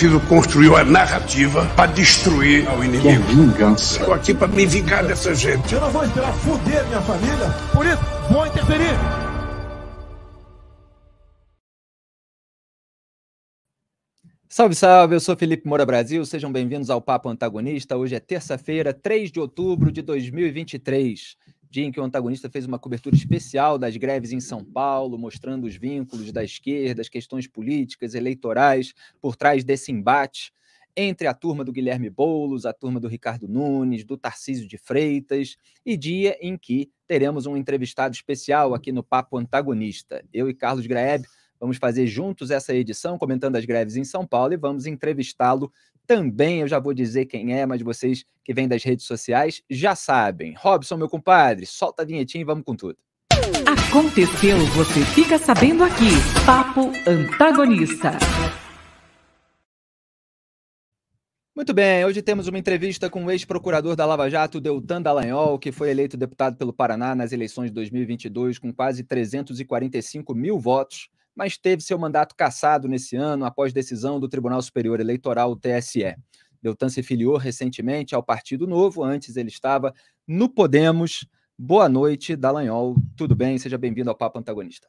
preciso é construir uma narrativa para destruir o inimigo. Que vingança. Estou aqui para me vingar dessa gente. Eu não vou esperar foder minha família, por isso vou interferir. Salve, salve, eu sou Felipe Moura Brasil, sejam bem-vindos ao Papo Antagonista. Hoje é terça-feira, 3 de outubro de 2023 dia em que o antagonista fez uma cobertura especial das greves em São Paulo, mostrando os vínculos da esquerda, as questões políticas, eleitorais, por trás desse embate entre a turma do Guilherme Boulos, a turma do Ricardo Nunes, do Tarcísio de Freitas, e dia em que teremos um entrevistado especial aqui no Papo Antagonista. Eu e Carlos Graeb vamos fazer juntos essa edição comentando as greves em São Paulo e vamos entrevistá-lo também eu já vou dizer quem é, mas vocês que vêm das redes sociais já sabem. Robson, meu compadre, solta a vinhetinha e vamos com tudo. Aconteceu, você fica sabendo aqui. Papo Antagonista. Muito bem, hoje temos uma entrevista com o ex-procurador da Lava Jato, Deltan Dallagnol, que foi eleito deputado pelo Paraná nas eleições de 2022 com quase 345 mil votos mas teve seu mandato cassado nesse ano após decisão do Tribunal Superior Eleitoral, TSE. Deltan se filiou recentemente ao Partido Novo, antes ele estava no Podemos. Boa noite, Dallagnol. Tudo bem? Seja bem-vindo ao Papo Antagonista.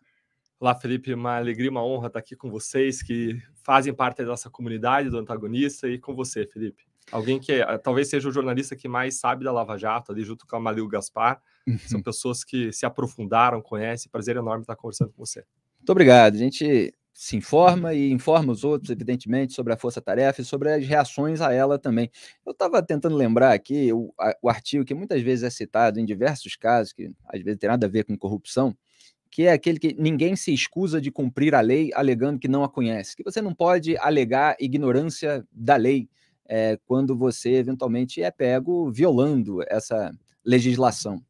Olá, Felipe. Uma alegria, uma honra estar aqui com vocês que fazem parte dessa comunidade do antagonista e com você, Felipe. Alguém que eh, talvez seja o jornalista que mais sabe da Lava Jato, ali junto com a Malil Gaspar. Uhum. São pessoas que se aprofundaram, conhecem. Prazer enorme estar conversando com você. Muito obrigado. A gente se informa e informa os outros, evidentemente, sobre a força-tarefa e sobre as reações a ela também. Eu estava tentando lembrar aqui o, a, o, artigo que muitas vezes é citado em diversos casos, que às vezes tem nada a ver com corrupção, que é aquele que ninguém se excusa de cumprir a lei alegando que não a conhece, que você não pode alegar ignorância da lei é, quando você eventualmente é pego violando essa legislação.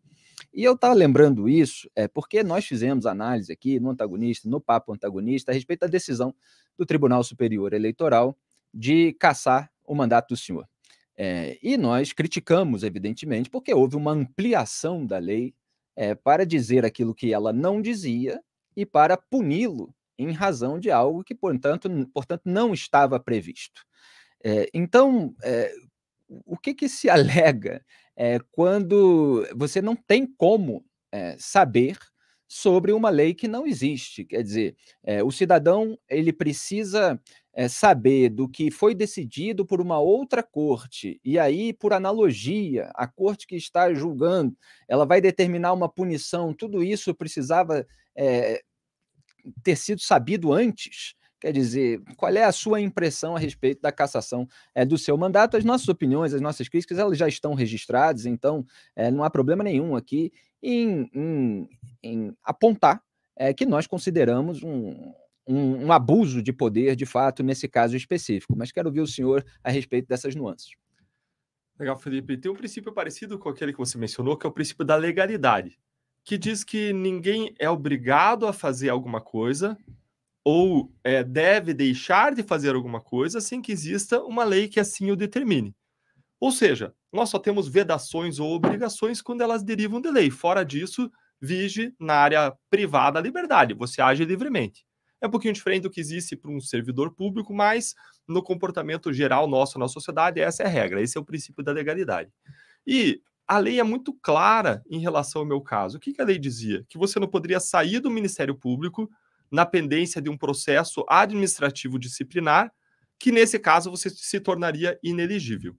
E eu estava lembrando isso é, porque nós fizemos análise aqui no antagonista, no papo antagonista, a respeito da decisão do Tribunal Superior Eleitoral de caçar o mandato do senhor. É, e nós criticamos, evidentemente, porque houve uma ampliação da lei é, para dizer aquilo que ela não dizia e para puni-lo em razão de algo que, portanto, portanto não estava previsto. É, então, o que, que se alega é, quando você não tem como é, saber sobre uma lei que não existe. Quer dizer, é, o cidadão ele precisa é, saber do que foi decidido por uma outra corte, e aí, por analogia, a corte que está julgando, ela vai determinar uma punição, tudo isso precisava é, ter sido sabido antes. Quer dizer, qual é a sua impressão a respeito da cassação é, do seu mandato? As nossas opiniões, as nossas críticas, elas já estão registradas, então é, não há problema nenhum aqui em, em, em apontar é, que nós consideramos um, um, um, abuso de poder, de fato, nesse caso específico. Mas quero ouvir o senhor a respeito dessas nuances. Legal, Felipe. Tem um princípio parecido com aquele que você mencionou, que é o princípio da legalidade, que diz que ninguém é obrigado a fazer alguma coisa ou é, deve deixar de fazer alguma coisa sem que exista uma lei que assim o determine. Ou seja, nós só temos vedações ou obrigações quando elas derivam de lei. Fora disso, vige na área privada a liberdade, você age livremente. É um pouquinho diferente do que existe para um servidor público, mas no comportamento geral nosso na sociedade, essa é a regra, esse é o princípio da legalidade. E a lei é muito clara em relação ao meu caso. O que, que a lei dizia? Que você não poderia sair do Ministério Público na pendência de um processo administrativo disciplinar, que nesse caso você se tornaria ineligível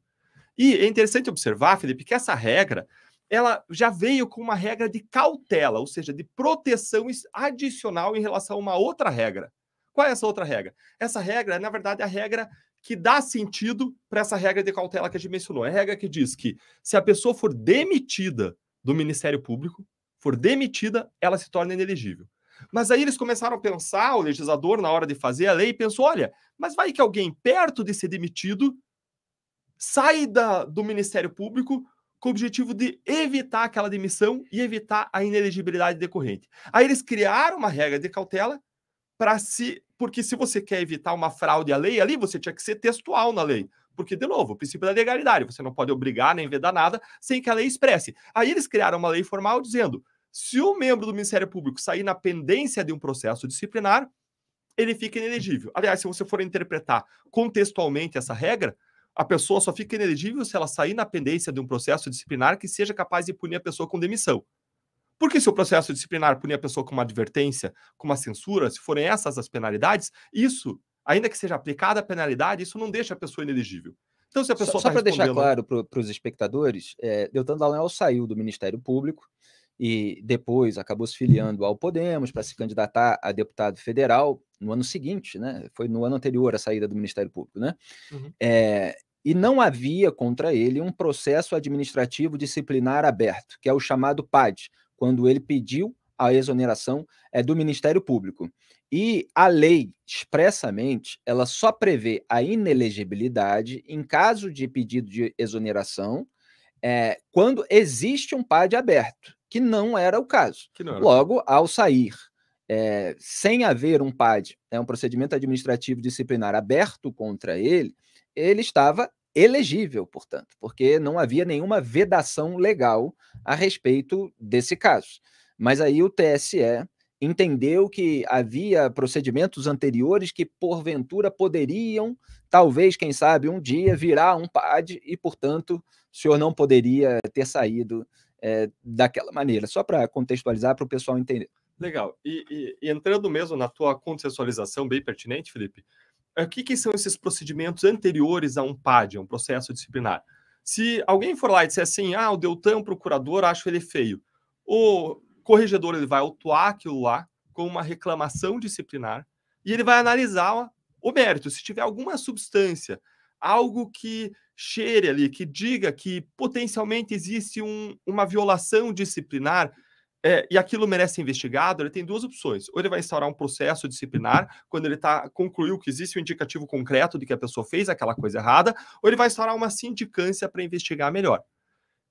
E é interessante observar, Felipe, que essa regra ela já veio com uma regra de cautela, ou seja, de proteção adicional em relação a uma outra regra. Qual é essa outra regra? Essa regra é, na verdade, é a regra que dá sentido para essa regra de cautela que a gente mencionou. É a regra que diz que se a pessoa for demitida do Ministério Público, for demitida, ela se torna inelegível. Mas aí eles começaram a pensar, o legislador, na hora de fazer a lei, pensou: olha, mas vai que alguém perto de ser demitido sai da, do Ministério Público com o objetivo de evitar aquela demissão e evitar a inelegibilidade decorrente. Aí eles criaram uma regra de cautela para se. Porque se você quer evitar uma fraude à lei ali, você tinha que ser textual na lei. Porque, de novo, o princípio da legalidade, você não pode obrigar nem vedar nada sem que a lei expresse. Aí eles criaram uma lei formal dizendo: se o membro do Ministério Público sair na pendência de um processo disciplinar, ele fica inelegível. Aliás, se você for interpretar contextualmente essa regra, a pessoa só fica inelegível se ela sair na pendência de um processo disciplinar que seja capaz de punir a pessoa com demissão. Porque se o processo disciplinar punir a pessoa com uma advertência, com uma censura, se forem essas as penalidades, isso, ainda que seja aplicada a penalidade, isso não deixa a pessoa inelegível. Então, se a pessoa Só, tá só para respondendo... deixar claro para os espectadores, é, Deltan Dallagnol saiu do Ministério Público, e depois acabou se filiando ao Podemos para se candidatar a deputado federal no ano seguinte, né? Foi no ano anterior à saída do Ministério Público, né? Uhum. É, e não havia contra ele um processo administrativo disciplinar aberto, que é o chamado PAD, quando ele pediu a exoneração é, do Ministério Público. E a lei, expressamente, ela só prevê a inelegibilidade em caso de pedido de exoneração, é, quando existe um PAD aberto que não era o caso. Era. Logo, ao sair é, sem haver um PAD, é um procedimento administrativo disciplinar aberto contra ele, ele estava elegível, portanto, porque não havia nenhuma vedação legal a respeito desse caso. Mas aí o TSE entendeu que havia procedimentos anteriores que porventura poderiam, talvez, quem sabe, um dia virar um PAD e, portanto, o senhor não poderia ter saído é, daquela maneira, só para contextualizar para o pessoal entender. Legal. E, e, entrando mesmo na tua contextualização bem pertinente, Felipe, eh, o que, que são esses procedimentos anteriores a um PAD, a um processo disciplinar? Se alguém for lá e disser assim, ah, o Deltan, o procurador, acho ele feio, o corregedor ele vai autuar aquilo lá com uma reclamação disciplinar e ele vai analisar o mérito, se tiver alguma substância, algo que cheire ali, que diga que potencialmente existe um, uma violação disciplinar é, e aquilo merece ser investigado, ele tem duas opções. Ou ele vai instaurar um processo disciplinar, quando ele tá, concluiu que existe um indicativo concreto de que a pessoa fez aquela coisa errada, ou ele vai instaurar uma sindicância para investigar melhor.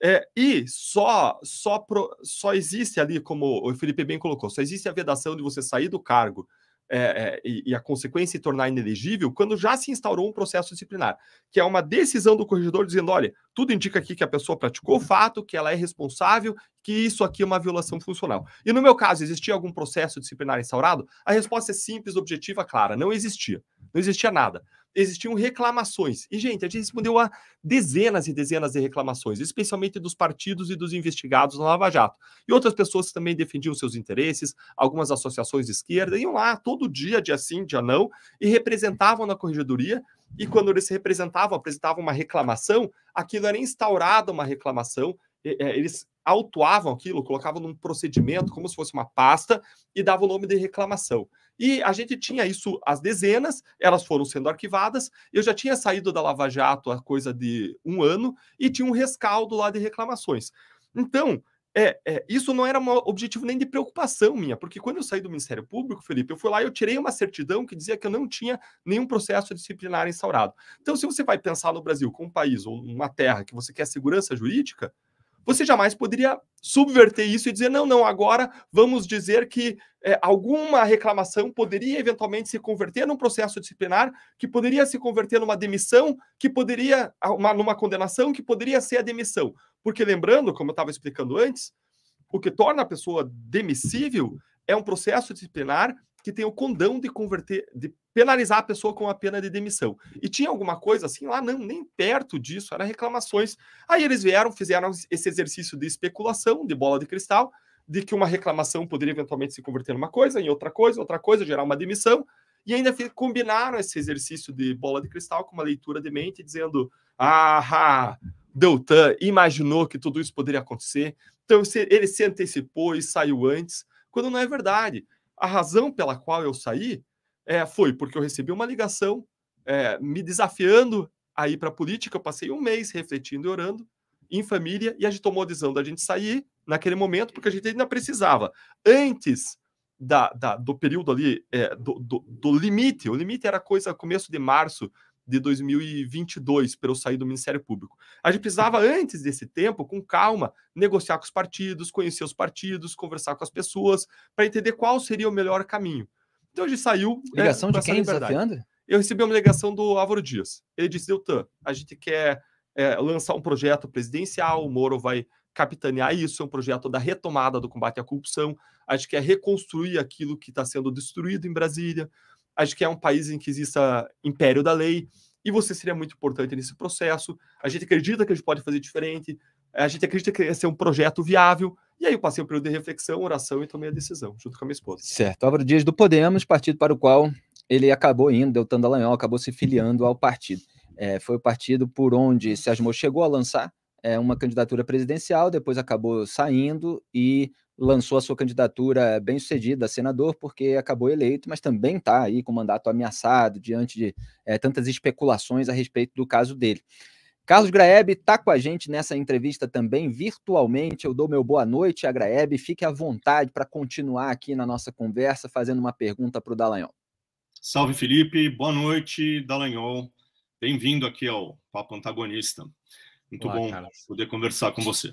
É, e só, só, pro, só existe ali, como o Felipe bem colocou, só existe a vedação de você sair do cargo é, é, e, e, a consequência se tornar inelegível quando já se instaurou um processo disciplinar, que é uma decisão do corregedor dizendo: olha, tudo indica aqui que a pessoa praticou o fato, que ela é responsável, que isso aqui é uma violação funcional. E no meu caso, existia algum processo disciplinar instaurado? A resposta é simples, objetiva, clara: não existia. Não existia nada existiam reclamações. E, gente, a gente respondeu a dezenas e dezenas de reclamações, especialmente dos partidos e dos investigados na Lava Jato. E outras pessoas também defendiam seus interesses, algumas associações de esquerda iam lá todo dia, dia sim, dia não, e representavam na corregedoria. E quando eles se representavam, apresentavam uma reclamação, aquilo era instaurada uma reclamação, é, eles autuavam aquilo, colocavam num procedimento como se fosse uma pasta e davam o nome de reclamação. E a gente tinha isso às dezenas, elas foram sendo arquivadas. Eu já tinha saído da Lava Jato há coisa de um ano e tinha um rescaldo lá de reclamações. Então, é, é, isso não era um objetivo nem de preocupação minha, porque quando eu saí do Ministério Público, Felipe, eu fui lá e eu tirei uma certidão que dizia que eu não tinha nenhum processo disciplinar instaurado. Então, se você vai pensar no Brasil como um país ou uma terra que você quer segurança jurídica, você jamais poderia subverter isso e dizer, não, não, agora vamos dizer que é, alguma reclamação poderia eventualmente se converter num processo disciplinar, que poderia se converter numa demissão, que poderia, uma, numa condenação, que poderia ser a demissão. Porque lembrando, como eu estava explicando antes, o que torna a pessoa demissível é um processo disciplinar que tem o condão de converter, de penalizar a pessoa com a pena de demissão. E tinha alguma coisa assim lá, não, nem perto disso, eram reclamações. Aí eles vieram, fizeram esse exercício de especulação, de bola de cristal, de que uma reclamação poderia eventualmente se converter numa coisa, em outra coisa, outra coisa, gerar uma demissão. E ainda combinaram esse exercício de bola de cristal com uma leitura de mente, dizendo: ah, Deltan imaginou que tudo isso poderia acontecer, então ele se antecipou e saiu antes, quando não é verdade. A razão pela qual eu saí é, foi porque eu recebi uma ligação é, me desafiando a ir para a política. Eu passei um mês refletindo e orando em família e a gente tomou a decisão da gente sair naquele momento porque a gente ainda precisava. Antes da, da, do período ali, é, do, do, do, limite, o limite era coisa começo de março de 2022 para eu sair do Ministério Público. A gente precisava, antes desse tempo, com calma, negociar com os partidos, conhecer os partidos, conversar com as pessoas, para entender qual seria o melhor caminho. Então hoje saiu. Né, ligação né, de quem desafiando? Eu recebi uma ligação do Álvaro Dias. Ele disse: Deltan, a gente quer é, lançar um projeto presidencial, o Moro vai capitanear isso, é um projeto da retomada do combate à corrupção. A gente quer reconstruir aquilo que está sendo destruído em Brasília. A gente quer um país em que exista império da lei. E você seria muito importante nesse processo. A gente acredita que a gente pode fazer diferente. A gente acredita que esse é um projeto viável. E aí eu passei um período de reflexão, oração e tomei a decisão, junto com a minha esposa. Certo. Álvaro Dias do Podemos, partido para o qual ele acabou indo, Deltan Dallagnol acabou se filiando ao partido. É, foi o partido por onde Sérgio Moro chegou a lançar é, uma candidatura presidencial, depois acabou saindo e lançou a sua candidatura bem sucedida a senador, porque acabou eleito, mas também está aí com o mandato ameaçado diante de é, tantas especulações a respeito do caso dele. Carlos Graeb está com a gente nessa entrevista também virtualmente. Eu dou meu boa noite a Graeb. Fique à vontade para continuar aqui na nossa conversa, fazendo uma pergunta para o Dallagnol. Salve, Felipe. Boa noite, Dallagnol. Bem-vindo aqui ao Papo Antagonista. Muito bom cara. poder conversar com você.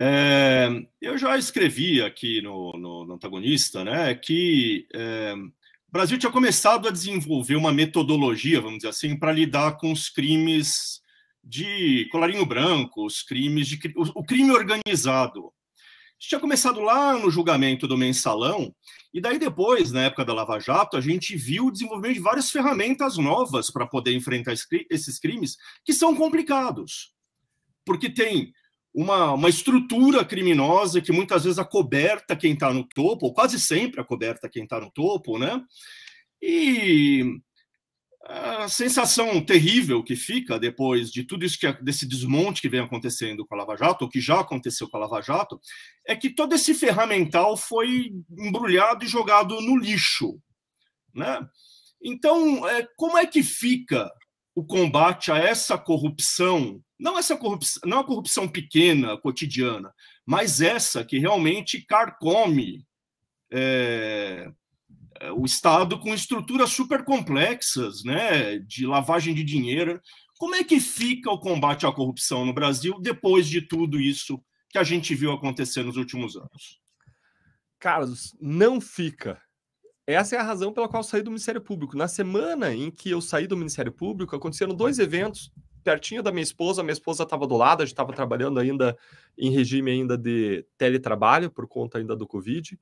É, eu já escrevi aqui no, no, no Antagonista né, que é, o Brasil tinha começado a desenvolver uma metodologia, vamos dizer assim, para lidar com os crimes de colarinho branco, os crimes de o, crime organizado. Isso tinha começado lá no julgamento do mensalão, e daí depois, na época da Lava Jato, a gente viu o desenvolvimento de várias ferramentas novas para poder enfrentar esses crimes, que são complicados. Porque tem uma, uma estrutura criminosa que muitas vezes acoberta quem está no topo, ou quase sempre acoberta quem está no topo, né? E a sensação terrível que fica depois de tudo isso que desse desmonte que vem acontecendo com a Lava Jato, ou que já aconteceu com a Lava Jato, é que todo esse ferramental foi embrulhado e jogado no lixo, né? Então, é, como é que fica o combate a essa corrupção? Não essa corrupção, não a corrupção pequena, cotidiana, mas essa que realmente carcome é, o Estado com estruturas super complexas, né, de lavagem de dinheiro. Como é que fica o combate à corrupção no Brasil depois de tudo isso que a gente viu acontecer nos últimos anos? Carlos, não fica. Essa é a razão pela qual saí do Ministério Público. Na semana em que eu saí do Ministério Público, aconteceram dois eventos pertinho da minha esposa. Minha esposa estava do lado, a gente estava trabalhando ainda em regime ainda de teletrabalho por conta ainda do Covid.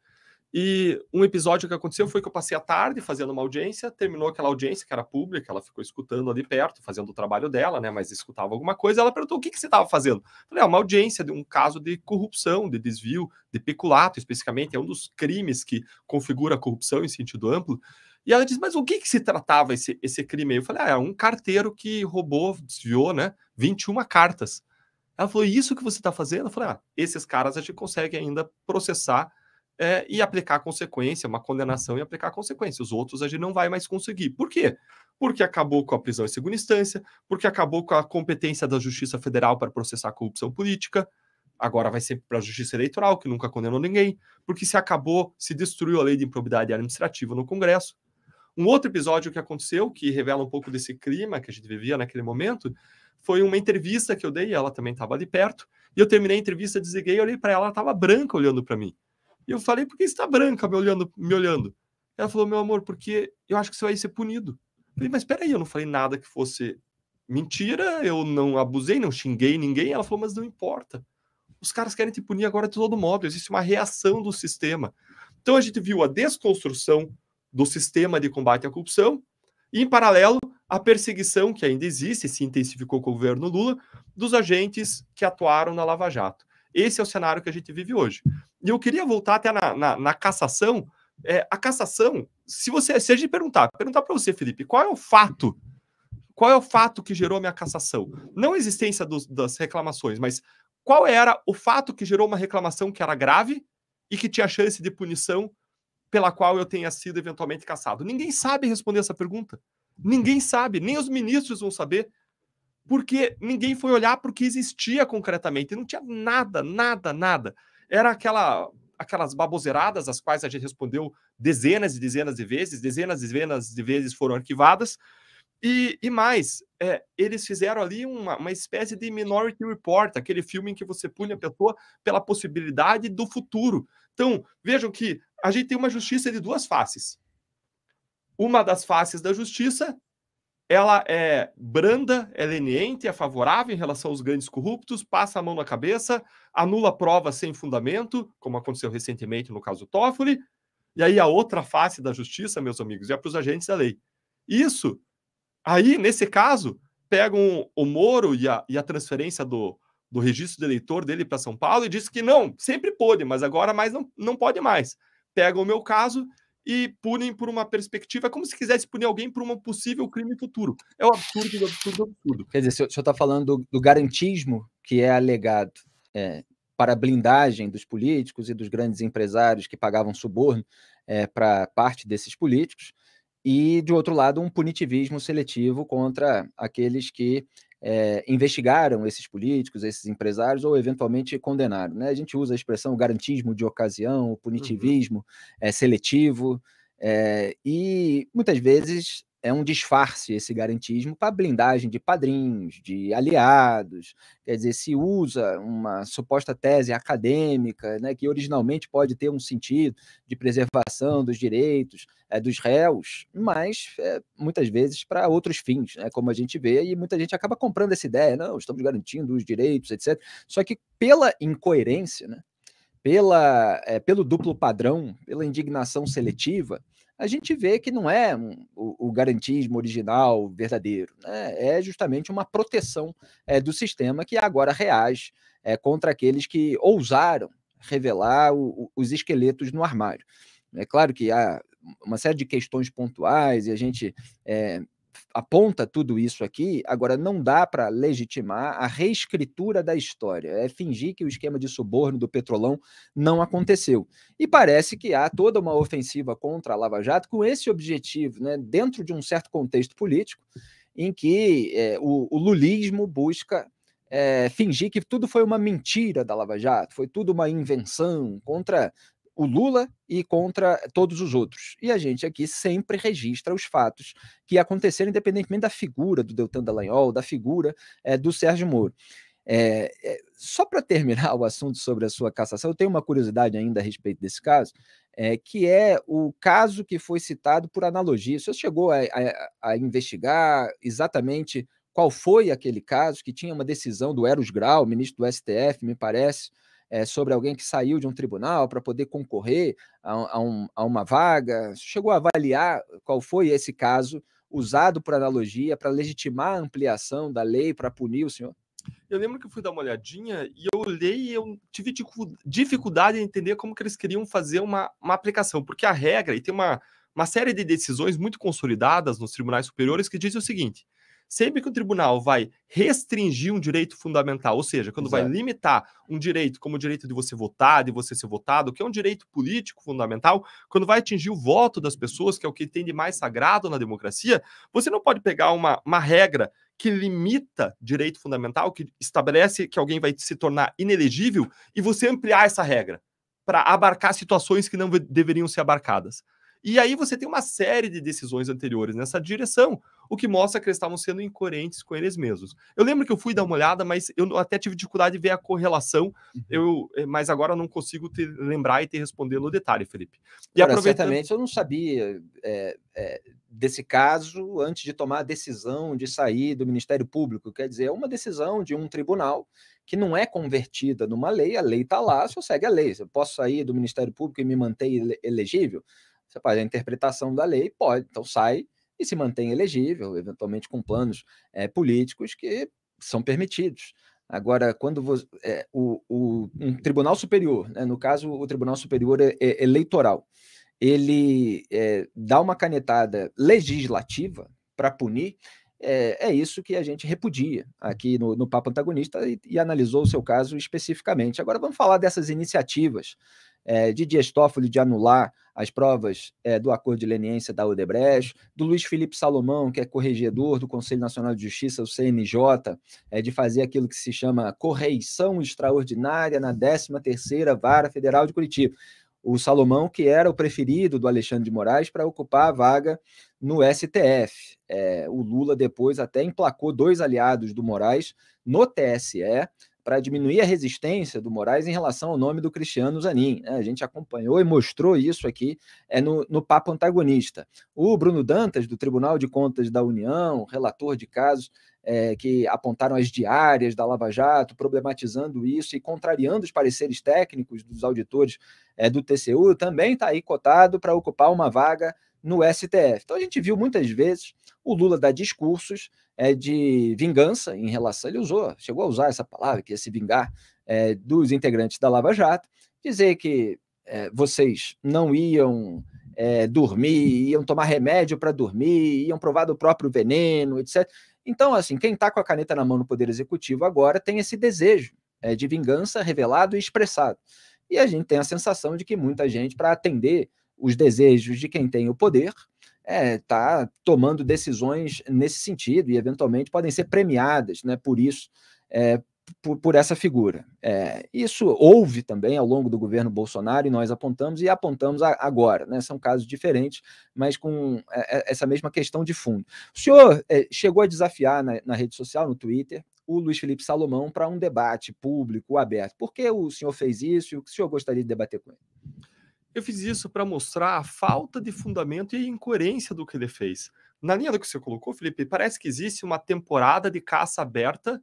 E um episódio que aconteceu foi que eu passei a tarde fazendo uma audiência, terminou aquela audiência que era pública, ela ficou escutando ali perto, fazendo o trabalho dela, né? Mas escutava alguma coisa, ela perguntou o que, que você estava fazendo. Falei, é uma audiência de um caso de corrupção, de desvio, de peculato, especificamente, é um dos crimes que configura a corrupção em sentido amplo. E ela disse, mas o que, que se tratava esse, esse crime aí? Eu falei, ah, é um carteiro que roubou, desviou, né? 21 cartas. Ela falou, isso que você está fazendo? Eu falei, ah, esses caras a gente consegue ainda processar é, e aplicar a consequência, uma condenação e aplicar a consequência. Os outros a gente não vai mais conseguir. Por quê? Porque acabou com a prisão em segunda instância, porque acabou com a competência da Justiça Federal para processar a corrupção política, agora vai ser para a Justiça Eleitoral, que nunca condenou ninguém, porque se acabou, se destruiu a lei de improbidade administrativa no Congresso. Um outro episódio que aconteceu, que revela um pouco desse clima que a gente vivia naquele momento, foi uma entrevista que eu dei, ela também estava ali perto, e eu terminei a entrevista, desliguei, olhei para ela, ela estava branca olhando para mim. E eu falei, por que está branca me olhando, me olhando? Ela falou, meu amor, porque eu acho que você vai ser punido. Eu falei, mas peraí, eu não falei nada que fosse mentira, eu não abusei, não xinguei ninguém. Ela falou, mas não importa. Os caras querem te punir agora de todo modo, existe uma reação do sistema. Então a gente viu a desconstrução do sistema de combate à corrupção e, em paralelo, a perseguição que ainda existe, se intensificou com o governo Lula, dos agentes que atuaram na Lava Jato. Esse é o cenário que a gente vive hoje. E eu queria voltar até na, na, na cassação. É, a cassação, se você se a gente perguntar, perguntar para você, Felipe, qual é o fato? Qual é o fato que gerou a minha cassação? Não a existência dos, das reclamações, mas qual era o fato que gerou uma reclamação que era grave e que tinha chance de punição pela qual eu tenha sido eventualmente cassado? Ninguém sabe responder essa pergunta. Ninguém sabe, nem os ministros vão saber, porque ninguém foi olhar para o que existia concretamente, não tinha nada, nada, nada. Era aquela aquelas baboseiradas às quais a gente respondeu dezenas e dezenas de vezes, dezenas e dezenas de vezes foram arquivadas. E, e mais, é, eles fizeram ali uma, uma espécie de Minority Report, aquele filme em que você punha a pessoa pela possibilidade do futuro. Então, vejam que a gente tem uma justiça de duas faces. Uma das faces da justiça ela é branda, é leniente, é favorável em relação aos grandes corruptos, passa a mão na cabeça, anula provas sem fundamento, como aconteceu recentemente no caso Toffoli. E aí a outra face da justiça, meus amigos, é para os agentes da lei. Isso, aí, nesse caso, pegam o Moro e a, e a transferência do, do registro de eleitor dele para São Paulo e diz que não, sempre pôde, mas agora mais não, não pode mais. Pegam o meu caso e punem por uma perspectiva, é como se quisesse punir alguém por um possível crime futuro. É um absurdo, um absurdo, um absurdo. Quer dizer, o senhor está falando do, do, garantismo que é alegado é, para a blindagem dos políticos e dos grandes empresários que pagavam suborno é, para parte desses políticos, e, de outro lado, um punitivismo seletivo contra aqueles que é, investigaram esses políticos, esses empresários, ou eventualmente condenaram. Né? A gente usa a expressão garantismo de ocasião, punitivismo uhum. é, seletivo, é, e muitas vezes é um disfarce esse garantismo para blindagem de padrinhos, de aliados, quer dizer, se usa uma suposta tese acadêmica, né, que originalmente pode ter um sentido de preservação dos direitos é, dos réus, mas é, muitas vezes para outros fins, né, como a gente vê, e muita gente acaba comprando essa ideia, não, estamos garantindo os direitos, etc. Só que pela incoerência, né, pela, é, pelo duplo padrão, pela indignação seletiva, a gente vê que não é um, o, o, garantismo original verdadeiro, né? é justamente uma proteção é, do sistema que agora reage é, contra aqueles que ousaram revelar o, o, os esqueletos no armário. É claro que há uma série de questões pontuais e a gente é, aponta tudo isso aqui, agora não dá para legitimar a reescritura da história, é fingir que o esquema de suborno do Petrolão não aconteceu. E parece que há toda uma ofensiva contra a Lava Jato com esse objetivo, né, dentro de um certo contexto político, em que é, o, o lulismo busca é, fingir que tudo foi uma mentira da Lava Jato, foi tudo uma invenção contra o Lula e contra todos os outros. E a gente aqui sempre registra os fatos que aconteceram, independentemente da figura do Deltan Dallagnol, da figura é, do Sérgio Moro. É, é, só para terminar o assunto sobre a sua cassação, eu tenho uma curiosidade ainda a respeito desse caso, é, que é o caso que foi citado por analogia. O senhor chegou a, a, a investigar exatamente qual foi aquele caso que tinha uma decisão do Eros Grau, ministro do STF, me parece, é, sobre alguém que saiu de um tribunal para poder concorrer a, a, um, a uma vaga? Chegou a avaliar qual foi esse caso usado por analogia para legitimar a ampliação da lei para punir o senhor? Eu lembro que eu fui dar uma olhadinha e eu olhei e eu tive dificuldade em entender como que eles queriam fazer uma, uma aplicação, porque a regra, e tem uma, uma série de decisões muito consolidadas nos tribunais superiores que dizem o seguinte: sempre que o tribunal vai restringir um direito fundamental, ou seja, quando Exato. vai limitar um direito como o direito de você votar, de você ser votado, que é um direito político fundamental, quando vai atingir o voto das pessoas, que é o que tem de mais sagrado na democracia, você não pode pegar uma, uma regra que limita direito fundamental, que estabelece que alguém vai se tornar inelegível, e você ampliar essa regra para abarcar situações que não deveriam ser abarcadas. E aí você tem uma série de decisões anteriores nessa direção, o que mostra que eles estavam sendo incoerentes com eles mesmos. Eu lembro que eu fui dar uma olhada, mas eu até tive dificuldade de ver a correlação, uhum. eu, eh, mas agora eu não consigo te lembrar e te responder no detalhe, Felipe. E Ora, aproveitando... eu não sabia é, é, desse caso antes de tomar a decisão de sair do Ministério Público. Quer dizer, é uma decisão de um tribunal que não é convertida numa lei, a lei está lá, só segue a lei. Eu posso sair do Ministério Público e me manter elegível? Você faz a interpretação da lei, pode, então sai e se mantém elegível, eventualmente com planos é, políticos que são permitidos. Agora, quando você, é, o, o, um tribunal superior, né, no caso o tribunal superior é, eleitoral, ele eh, dá uma canetada legislativa para punir, é, é, isso que a gente repudia aqui no, no Papo Antagonista e, e, analisou o seu caso especificamente. Agora vamos falar dessas iniciativas é, de Dias Toffoli de anular as provas é, do acordo de leniência da Odebrecht, do Luiz Felipe Salomão, que é corregedor do Conselho Nacional de Justiça, o CNJ, é, de fazer aquilo que se chama correição extraordinária na 13ª Vara Federal de Curitiba. O Salomão, que era o preferido do Alexandre de Moraes para ocupar a vaga no STF. É, o Lula depois até emplacou dois aliados do Moraes no TSE, para diminuir a resistência do Moraes em relação ao nome do Cristiano Zanin. Né? A gente acompanhou e mostrou isso aqui é, no, no papo antagonista. O Bruno Dantas, do Tribunal de Contas da União, relator de casos é, que apontaram as diárias da Lava Jato, problematizando isso e contrariando os pareceres técnicos dos auditores é, do TCU, também está aí cotado para ocupar uma vaga no STF. Então a gente viu muitas vezes o Lula dar discursos é, de vingança em relação. Ele usou, chegou a usar essa palavra, que ia se vingar é, dos integrantes da Lava Jato, dizer que é, vocês não iam é, dormir, iam tomar remédio para dormir, iam provar do próprio veneno, etc. Então, assim, quem está com a caneta na mão no Poder Executivo agora tem esse desejo é, de vingança revelado e expressado. E a gente tem a sensação de que muita gente, para atender os desejos de quem tem o poder está é, tá tomando decisões nesse sentido e, eventualmente, podem ser premiadas né, por isso, é, por, por, essa figura. É, isso houve também ao longo do governo Bolsonaro e nós apontamos e apontamos a, agora. Né? São casos diferentes, mas com é, é, essa mesma questão de fundo. O senhor é, chegou a desafiar na, na rede social, no Twitter, o Luiz Felipe Salomão para um debate público, aberto. Por que o senhor fez isso e o que o senhor gostaria de debater com ele? Eu fiz isso para mostrar a falta de fundamento e a incoerência do que ele fez. Na linha do que você colocou, Felipe, parece que existe uma temporada de caça aberta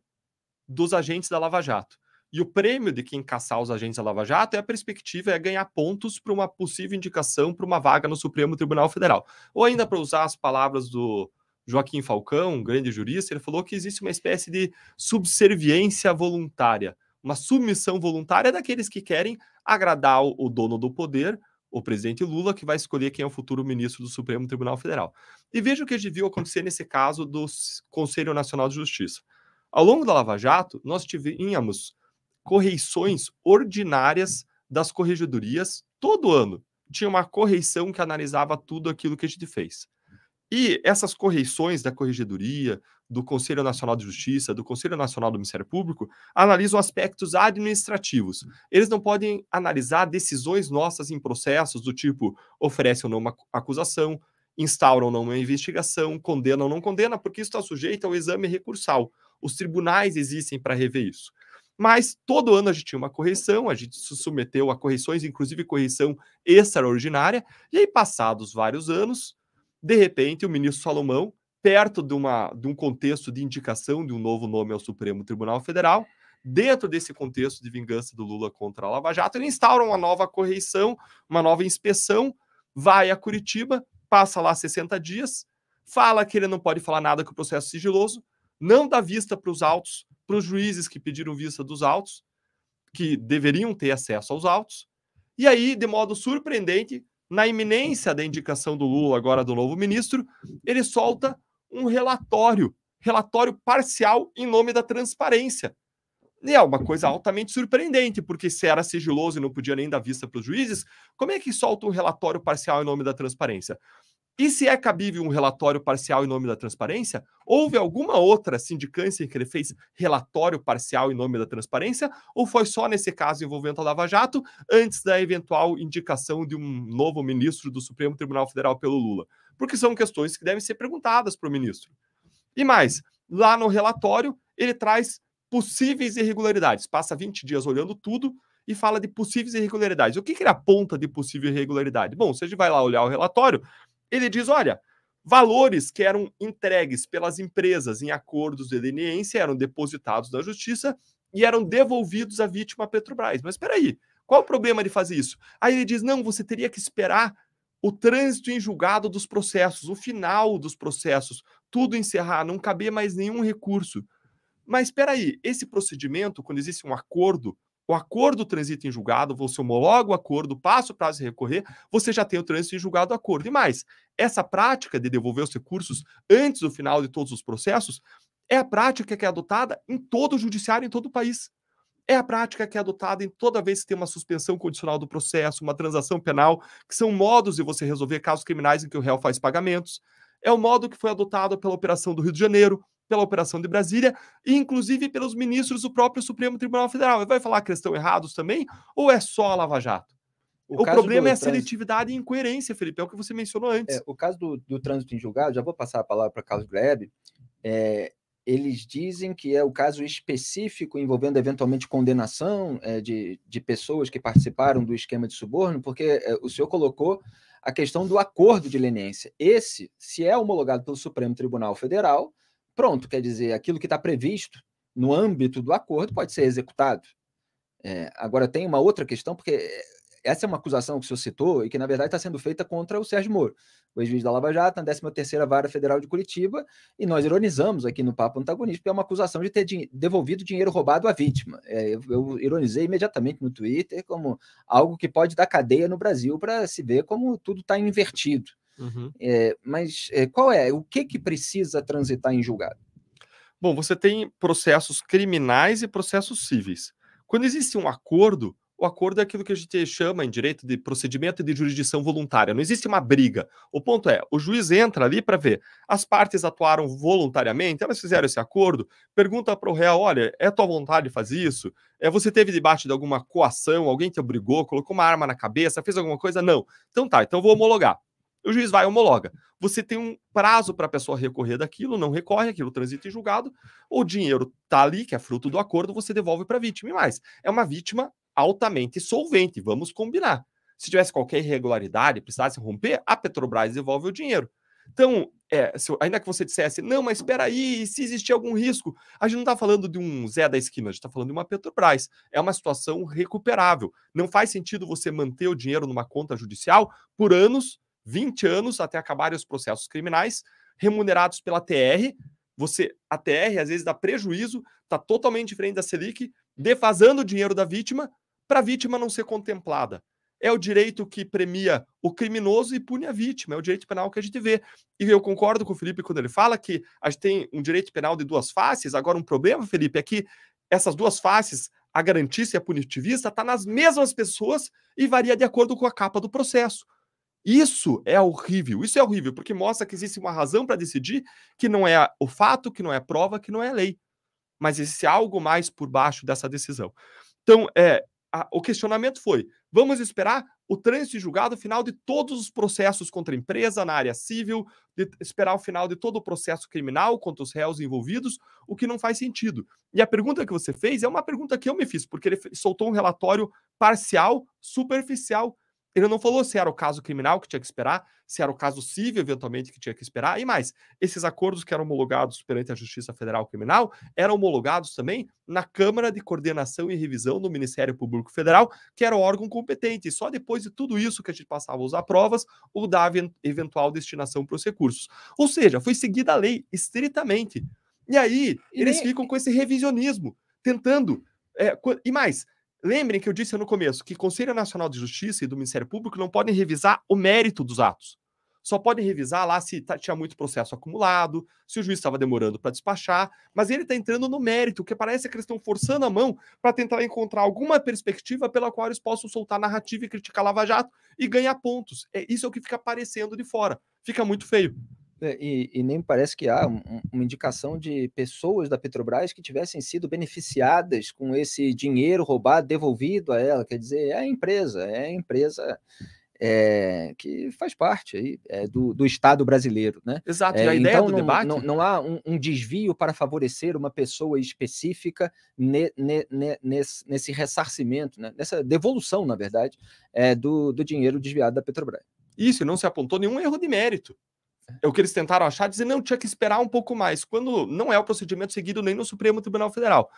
dos agentes da Lava Jato. E o prêmio de quem caçar os agentes da Lava Jato é a perspectiva, é ganhar pontos para uma possível indicação para uma vaga no Supremo Tribunal Federal. Ou ainda para usar as palavras do Joaquim Falcão, um grande jurista, ele falou que existe uma espécie de subserviência voluntária uma submissão voluntária daqueles que querem agradar o dono do poder, o presidente Lula, que vai escolher quem é o futuro ministro do Supremo Tribunal Federal. E veja o que a gente viu acontecer nesse caso do Conselho Nacional de Justiça. Ao longo da Lava Jato, nós tínhamos correições ordinárias das corregedorias todo ano. Tinha uma correição que analisava tudo aquilo que a gente fez. E essas correições da corregedoria, do Conselho Nacional de Justiça, do Conselho Nacional do Ministério Público, analisam aspectos administrativos. Eles não podem analisar decisões nossas em processos do tipo oferece ou não uma acusação, instaura ou não uma investigação, condena ou não condena, porque isso está sujeito ao exame recursal. Os tribunais existem para rever isso. Mas todo ano a gente tinha uma correção, a gente se submeteu a correções, inclusive correção extraordinária, e aí, passados vários anos, de repente, o ministro Salomão, perto de, uma, de um contexto de indicação de um novo nome ao Supremo Tribunal Federal, dentro desse contexto de vingança do Lula contra a Lava Jato, ele instaura uma nova correição, uma nova inspeção, vai a Curitiba, passa lá 60 dias, fala que ele não pode falar nada que o processo é sigiloso, não dá vista para os autos, para os juízes que pediram vista dos autos, que deveriam ter acesso aos autos, e aí, de modo surpreendente, na iminência da indicação do Lula, agora do novo ministro, ele solta um relatório, relatório parcial em nome da transparência. E é uma coisa altamente surpreendente, porque se era sigiloso e não podia nem dar vista para os juízes, como é que solta um relatório parcial em nome da transparência? E se é cabível um relatório parcial em nome da transparência, houve alguma outra sindicância em que ele fez relatório parcial em nome da transparência? Ou foi só nesse caso envolvendo a Lava Jato, antes da eventual indicação de um novo ministro do Supremo Tribunal Federal pelo Lula? porque são questões que devem ser perguntadas para o ministro. E mais, lá no relatório, ele traz possíveis irregularidades, passa 20 dias olhando tudo e fala de possíveis irregularidades. O que, que ele aponta de possível irregularidade? Bom, você vai lá olhar o relatório, ele diz: olha, valores que eram entregues pelas empresas em acordos de leniência eram depositados na justiça e eram devolvidos à vítima Petrobras. Mas espera aí, qual o problema de fazer isso? Aí ele diz: não, você teria que esperar o trânsito em julgado dos processos, o final dos processos, tudo encerrar, não caber mais nenhum recurso. Mas espera aí, esse procedimento, quando existe um acordo, o acordo transita em julgado, você homologa o acordo, passa o prazo de recorrer, você já tem o trânsito em julgado do acordo. E mais, essa prática de devolver os recursos antes do final de todos os processos é a prática que é adotada em todo o judiciário, em todo o país. É a prática que é adotada em toda vez que tem uma suspensão condicional do processo, uma transação penal, que são modos de você resolver casos criminais em que o réu faz pagamentos. É o modo que foi adotado pela operação do Rio de Janeiro, pela operação de Brasília, e inclusive pelos ministros do próprio Supremo Tribunal Federal. vai falar que eles estão errados também ou é só a Lava Jato? O, o problema é a seletividade e incoerência, Felipe, é o que você mencionou antes. É, o caso do, do trânsito em julgado, já vou passar a palavra para Carlos Grebe, é, eles dizem que é o caso específico envolvendo eventualmente condenação é, de, de pessoas que participaram do esquema de suborno, porque é, o senhor colocou a questão do acordo de leniência. Esse, se é homologado pelo Supremo Tribunal Federal, pronto, quer dizer, aquilo que está previsto no âmbito do acordo pode ser executado. É, agora, tem uma outra questão, porque é, essa é uma acusação que o senhor citou e que, na verdade, está sendo feita contra o Sérgio Moro o ex-juiz da Lava Jato, na 13ª Vara Federal de Curitiba, e nós ironizamos aqui no Papo Antagonista, porque é uma acusação de ter din devolvido dinheiro roubado à vítima. É, eu, eu, ironizei imediatamente no Twitter como algo que pode dar cadeia no Brasil para se ver como tudo está invertido. Uhum. É, mas é, qual é? O que, que precisa transitar em julgado? Bom, você tem processos criminais e processos cíveis. Quando existe um acordo, o acordo é aquilo que a gente chama em direito de procedimento de jurisdição voluntária. Não existe uma briga. O ponto é, o juiz entra ali para ver. As partes atuaram voluntariamente, elas ah, fizeram esse acordo, pergunta para o réu, olha, é tua vontade fazer isso? É, você teve debate de alguma coação, alguém te obrigou, colocou uma arma na cabeça, fez alguma coisa? Não. Então tá, então vou homologar. O juiz vai homologa. Você tem um prazo para a pessoa recorrer daquilo, não recorre, aquilo transita em julgado, o dinheiro tá ali, que é fruto do acordo, você devolve para a vítima e mais. É uma vítima altamente solvente, vamos combinar. Se tivesse qualquer irregularidade, precisasse romper, a Petrobras devolve o dinheiro. Então, é, se, ainda que você dissesse, não, mas espera aí, se existir algum risco, a gente não está falando de um Zé da esquina, a gente está falando de uma Petrobras. É uma situação recuperável. Não faz sentido você manter o dinheiro numa conta judicial por anos, 20 anos, até acabarem os processos criminais, remunerados pela TR. Você, a TR, às vezes, dá prejuízo, está totalmente diferente da Selic, defasando o dinheiro da vítima, para a vítima não ser contemplada. É o direito que premia o criminoso e pune a vítima, é o direito penal que a gente vê. E eu concordo com o Felipe quando ele fala que a gente tem um direito penal de duas faces. Agora, um problema, Felipe, é que essas duas faces, a garantista e a punitivista, está nas mesmas pessoas e varia de acordo com a capa do processo. Isso é horrível, isso é horrível, porque mostra que existe uma razão para decidir que não é o fato, que não é a prova, que não é a lei. Mas existe algo mais por baixo dessa decisão. Então, é, a, o questionamento foi: vamos esperar o trânsito julgado final de todos os processos contra a empresa na área civil, de, esperar o final de todo o processo criminal contra os réus envolvidos, o que não faz sentido. E a pergunta que você fez é uma pergunta que eu me fiz, porque ele soltou um relatório parcial, superficial ele não falou se era o caso criminal que tinha que esperar, se era o caso civil, eventualmente, que tinha que esperar. E mais, esses acordos que eram homologados perante a Justiça Federal Criminal eram homologados também na Câmara de Coordenação e Revisão do Ministério Público Federal, que era o órgão competente. E só depois de tudo isso que a gente passava a usar provas ou dava eventual destinação para os recursos. Ou seja, foi seguida a lei estritamente. E aí, eles ficam com esse revisionismo, tentando. É, e mais, Lembrem que eu disse no começo que Conselho Nacional de Justiça e do Ministério Público não podem revisar o mérito dos atos. Só podem revisar lá se tá, tinha muito processo acumulado, se o juiz estava demorando para despachar, mas ele está entrando no mérito, que parece que eles estão forçando a mão para tentar encontrar alguma perspectiva pela qual eles possam soltar narrativa e criticar Lava Jato e ganhar pontos. É, isso é o que fica aparecendo de fora. Fica muito feio. É, e, e, nem parece que há uma indicação de pessoas da Petrobras que tivessem sido beneficiadas com esse dinheiro roubado, devolvido a ela. Quer dizer, é a empresa, é a empresa é, que faz parte aí, é, do, do, Estado brasileiro. Né? Exato, é, a ideia então, do não, debate. Não, não há um, um, desvio para favorecer uma pessoa específica ne, ne, ne, nesse, nesse, ressarcimento, né? nessa devolução, na verdade, é, do, do dinheiro desviado da Petrobras. Isso, não se apontou nenhum erro de mérito. É o que eles tentaram achar, dizer, não, tinha que esperar um pouco mais, quando não é o procedimento seguido nem no Supremo Tribunal Federal.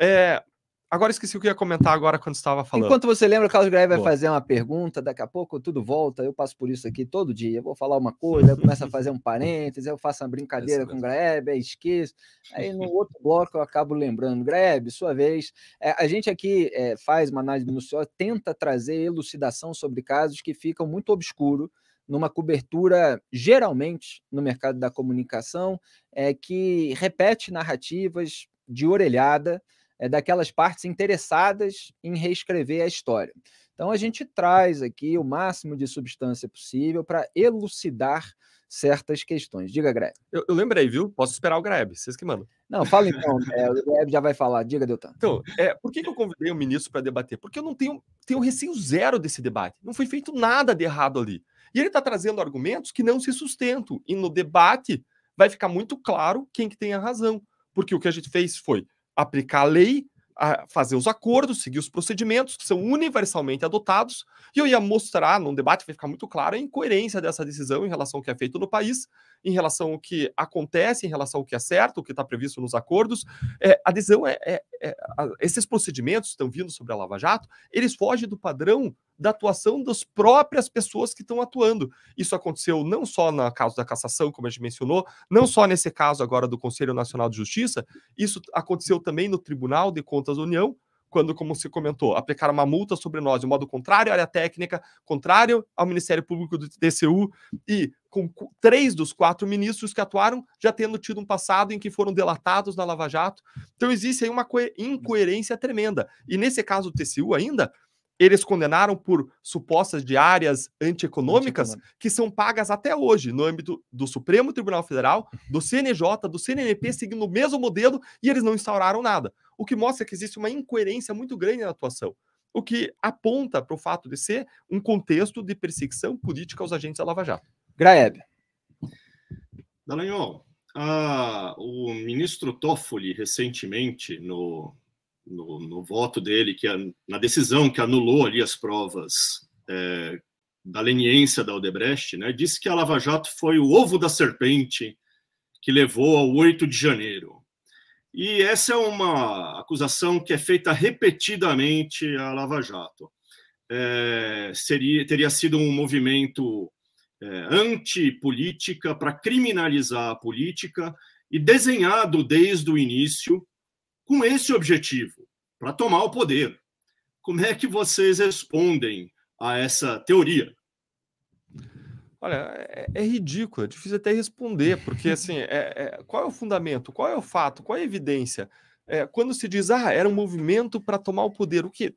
É, Agora esqueci o que ia comentar agora quando estava falando. Enquanto você lembra, o Carlos Greve vai Boa. fazer uma pergunta, daqui a pouco tudo volta, eu passo por isso aqui todo dia. Eu vou falar uma coisa, eu começo a fazer um parênteses, eu faço uma brincadeira com o Graeb, esqueço. Aí no outro bloco eu acabo lembrando. Greve. sua vez. É, a gente aqui é, faz uma análise minuciosa, tenta trazer elucidação sobre casos que ficam muito obscuros numa cobertura, geralmente, no mercado da comunicação, é, que repete narrativas de orelhada, é, daquelas partes interessadas em reescrever a história. Então, a gente traz aqui o máximo de substância possível para elucidar certas questões. Diga, Greb. Eu, eu, lembrei, viu? Posso esperar o Greb, vocês que mandam. Não, fala então, é, o Greb já vai falar. Diga, Deltan. Então, é, por que, que eu convidei o ministro para debater? Porque eu não tenho, tenho receio zero desse debate. Não foi feito nada de errado ali. E ele está trazendo argumentos que não se sustentam. E no debate vai ficar muito claro quem que tem a razão. Porque o que a gente fez foi aplicar a lei, a fazer os acordos, seguir os procedimentos que são universalmente adotados, e eu ia mostrar num debate, vai ficar muito claro, a incoerência dessa decisão em relação ao que é feito no país, em relação ao que acontece, em relação ao que é certo, o que está previsto nos acordos. É, a decisão é, é, é esses procedimentos que estão vindo sobre a Lava Jato, eles fogem do padrão da atuação das próprias pessoas que estão atuando. Isso aconteceu não só na causa da cassação, como a gente mencionou, não só nesse caso agora do Conselho Nacional de Justiça, isso aconteceu também no Tribunal de Contas da União, quando, como se comentou, aplicaram uma multa sobre nós de modo contrário à área técnica, contrário ao Ministério Público do TCU e com três dos quatro ministros que atuaram já tendo tido um passado em que foram delatados na Lava Jato. Então existe aí uma incoerência tremenda. E nesse caso do TCU ainda, eles condenaram por supostas diárias antieconômicas anti que são pagas até hoje no âmbito do Supremo Tribunal Federal, uhum. do CNJ, do CNNP, uhum. seguindo o mesmo modelo e eles não instauraram nada. O que mostra que existe uma incoerência muito grande na atuação, o que aponta para o fato de ser um contexto de perseguição política aos agentes da Lava Jato. Graeb. Dallagnol, ah, o ministro Toffoli, recentemente, no no, no voto dele, que na decisão que anulou ali as provas é, da leniência da Odebrecht, né, disse que a Lava Jato foi o ovo da serpente que levou ao 8 de janeiro. E essa é uma acusação que é feita repetidamente à Lava Jato. É, seria, teria sido um movimento é, antipolítica para criminalizar a política e desenhado desde o início com esse objetivo, para tomar o poder. Como é que vocês respondem a essa teoria? Olha, é, é, é ridículo, é difícil até responder, porque assim, é, é, qual é o fundamento, qual é o fato, qual é a evidência? É, quando se diz, ah, era um movimento para tomar o poder, o que?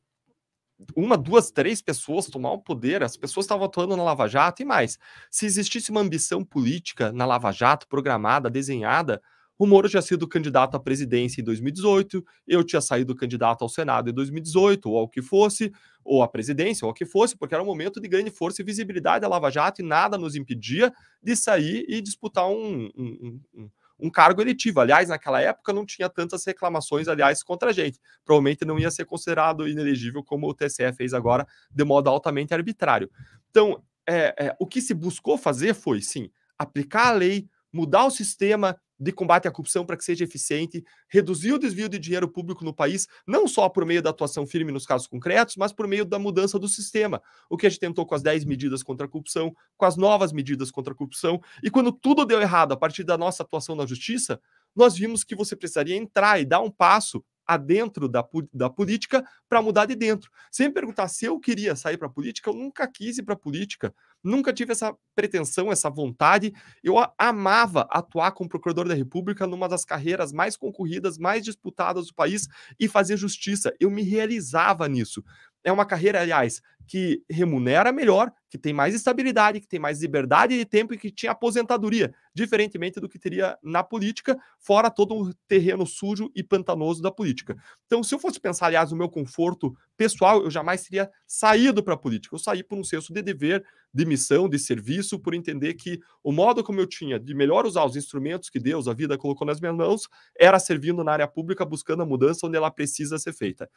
Uma, duas, três pessoas tomar o poder, as pessoas estavam atuando na Lava Jato e mais. Se existisse uma ambição política na Lava Jato, programada, desenhada, o Moro tinha sido candidato à presidência em 2018, eu tinha saído candidato ao Senado em 2018, ou ao que fosse, ou à presidência, ou ao que fosse, porque era um momento de grande força e visibilidade da Lava Jato e nada nos impedia de sair e disputar um, um, um, um cargo eletivo. Aliás, naquela época não tinha tantas reclamações, aliás, contra a gente. Provavelmente não ia ser considerado inelegível como o tse fez agora, de modo altamente arbitrário. Então, é, é, o que se buscou fazer foi, sim, aplicar a lei, mudar o sistema, de combate à corrupção para que seja eficiente, reduzir o desvio de dinheiro público no país, não só por meio da atuação firme nos casos concretos, mas por meio da mudança do sistema. O que a gente tentou com as 10 medidas contra a corrupção, com as novas medidas contra a corrupção, e quando tudo deu errado a partir da nossa atuação na justiça, nós vimos que você precisaria entrar e dar um passo adentro da, da política para mudar de dentro. Sem perguntar se eu queria sair para a política, eu nunca quis ir para a política. Nunca tive essa pretensão, essa vontade. Eu amava atuar como procurador da República numa das carreiras mais concorridas, mais disputadas do país e fazer justiça. Eu me realizava nisso. É uma carreira, aliás, que remunera melhor, que tem mais estabilidade, que tem mais liberdade de tempo e que tinha aposentadoria, diferentemente do que teria na política, fora todo o terreno sujo e pantanoso da política. Então, se eu fosse pensar, aliás, no meu conforto pessoal, eu jamais teria saído para a política. Eu saí por um senso de dever, de missão, de serviço, por entender que o modo como eu tinha de melhor usar os instrumentos que Deus, a vida, colocou nas minhas mãos, era servindo na área pública, buscando a mudança onde ela precisa ser feita.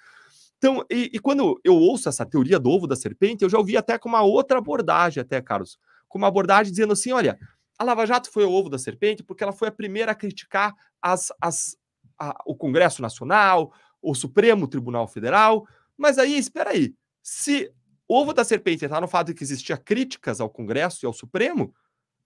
Então, e, e, quando eu ouço essa teoria do ovo da serpente, eu já ouvi até com uma outra abordagem, até, Carlos, com uma abordagem dizendo assim: olha, a Lava Jato foi o ovo da serpente porque ela foi a primeira a criticar as, as, a, o Congresso Nacional, o Supremo Tribunal Federal. Mas aí, espera aí, se o ovo da serpente está no fato de que existia críticas ao Congresso e ao Supremo,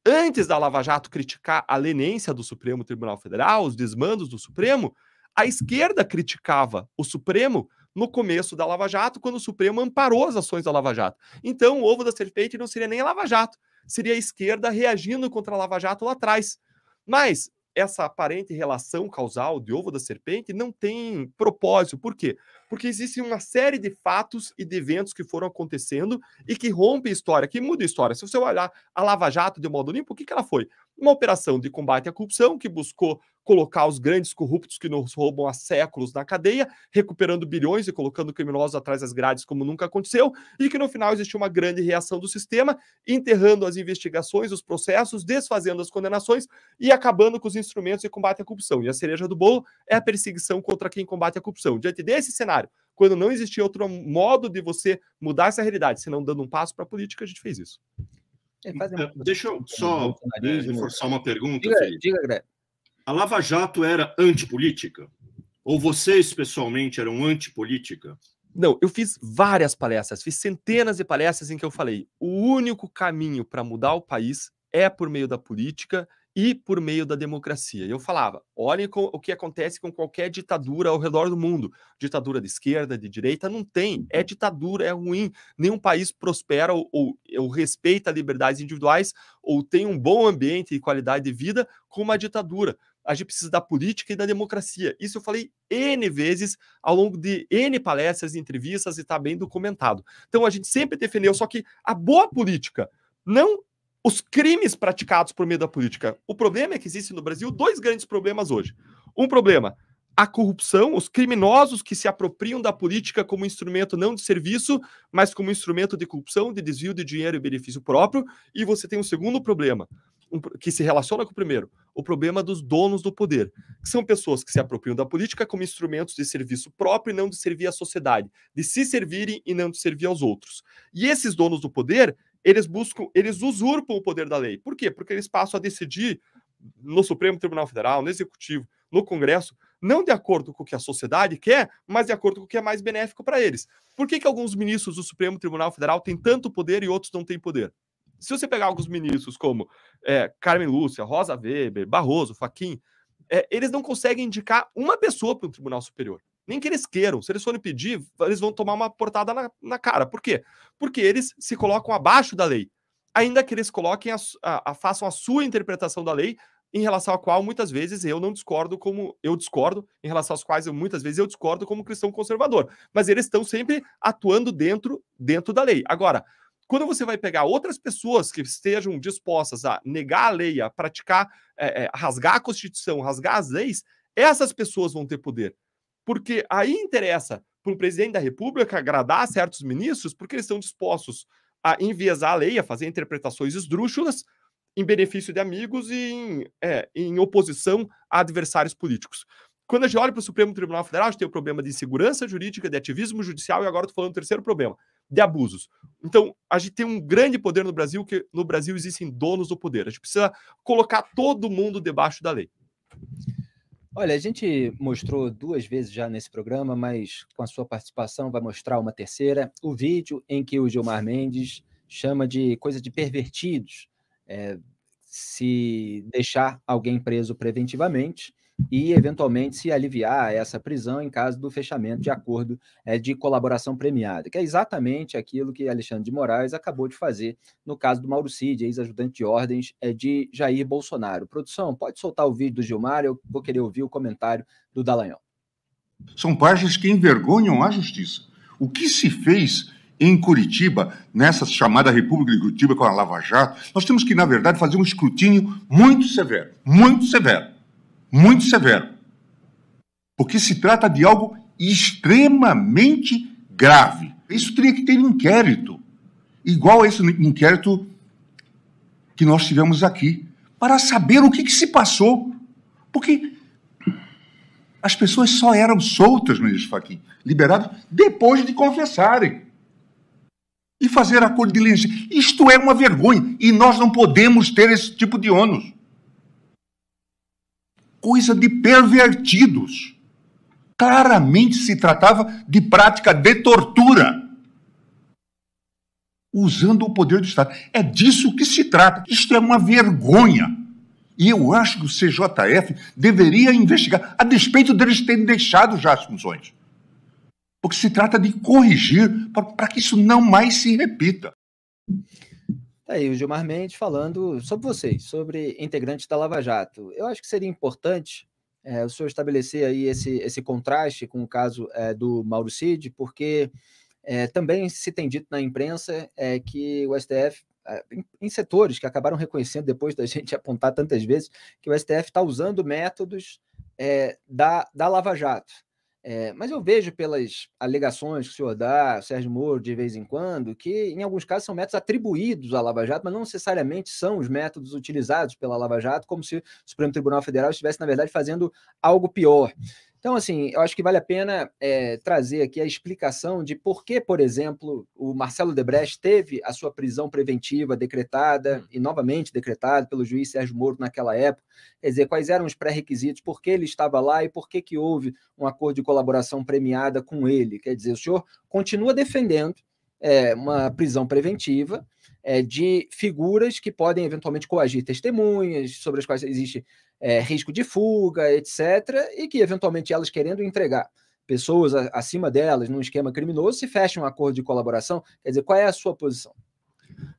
antes da Lava Jato criticar a leniência do Supremo Tribunal Federal, os desmandos do Supremo, a esquerda criticava o Supremo no começo da Lava Jato, quando o Supremo amparou as ações da Lava Jato. Então, o ovo da serpente não seria nem a Lava Jato, seria a esquerda reagindo contra a Lava Jato lá atrás. Mas essa aparente relação causal de ovo da serpente não tem propósito. Por quê? Porque existe uma série de fatos e de eventos que foram acontecendo e que rompem a história, que muda a história. Se você olhar a Lava Jato de modo limpo, o que, que ela foi? uma operação de combate à corrupção que buscou colocar os grandes corruptos que nos roubam há séculos na cadeia, recuperando bilhões e colocando criminosos atrás das grades como nunca aconteceu, e que no final existiu uma grande reação do sistema, enterrando as investigações, os processos, desfazendo as condenações e acabando com os instrumentos de combate à corrupção. E a cereja do bolo é a perseguição contra quem combate a corrupção. Diante desse cenário, quando não existia outro modo de você mudar essa realidade, senão dando um passo para a política, a gente fez isso. Então, deixa eu só reforçar uma pergunta. Diga, diga, Greg. A Lava Jato era antipolítica? Ou vocês, pessoalmente, eram antipolítica? Não, eu fiz várias palestras, fiz centenas de palestras em que eu falei: o único caminho para mudar o país é por meio da política e por meio da democracia. Eu falava, olhem o que acontece com qualquer ditadura ao redor do mundo. Ditadura de esquerda, de direita, não tem. É uhum. ditadura, é ruim. Nenhum país prospera ou, ou, ou respeita liberdades individuais ou tem um bom ambiente e qualidade de vida com uma ditadura. A gente precisa da política e da democracia. Isso eu falei N vezes ao longo de N palestras, entrevistas e está bem documentado. Então a gente sempre defendeu, só que a boa política não os crimes praticados por meio da política. O problema é que existe no Brasil dois grandes problemas hoje. Um problema, a corrupção, os criminosos que se apropriam da política como instrumento não de serviço, mas como instrumento de corrupção, de desvio de dinheiro e benefício próprio. E você tem um segundo problema, um, que se relaciona com o primeiro, o problema dos donos do poder, que são pessoas que se apropriam da política como instrumentos de serviço próprio e não de servir à sociedade, de se servirem e não de servir aos outros. E esses donos do poder, eles buscam, eles usurpam o poder da lei. Por quê? Porque eles passam a decidir no Supremo Tribunal Federal, no Executivo, no Congresso, não de acordo com o que a sociedade quer, mas de acordo com o que é mais benéfico para eles. Por que, que alguns ministros do Supremo Tribunal Federal têm tanto poder e outros não têm poder? Se você pegar alguns ministros como é, Carmen Lúcia, Rosa Weber, Barroso, Faquim, é, eles não conseguem indicar uma pessoa para o Tribunal Superior. Nem que eles queiram. Se eles forem pedir, eles vão tomar uma portada na, na cara. Por quê? Porque eles se colocam abaixo da lei. Ainda que eles coloquem a, a, a, façam a sua interpretação da lei, em relação à qual muitas vezes eu não discordo como eu discordo, em relação às quais eu, muitas vezes eu discordo como cristão conservador. Mas eles estão sempre atuando dentro dentro da lei. Agora, quando você vai pegar outras pessoas que estejam dispostas a negar a lei, a praticar, é, é, rasgar a Constituição, rasgar as leis, essas pessoas vão ter poder. Porque aí interessa para o presidente da República agradar certos ministros, porque eles estão dispostos a enviesar a lei, a fazer interpretações esdrúxulas em benefício de amigos e em, é, em oposição a adversários políticos. Quando a gente olha para o Supremo Tribunal Federal, a gente tem o problema de insegurança jurídica, de ativismo judicial e agora estou falando do terceiro problema, de abusos. Então, a gente tem um grande poder no Brasil, que no Brasil existem donos do poder. A gente precisa colocar todo mundo debaixo da lei. Olha, a gente mostrou duas vezes já nesse programa, mas com a sua participação vai mostrar uma terceira, o vídeo em que o Gilmar Mendes chama de coisa de pervertidos, é, se deixar alguém preso preventivamente e, eventualmente, se aliviar essa prisão em caso do fechamento de acordo é, de colaboração premiada, que é exatamente aquilo que Alexandre de Moraes acabou de fazer no caso do Mauro Cid, ex-ajudante de ordens é, de Jair Bolsonaro. Produção, pode soltar o vídeo do Gilmar, eu vou querer ouvir o comentário do Dallagnol. São páginas que envergonham a justiça. O que se fez em Curitiba, nessa chamada República de Curitiba com a Lava Jato, nós temos que, na verdade, fazer um escrutínio muito severo, muito severo muito severo, porque se trata de algo extremamente grave. Isso teria que ter inquérito, igual a esse inquérito que nós tivemos aqui, para saber o que, que se passou. Porque as pessoas só eram soltas, ministro Fachin, liberadas depois de confessarem e fazer acordo de leniência. Isto é uma vergonha e nós não podemos ter esse tipo de ônus coisa de pervertidos. Claramente se tratava de prática de tortura usando o poder do Estado. É disso que se trata. Isto é uma vergonha. E eu acho que o CJF deveria investigar, a despeito deles terem deixado já as funções. Porque se trata de corrigir para que isso não mais se repita. Tá aí o Gilmar Mendes falando sobre vocês, sobre integrantes da Lava Jato. Eu acho que seria importante é, o senhor estabelecer aí esse, esse contraste com o caso é, do Mauro Cid, porque é, também se tem dito na imprensa é, que o STF, é, em, em setores que acabaram reconhecendo depois da gente apontar tantas vezes, que o STF está usando métodos é, da, da Lava Jato. É, mas eu vejo pelas alegações que o senhor dá, o Sérgio Moro, de vez em quando, que em alguns casos são métodos atribuídos à Lava Jato, mas não necessariamente são os métodos utilizados pela Lava Jato, como se o Supremo Tribunal Federal estivesse, na verdade, fazendo algo pior. Então, assim, eu acho que vale a pena é, trazer aqui a explicação de por que, por exemplo, o Marcelo Debrecht teve a sua prisão preventiva decretada hum. e novamente decretada pelo juiz Sérgio Moro naquela época. Quer dizer, quais eram os pré-requisitos, por que ele estava lá e por que, que houve um acordo de colaboração premiada com ele. Quer dizer, o senhor continua defendendo é, uma prisão preventiva, é, de figuras que podem eventualmente coagir testemunhas, sobre as quais existe é, risco de fuga, etc., e que eventualmente elas querendo entregar pessoas a, acima delas num esquema criminoso se fecha um acordo de colaboração. Quer dizer, qual é a sua posição?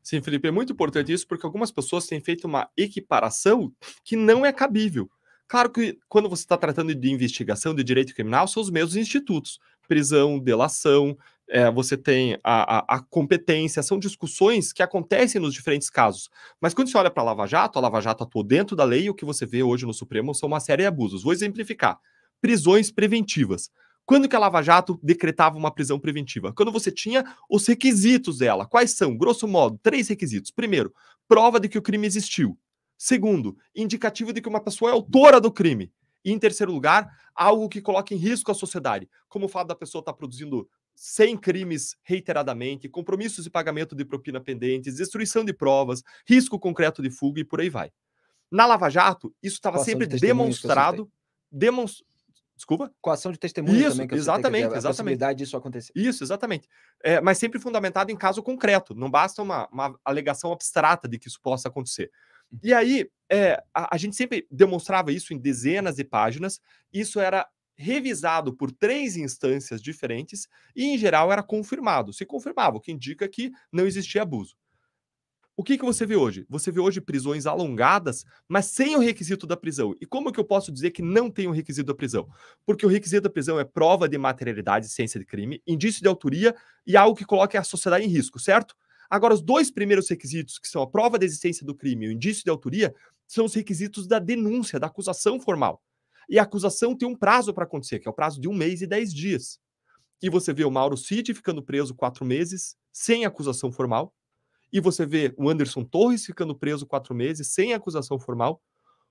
Sim, Felipe, é muito importante isso porque algumas pessoas têm feito uma equiparação que não é cabível. Claro que quando você está tratando de investigação de direito criminal, são os mesmos institutos prisão, delação, é, você tem a, a, a, competência, são discussões que acontecem nos diferentes casos. Mas quando você olha para a Lava Jato, a Lava Jato atuou dentro da lei e o que você vê hoje no Supremo são uma série de abusos. Vou exemplificar. Prisões preventivas. Quando que a Lava Jato decretava uma prisão preventiva? Quando você tinha os requisitos dela. Quais são? Grosso modo, três requisitos. Primeiro, prova de que o crime existiu. Segundo, indicativo de que uma pessoa é autora do crime. E, em terceiro lugar, algo que coloque em risco a sociedade, como o fato da pessoa estar tá produzindo sem crimes reiteradamente, compromissos de pagamento de propina pendentes, destruição de provas, risco concreto de fuga e por aí vai. Na Lava Jato, isso estava sempre de demonstrado. Demonst... Desculpa? ação de testemunho isso, também. Que exatamente, que, exatamente. A possibilidade disso acontecer. Isso, exatamente. É, mas sempre fundamentado em caso concreto. Não basta uma, uma alegação abstrata de que isso possa acontecer. E aí, é, a, a, gente sempre demonstrava isso em dezenas de páginas. Isso era revisado por três instâncias diferentes e, em geral, era confirmado. Se confirmava, o que indica que não existia abuso. O que, que você vê hoje? Você vê hoje prisões alongadas, mas sem o requisito da prisão. E como que eu posso dizer que não tem o requisito da prisão? Porque o requisito da prisão é prova de materialidade, ciência de crime, indício de autoria e algo que coloque a sociedade em risco, certo? Agora, os dois primeiros requisitos, que são a prova da existência do crime e o indício de autoria, são os requisitos da denúncia, da acusação formal. E a acusação tem um prazo para acontecer, que é o prazo de um mês e dez dias. E você vê o Mauro Cid ficando preso quatro meses sem acusação formal. E você vê o Anderson Torres ficando preso quatro meses sem acusação formal,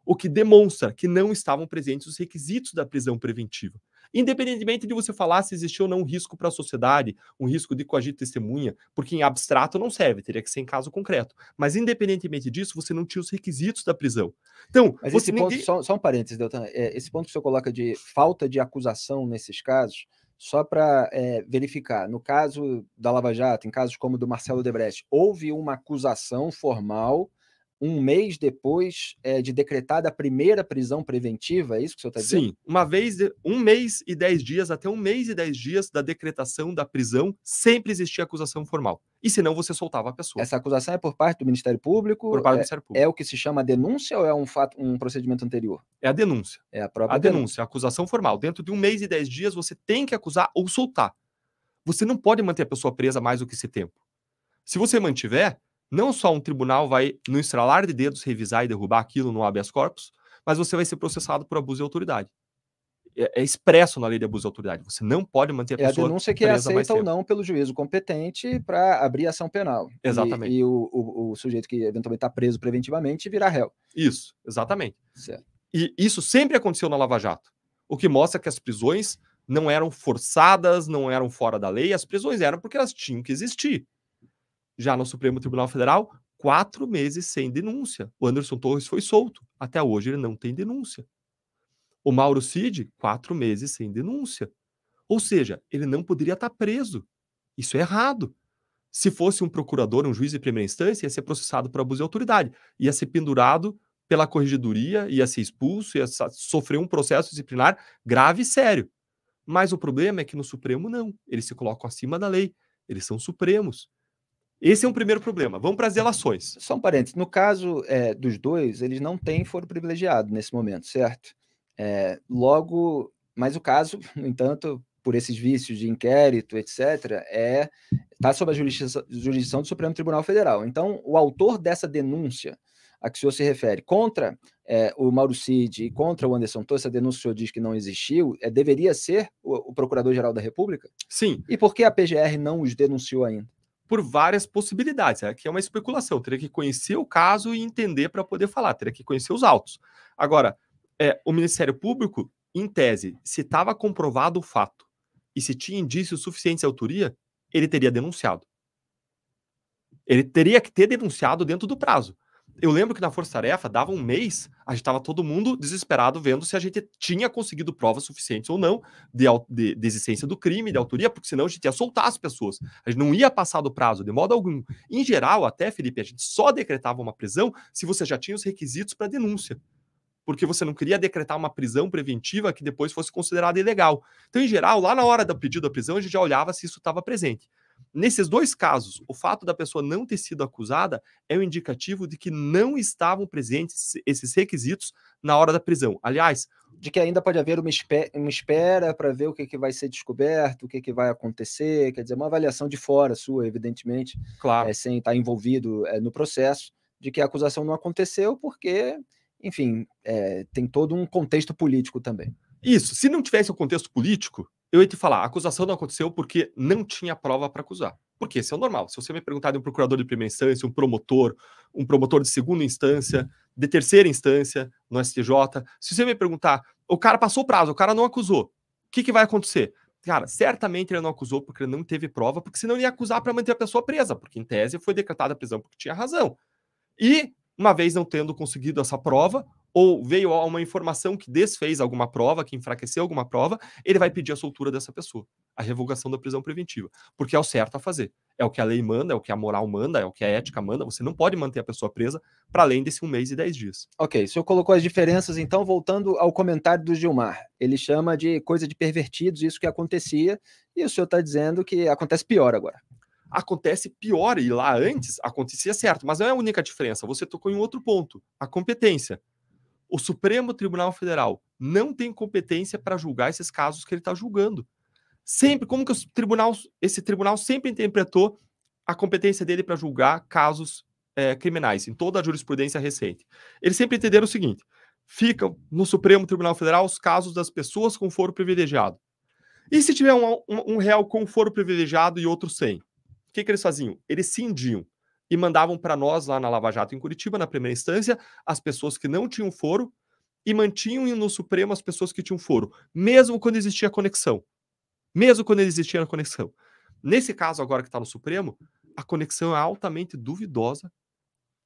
o que demonstra que não estavam presentes os requisitos da prisão preventiva. Independentemente de você falar se existiu ou não um risco para a sociedade, um risco de coagir testemunha, porque em abstrato não serve, teria que ser em caso concreto. Mas independentemente disso, você não tinha os requisitos da prisão. Então, Mas você esse ninguém... ponto, só, só, um parênteses, Deltan, é, esse ponto que você coloca de falta de acusação nesses casos, só para é, verificar, no caso da Lava Jato, em casos como o do Marcelo Debrecht, houve uma acusação formal um mês depois é, de decretada a primeira prisão preventiva, é isso que o senhor está dizendo? Sim, uma vez, um mês e dez dias, até um mês e dez dias da decretação da prisão, sempre existia acusação formal. E senão você soltava a pessoa. Essa acusação é por parte do Ministério Público? Por parte do é, Ministério Público. É o que se chama denúncia ou é um, fato, um procedimento anterior? É a denúncia. É a própria a denúncia. denúncia, a acusação formal. Dentro de um mês e dez dias, você tem que acusar ou soltar. Você não pode manter a pessoa presa mais do que esse tempo. Se você mantiver, não só um tribunal vai, no estralar de dedos, revisar e derrubar aquilo no habeas corpus, mas você vai ser processado por abuso de autoridade. É, é expresso na lei de abuso de autoridade. Você não pode manter a pessoa. É a denúncia que é aceita ou não pelo juízo competente para abrir ação penal. Exatamente. E, e o, o, o, sujeito que eventualmente está preso preventivamente virar réu. Isso, exatamente. Certo. E isso sempre aconteceu na Lava Jato. O que mostra que as prisões não eram forçadas, não eram fora da lei, as prisões eram porque elas tinham que existir. Já no Supremo Tribunal Federal, quatro meses sem denúncia. O Anderson Torres foi solto. Até hoje ele não tem denúncia. O Mauro Cid, quatro meses sem denúncia. Ou seja, ele não poderia estar tá preso. Isso é errado. Se fosse um procurador, um juiz de primeira instância, ia ser processado por abuso de autoridade, ia ser pendurado pela corregedoria, ia ser expulso, ia sofrer um processo disciplinar grave e sério. Mas o problema é que no Supremo não, eles se colocam acima da lei, eles são supremos. Esse é um primeiro problema. Vamos para as delações. Só um parênteses. No caso é, dos dois, eles não têm foro privilegiado nesse momento, certo? É, logo, mas o caso, no entanto, por esses vícios de inquérito, etc., é está sob a jurisdição, jurisdição do Supremo Tribunal Federal. Então, o autor dessa denúncia a que o senhor se refere contra é, o Mauro Cid e contra o Anderson Torres, a denúncia que o senhor diz que não existiu, é, deveria ser o, o Procurador-Geral da República? Sim. E por que a PGR não os denunciou ainda? por várias possibilidades. Aqui é, é uma especulação, teria que conhecer o caso e entender para poder falar, teria que conhecer os autos. Agora, é, o Ministério Público, em tese, se estava comprovado o fato e se tinha indícios suficientes de autoria, ele teria denunciado. Ele teria que ter denunciado dentro do prazo eu lembro que na Força Tarefa dava um mês, a gente estava todo mundo desesperado vendo se a gente tinha conseguido provas suficientes ou não de, de, de, existência do crime, de autoria, porque senão a gente ia soltar as pessoas. A gente não ia passar do prazo de modo algum. Em geral, até, Felipe, a gente só decretava uma prisão se você já tinha os requisitos para denúncia. Porque você não queria decretar uma prisão preventiva que depois fosse considerada ilegal. Então, em geral, lá na hora do pedido da prisão, a gente já olhava se isso estava presente. Nesses dois casos, o fato da pessoa não ter sido acusada é um indicativo de que não estavam presentes esses requisitos na hora da prisão. Aliás, de que ainda pode haver uma, espé uma espera para ver o que, que vai ser descoberto, o que, que vai acontecer, quer dizer, uma avaliação de fora sua, evidentemente, claro. É, sem estar envolvido é, no processo, de que a acusação não aconteceu porque, enfim, é, tem todo um contexto político também. Isso, se não tivesse o contexto político, eu ia te falar, a acusação não aconteceu porque não tinha prova para acusar. Porque isso é o normal. Se você me perguntar de um procurador de primeira instância, um promotor, um promotor de segunda instância, de terceira instância, no STJ, se você me perguntar, o cara passou o prazo, o cara não acusou, o que, que vai acontecer? Cara, certamente ele não acusou porque ele não teve prova, porque senão ele ia acusar para manter a pessoa presa, porque em tese foi decretada a prisão porque tinha razão. E, uma vez não tendo conseguido essa prova, ou veio a uma informação que desfez alguma prova, que enfraqueceu alguma prova, ele vai pedir a soltura dessa pessoa, a revogação da prisão preventiva, porque é o certo a fazer. É o que a lei manda, é o que a moral manda, é o que a ética manda. Você não pode manter a pessoa presa para além desse um mês e dez dias. Ok, o senhor colocou as diferenças, então, voltando ao comentário do Gilmar. Ele chama de coisa de pervertidos, isso que acontecia, e o senhor está dizendo que acontece pior agora acontece pior e lá antes acontecia certo, mas não é a única diferença. Você tocou em outro ponto, a competência. O Supremo Tribunal Federal não tem competência para julgar esses casos que ele está julgando. Sempre, como que o tribunal, esse tribunal sempre interpretou a competência dele para julgar casos é, criminais, em toda a jurisprudência recente. Eles sempre entenderam o seguinte: ficam no Supremo Tribunal Federal os casos das pessoas com foro privilegiado. E se tiver um, um, um réu com foro privilegiado e outro sem? O que, que eles faziam? Eles cindiam e mandavam para nós lá na Lava Jato em Curitiba, na primeira instância, as pessoas que não tinham foro e mantinham no Supremo as pessoas que tinham foro, mesmo quando existia conexão. Mesmo quando existia a conexão. Nesse caso agora que está no Supremo, a conexão é altamente duvidosa,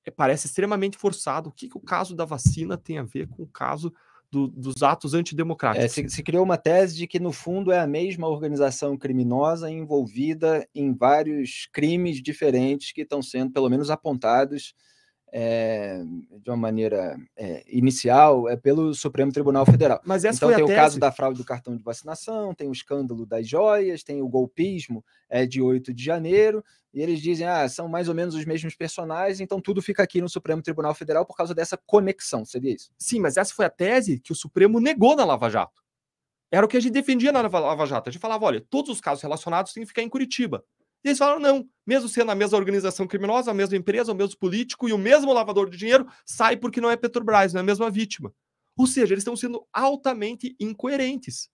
é, parece extremamente forçado. O que, que o caso da vacina tem a ver com o caso do, dos atos é, antidemocráticos. É, se, se, criou uma tese de que, no fundo, é a mesma organização criminosa envolvida em vários crimes diferentes que estão sendo, pelo menos, apontados é, de uma maneira é, inicial é pelo Supremo Tribunal Federal. Mas essa então tem o caso da fraude do cartão de vacinação, tem o escândalo das joias, tem o golpismo é, de 8 de janeiro, e eles dizem, ah, são mais ou menos os mesmos personagens, então tudo fica aqui no Supremo Tribunal Federal por causa dessa conexão, seria isso? Sim, mas essa foi a tese que o Supremo negou na Lava Jato. Era o que a gente defendia na Lava Jato. A gente falava, olha, todos os casos relacionados têm que ficar em Curitiba eles falaram: não, mesmo sendo a mesma organização criminosa, a mesma empresa, o mesmo político e o mesmo lavador de dinheiro, sai porque não é Petrobras, não é a mesma vítima. Ou seja, eles estão sendo altamente incoerentes.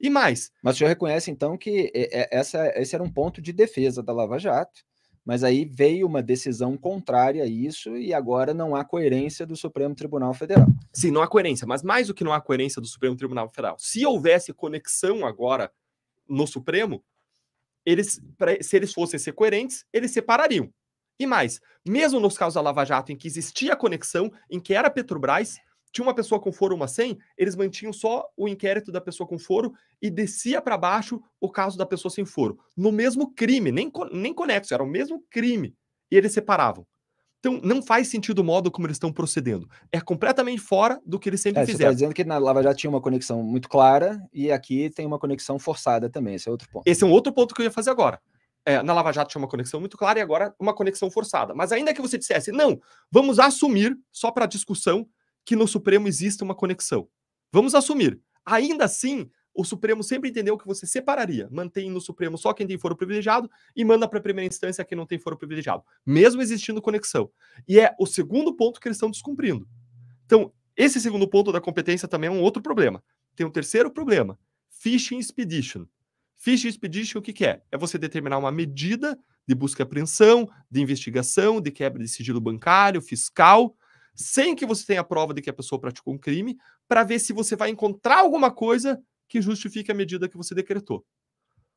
E mais. Mas o senhor reconhece, então, que essa, esse era um ponto de defesa da Lava Jato, mas aí veio uma decisão contrária a isso e agora não há coerência do Supremo Tribunal Federal. Sim, não há coerência, mas mais do que não há coerência do Supremo Tribunal Federal. Se houvesse conexão agora no Supremo, eles, pra, se eles fossem ser coerentes, eles separariam. E mais, mesmo nos casos da Lava Jato, em que existia conexão, em que era Petrobras, tinha uma pessoa com foro, uma sem, eles mantinham só o inquérito da pessoa com foro e descia para baixo o caso da pessoa sem foro. No mesmo crime, nem, nem conexo, era o mesmo crime. E eles separavam. Então, não faz sentido o modo como eles estão procedendo. É completamente fora do que eles sempre é, tá fizeram. Você está dizendo que na Lava Jato tinha uma conexão muito clara e aqui tem uma conexão forçada também. Esse é outro ponto. Esse é um outro ponto que eu ia fazer agora. É, na Lava Jato tinha uma conexão muito clara e agora uma conexão forçada. Mas ainda que você dissesse, não, vamos assumir, só para discussão, que no Supremo existe uma conexão. Vamos assumir. Ainda assim, o Supremo sempre entendeu que você separaria, mantém no Supremo só quem tem foro privilegiado e manda para a primeira instância quem não tem foro privilegiado, mesmo existindo conexão. E é o segundo ponto que eles estão descumprindo. Então, esse segundo ponto da competência também é um outro problema. Tem um terceiro problema, phishing expedition. Phishing expedition, o que, que é? É você determinar uma medida de busca e apreensão, de investigação, de quebra de sigilo bancário, fiscal, sem que você tenha prova de que a pessoa praticou um crime, para ver se você vai encontrar alguma coisa que justifique a medida que você decretou.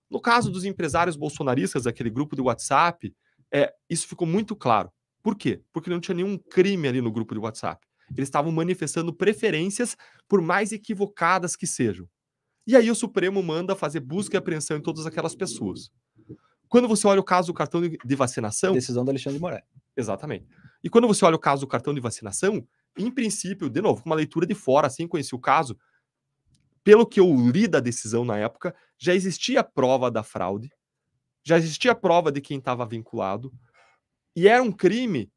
No caso dos empresários bolsonaristas, aquele grupo do WhatsApp, é, isso ficou muito claro. Por quê? Porque não tinha nenhum crime ali no grupo de WhatsApp. Eles estavam manifestando preferências, por mais equivocadas que sejam. E aí o Supremo manda fazer busca e apreensão em todas aquelas pessoas. Quando você olha o caso do cartão de vacinação. Decisão do Alexandre de Moraes. Exatamente. E quando você olha o caso do cartão de vacinação, em princípio, de novo, com uma leitura de fora, assim, conheci o caso, pelo que eu li da decisão na época, já existia prova da fraude, já existia prova de quem estava vinculado, e era um crime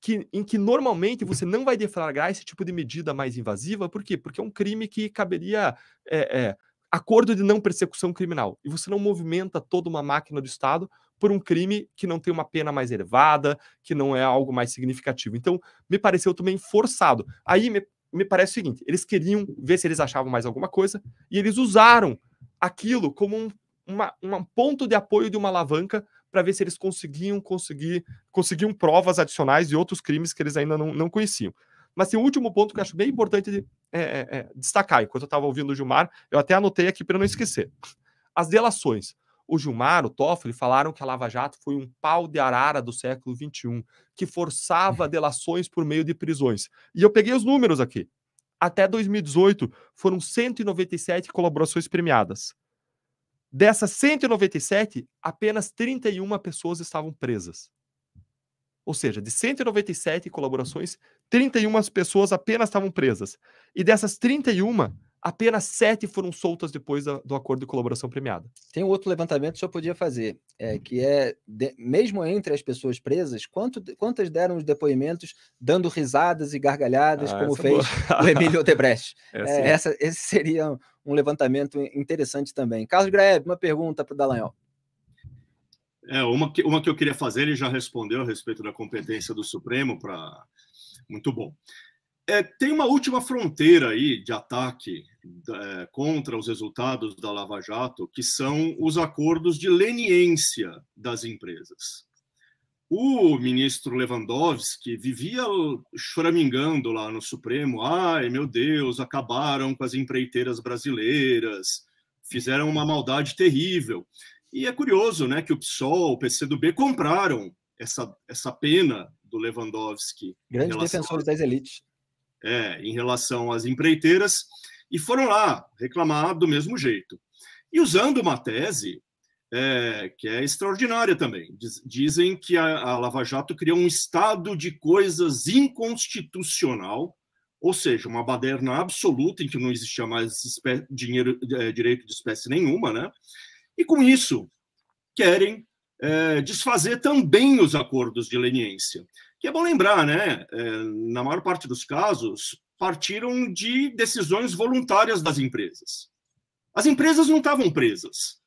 que, em que normalmente você não vai deflagrar esse tipo de medida mais invasiva, por quê? Porque é um crime que caberia é, é, acordo de não persecução criminal, e você não movimenta toda uma máquina do Estado por um crime que não tem uma pena mais elevada, que não é algo mais significativo. Então, me pareceu também forçado. Aí, me, me parece o seguinte: eles queriam ver se eles achavam mais alguma coisa e eles usaram aquilo como um, uma, um ponto de apoio de uma alavanca para ver se eles conseguiam conseguir conseguiam provas adicionais de outros crimes que eles ainda não, não conheciam. Mas tem um último ponto que eu acho bem importante de, é, é, é destacar. Enquanto eu estava ouvindo o Gilmar, eu até anotei aqui para não esquecer. As delações. O Gilmar, o Toffoli, falaram que a Lava Jato foi um pau de arara do século XXI, que forçava delações por meio de prisões. E eu peguei os números aqui. Até 2018, foram 197 colaborações premiadas. Dessas 197, apenas 31 pessoas estavam presas. Ou seja, de 197 colaborações, 31 pessoas apenas estavam presas. E dessas 31, Apenas sete foram soltas depois da, do acordo de colaboração premiada. Tem um outro levantamento que eu podia fazer, é, hum. que é, de, mesmo entre as pessoas presas, quanto, quantas deram os depoimentos dando risadas e gargalhadas, ah, como é fez o Emílio Odebrecht? é, é essa, esse seria um levantamento interessante também. Carlos Graeb, uma pergunta para o Dallagnol. É, uma que, uma que eu queria fazer, ele já respondeu a respeito da competência do Supremo para. Muito bom. É, tem uma última fronteira aí de ataque é, contra os resultados da Lava Jato, que são os acordos de leniência das empresas. O ministro Lewandowski vivia choramingando lá no Supremo: ai meu Deus, acabaram com as empreiteiras brasileiras, fizeram uma maldade terrível. E é curioso né, que o PSOL, o PCdoB compraram essa, essa pena do Lewandowski. Grandes relação... defensores das elites. É, em relação às empreiteiras e foram lá reclamar do mesmo jeito. E usando uma tese é, que é extraordinária também. Diz, dizem que a, a Lava Jato criou um estado de coisas inconstitucional, ou seja, uma baderna absoluta em que não existia mais dinheiro, é, direito de espécie nenhuma, né? E com isso, querem é, desfazer também os acordos de leniência. Que é bom lembrar, né? É, na maior parte dos casos, partiram de decisões voluntárias das empresas. As empresas não estavam presas.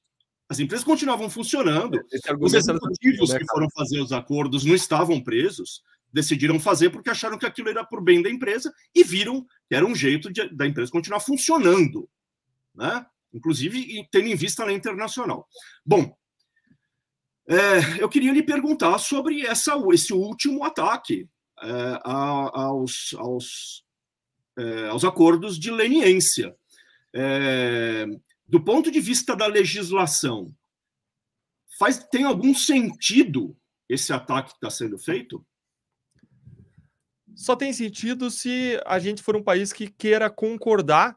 As empresas continuavam funcionando. Os executivos que né, foram fazer os acordos não estavam presos, decidiram fazer porque acharam que aquilo era por bem da empresa e viram que era um jeito de, da empresa continuar funcionando, né? inclusive tendo em vista a lei internacional. Bom, é, eu queria lhe perguntar sobre essa, esse último ataque é, aos, aos eh, aos acordos de leniência. Eh, do ponto de vista da legislação, faz, tem algum sentido esse ataque que está sendo feito? Só tem sentido se a gente for um país que queira concordar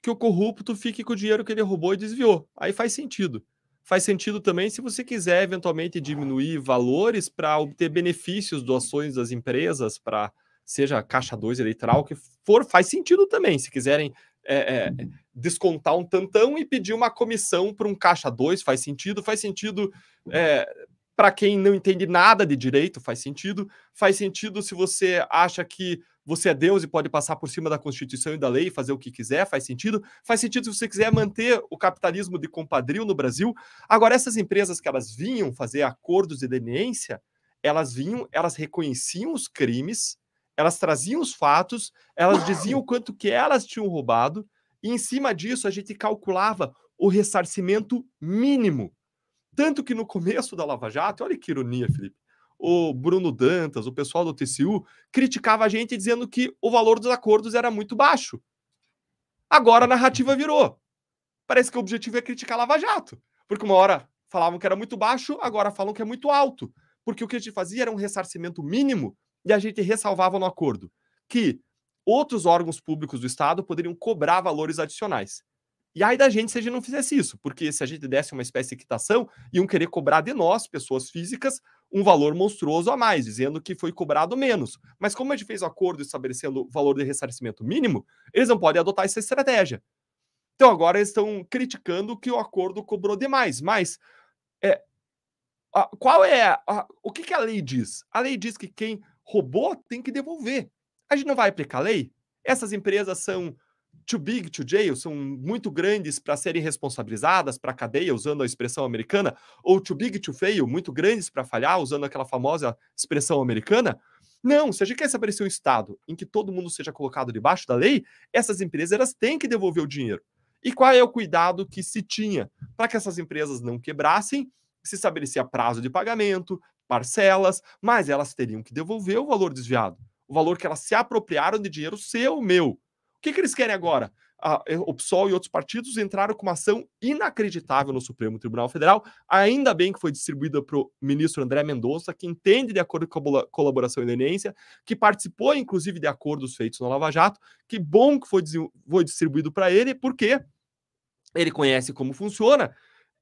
que o corrupto fique com o dinheiro que ele roubou e desviou. Aí faz sentido. Faz sentido também se você quiser eventualmente diminuir valores para obter benefícios, doações das empresas para seja caixa 2 eleitoral, que for, faz sentido também. Se quiserem é, é, uhum. descontar um tantão e pedir uma comissão para um caixa 2, faz sentido, faz sentido. É, para quem não entende nada de direito, faz sentido. Faz sentido se você acha que você é Deus e pode passar por cima da Constituição e da lei, fazer o que quiser, faz sentido. Faz sentido se você quiser manter o capitalismo de compadrio no Brasil. Agora, essas empresas que elas vinham fazer acordos de leniência, elas vinham, elas reconheciam os crimes, elas traziam os fatos, elas diziam o quanto que elas tinham roubado, e em cima disso a gente calculava o ressarcimento mínimo. Tanto que no começo da Lava Jato, olha que ironia, Felipe, o Bruno Dantas, o pessoal do TCU, criticava a gente dizendo que o valor dos acordos era muito baixo. Agora a narrativa virou. Parece que o objetivo é criticar a Lava Jato. Porque uma hora falavam que era muito baixo, agora falam que é muito alto. Porque o que a gente fazia era um ressarcimento mínimo e a gente ressalvava no acordo que outros órgãos públicos do Estado poderiam cobrar valores adicionais. E aí da gente se a gente não fizesse isso, porque se a gente desse uma espécie de equitação, iam querer cobrar de nós, pessoas físicas, um valor monstruoso a mais, dizendo que foi cobrado menos. Mas como a gente fez o um acordo estabelecendo o valor de ressarcimento mínimo, eles não podem adotar essa estratégia. Então agora eles estão criticando que o acordo cobrou demais, mas é, a, qual é a, o que, que a lei diz? A lei diz que quem Robô tem que devolver. A gente não vai aplicar lei? Essas empresas são too big to jail, são muito grandes para serem responsabilizadas para cadeia, usando a expressão americana, ou too big to fail, muito grandes para falhar, usando aquela famosa expressão americana. Não, se a gente quer estabelecer um Estado em que todo mundo seja colocado debaixo da lei, essas empresas elas têm que devolver o dinheiro. E qual é o cuidado que se tinha para que essas empresas não quebrassem? Se estabelecia prazo de pagamento, parcelas, mas elas teriam que devolver o valor desviado, o valor que elas se apropriaram de dinheiro seu, meu. O que, que eles querem agora? É, o PSOL e outros partidos entraram com uma ação inacreditável no Supremo Tribunal Federal. Ainda bem que foi distribuída para o ministro André Mendonça, que entende de acordo com a colaboração e que participou, inclusive, de acordos feitos no Lava Jato. Que bom que foi, foi distribuído para ele, porque ele conhece como funciona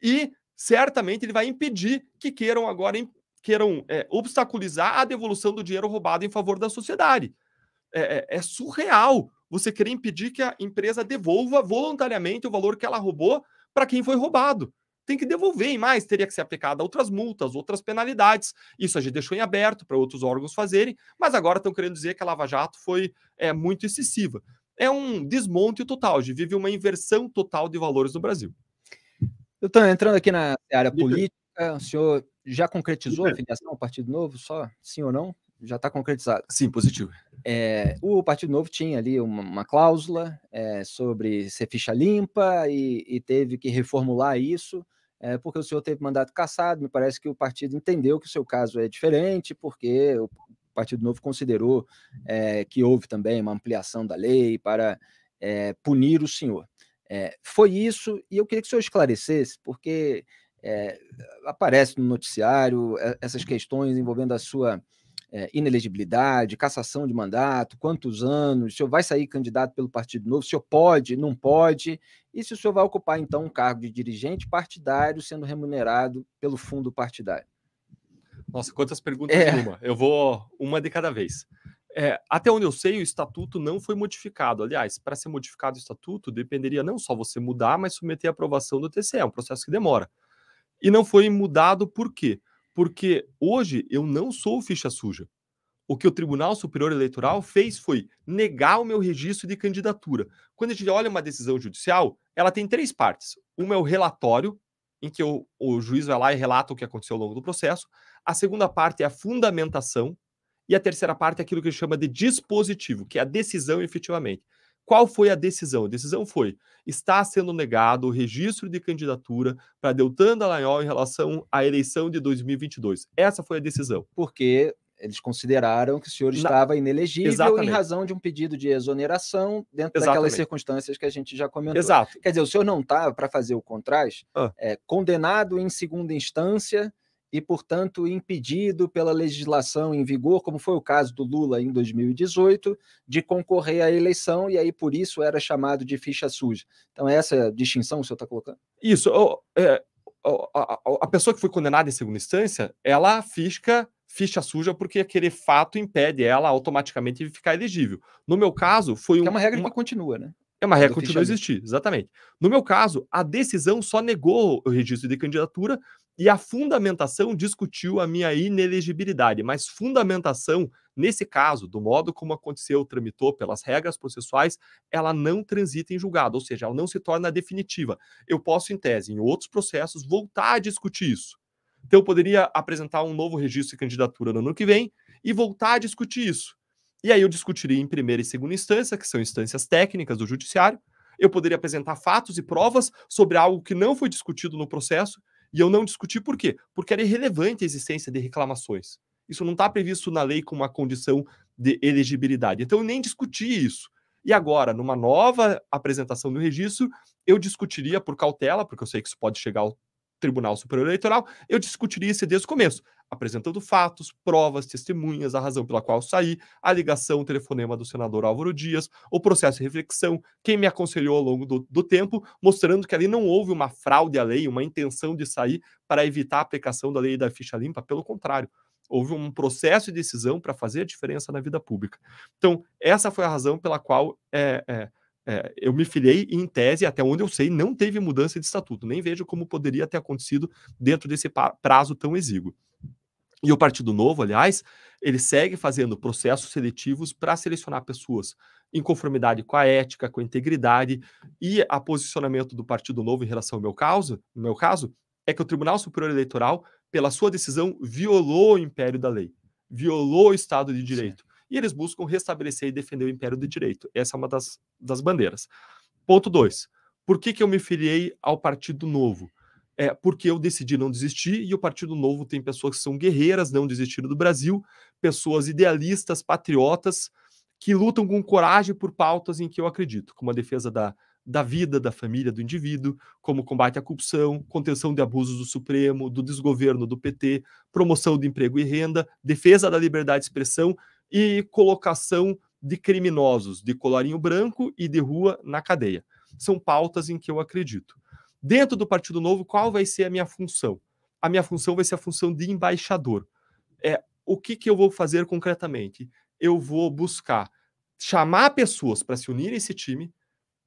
e certamente ele vai impedir que queiram agora queiram é, obstaculizar a devolução do dinheiro roubado em favor da sociedade. É, é, é, surreal você querer impedir que a empresa devolva voluntariamente o valor que ela roubou para quem foi roubado. Tem que devolver e mais, teria que ser aplicada outras multas, outras penalidades. Isso a gente deixou em aberto para outros órgãos fazerem, mas agora estão querendo dizer que a Lava Jato foi é, muito excessiva. É um desmonte total, a gente vive uma inversão total de valores no Brasil. Eu estou entrando aqui na área política, o senhor já concretizou a é. filiação ao Partido Novo, só sim ou não? Já está concretizado? Sim, positivo. É, o Partido Novo tinha ali uma, uma cláusula é, sobre ser ficha limpa e, e teve que reformular isso, é, porque o senhor teve mandato cassado. Me parece que o partido entendeu que o seu caso é diferente, porque o Partido Novo considerou é, que houve também uma ampliação da lei para é, punir o senhor. foi isso, e eu queria que o senhor esclarecesse, porque é, aparece no noticiário é, essas questões envolvendo a sua é, inelegibilidade, cassação de mandato, quantos anos, o senhor vai sair candidato pelo Partido Novo, o senhor pode, não pode, e se o senhor vai ocupar, então, um cargo de dirigente partidário sendo remunerado pelo fundo partidário. Nossa, quantas perguntas é. uma. Eu vou uma de cada vez. É, até onde eu sei, o estatuto não foi modificado. Aliás, para ser modificado o estatuto, dependeria não só você mudar, mas submeter a aprovação do TCE. É um processo que demora. E não foi mudado por quê? Porque hoje eu não sou ficha suja. O que o Tribunal Superior Eleitoral fez foi negar o meu registro de candidatura. Quando a gente olha uma decisão judicial, ela tem três partes. Uma é o relatório, em que o, o juiz vai lá e relata o que aconteceu ao longo do processo. A segunda parte é a fundamentação. E a terceira parte é aquilo que ele chama de dispositivo, que é a decisão efetivamente. Qual foi a decisão? A decisão foi: está sendo negado o registro de candidatura para Deltan Dallagnol em relação à eleição de 2022. Essa foi a decisão. Porque eles consideraram que o senhor estava inelegível Exatamente. em razão de um pedido de exoneração dentro Exatamente. daquelas circunstâncias que a gente já comentou. Exato. Quer dizer, o senhor não estava, para fazer o contraste, ah. é, condenado em segunda instância e, portanto, impedido pela legislação em vigor, como foi o caso do Lula em 2018, de concorrer à eleição e aí por isso era chamado de ficha suja. Então, essa é a distinção que o senhor está colocando? Isso. Oh, é, oh, a, a pessoa que foi condenada em segunda instância, ela fisca ficha suja porque aquele fato impede ela automaticamente de ficar elegível. No meu caso, foi é um, é uma regra uma... que continua, né? É uma regra que continua a existir, exatamente. No meu caso, a decisão só negou o registro de candidatura e a fundamentação discutiu a minha inelegibilidade, mas fundamentação, nesse caso, do modo como aconteceu, tramitou pelas regras processuais, ela não transita em julgado, ou seja, ela não se torna definitiva. Eu posso, em tese, em outros processos, voltar a discutir isso. Então, eu poderia apresentar um novo registro de candidatura no ano que vem e voltar a discutir isso. E aí eu discutiria em primeira e segunda instância, que são instâncias técnicas do judiciário. Eu poderia apresentar fatos e provas sobre algo que não foi discutido no processo e eu não discuti por quê? Porque era irrelevante a existência de reclamações. Isso não está previsto na lei como uma condição de elegibilidade. Então eu nem discuti isso. E agora, numa nova apresentação do registro, eu discutiria por cautela, porque eu sei que isso pode chegar ao Tribunal Superior Eleitoral, eu discutiria isso desde o começo apresentando fatos, provas, testemunhas, a razão pela qual saí, a ligação, o telefonema do senador Álvaro Dias, o processo de reflexão, quem me aconselhou ao longo do, do tempo, mostrando que ali não houve uma fraude à lei, uma intenção de sair para evitar a aplicação da lei da ficha limpa, pelo contrário. Houve um processo e decisão para fazer a diferença na vida pública. Então, essa foi a razão pela qual é, é é, eu me filiei em tese, até onde eu sei, não teve mudança de estatuto. Nem vejo como poderia ter acontecido dentro desse prazo tão exíguo. E o Partido Novo, aliás, ele segue fazendo processos seletivos para selecionar pessoas em conformidade com a ética, com a integridade e a posicionamento do Partido Novo em relação ao meu caso, no meu caso, é que o Tribunal Superior Eleitoral, pela sua decisão, violou o império da lei, violou o Estado de Direito e eles buscam restabelecer e defender o império do direito. Essa é uma das, das bandeiras. Ponto 2. Por que, que eu me filiei ao Partido Novo? É porque eu decidi não desistir e o Partido Novo tem pessoas que são guerreiras, não desistiram do Brasil, pessoas idealistas, patriotas, que lutam com coragem por pautas em que eu acredito, como a defesa da, da vida, da família, do indivíduo, como combate à corrupção, contenção de abusos do Supremo, do desgoverno do PT, promoção do emprego e renda, defesa da liberdade de expressão e colocação de criminosos de colarinho branco e de rua na cadeia. São pautas em que eu acredito. Dentro do Partido Novo, qual vai ser a minha função? A minha função vai ser a função de embaixador. É o que, que eu vou fazer concretamente? Eu vou buscar chamar pessoas para se unirem a esse time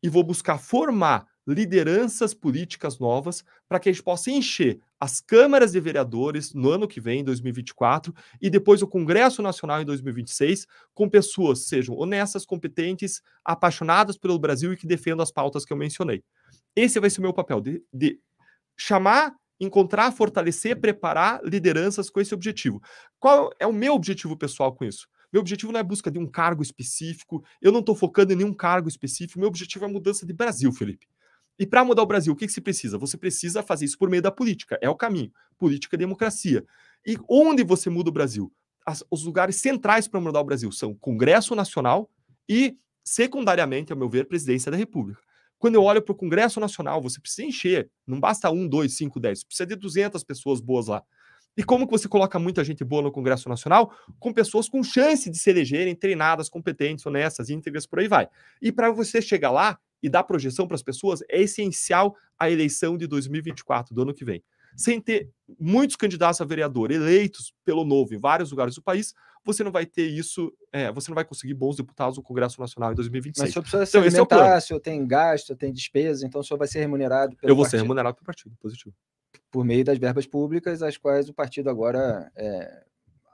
e vou buscar formar lideranças políticas novas para que a gente possa encher as câmaras de vereadores no ano que vem, 2024, e depois o Congresso Nacional em 2026, com pessoas sejam honestas, competentes, apaixonadas pelo Brasil e que defendam as pautas que eu mencionei. Esse vai ser o meu papel, de, de chamar, encontrar, fortalecer, preparar lideranças com esse objetivo. Qual é o meu objetivo pessoal com isso? Meu objetivo não é busca de um cargo específico, eu não estou focando em nenhum cargo específico, meu objetivo é a mudança de Brasil, Felipe. E para mudar o Brasil, o que, que se precisa? Você precisa fazer isso por meio da política. É o caminho. Política e democracia. E onde você muda o Brasil? As, os lugares centrais para mudar o Brasil são Congresso Nacional e, secundariamente, ao meu ver, Presidência da República. Quando eu olho para o Congresso Nacional, você precisa encher. Não basta um, dois, cinco, dez. Precisa de 200 pessoas boas lá. E como que você coloca muita gente boa no Congresso Nacional? Com pessoas com chance de se elegerem, treinadas, competentes, honestas, íntegras, por aí vai. E para você chegar lá, e dar projeção para as pessoas é essencial à eleição de 2024, do ano que vem. Sem ter muitos candidatos a vereador eleitos pelo novo em vários lugares do país, você não vai ter isso, é, você não vai conseguir bons deputados no Congresso Nacional em 2026. Mas o senhor precisa se então, se alimentar, é o, o senhor tem gasto, tem despesa, então o senhor vai ser remunerado pelo Eu vou partido. ser remunerado pelo partido, positivo. Por meio das verbas públicas, as quais o partido agora é,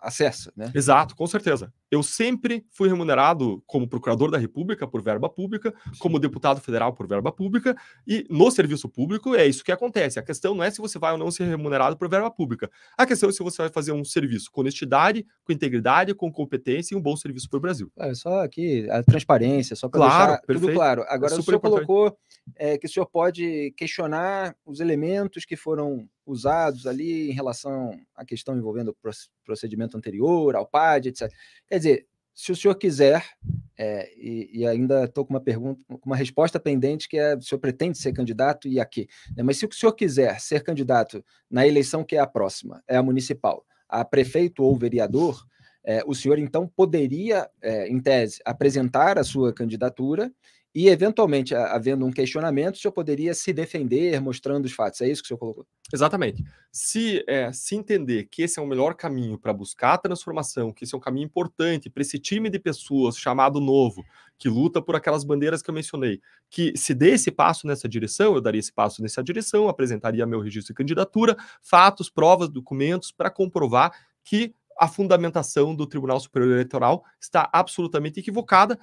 acessa, né? Exato, com certeza. Eu sempre fui remunerado como procurador da República por verba pública, Sim. como deputado federal por verba pública, e no serviço público é isso que acontece. A questão não é se você vai ou não ser remunerado por verba pública. A questão é se você vai fazer um serviço com honestidade, com integridade, com competência e um bom serviço para o Brasil. É só aqui a transparência, só para claro, deixar perfeito. tudo claro. É Agora, é o senhor importante. colocou é, que o senhor pode questionar os elementos que foram usados ali em relação à questão envolvendo o procedimento anterior, ao PAD, etc. Quer dizer, se o senhor quiser, é, e, e, ainda estou com uma pergunta, com uma resposta pendente, que é o senhor pretende ser candidato e aqui. Né? Mas se o senhor quiser ser candidato na eleição que é a próxima, é a municipal, a prefeito ou vereador, é, o senhor então poderia, é, em tese, apresentar a sua candidatura e, eventualmente, havendo um questionamento, o senhor poderia se defender mostrando os fatos. É isso que o senhor colocou? Exatamente. Se, é, se entender que esse é o melhor caminho para buscar a transformação, que esse é um caminho importante para esse time de pessoas chamado novo, que luta por aquelas bandeiras que eu mencionei, que se dê esse passo nessa direção, eu daria esse passo nessa direção, apresentaria meu registro de candidatura, fatos, provas, documentos para comprovar que a fundamentação do Tribunal Superior Eleitoral está absolutamente equivocada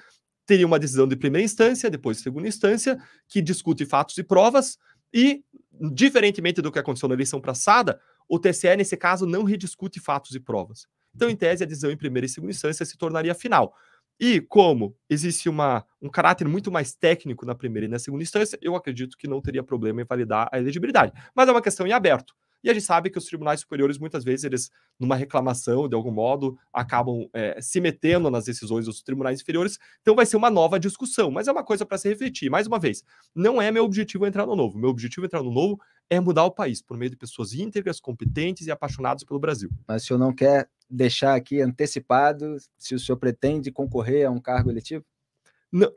teria uma decisão de primeira instância, depois de segunda instância, que discute fatos e provas, e, diferentemente do que aconteceu na eleição passada, o TSE, nesse caso, não rediscute fatos e provas. Então, em tese, a decisão em primeira e segunda instância se tornaria final. E como existe uma, um caráter muito mais técnico na primeira e na segunda instância, eu acredito que não teria problema em validar a elegibilidade. Mas é uma questão em aberto. E a gente sabe que os tribunais superiores, muitas vezes, eles, numa reclamação, de algum modo, acabam é, se metendo nas decisões dos tribunais inferiores. Então vai ser uma nova discussão, mas é uma coisa para se refletir. Mais uma vez, não é meu objetivo entrar no novo. Meu objetivo entrar no novo é mudar o país por meio de pessoas íntegras, competentes e apaixonadas pelo Brasil. Mas o senhor não quer deixar aqui antecipado se o senhor pretende concorrer a um cargo eletivo?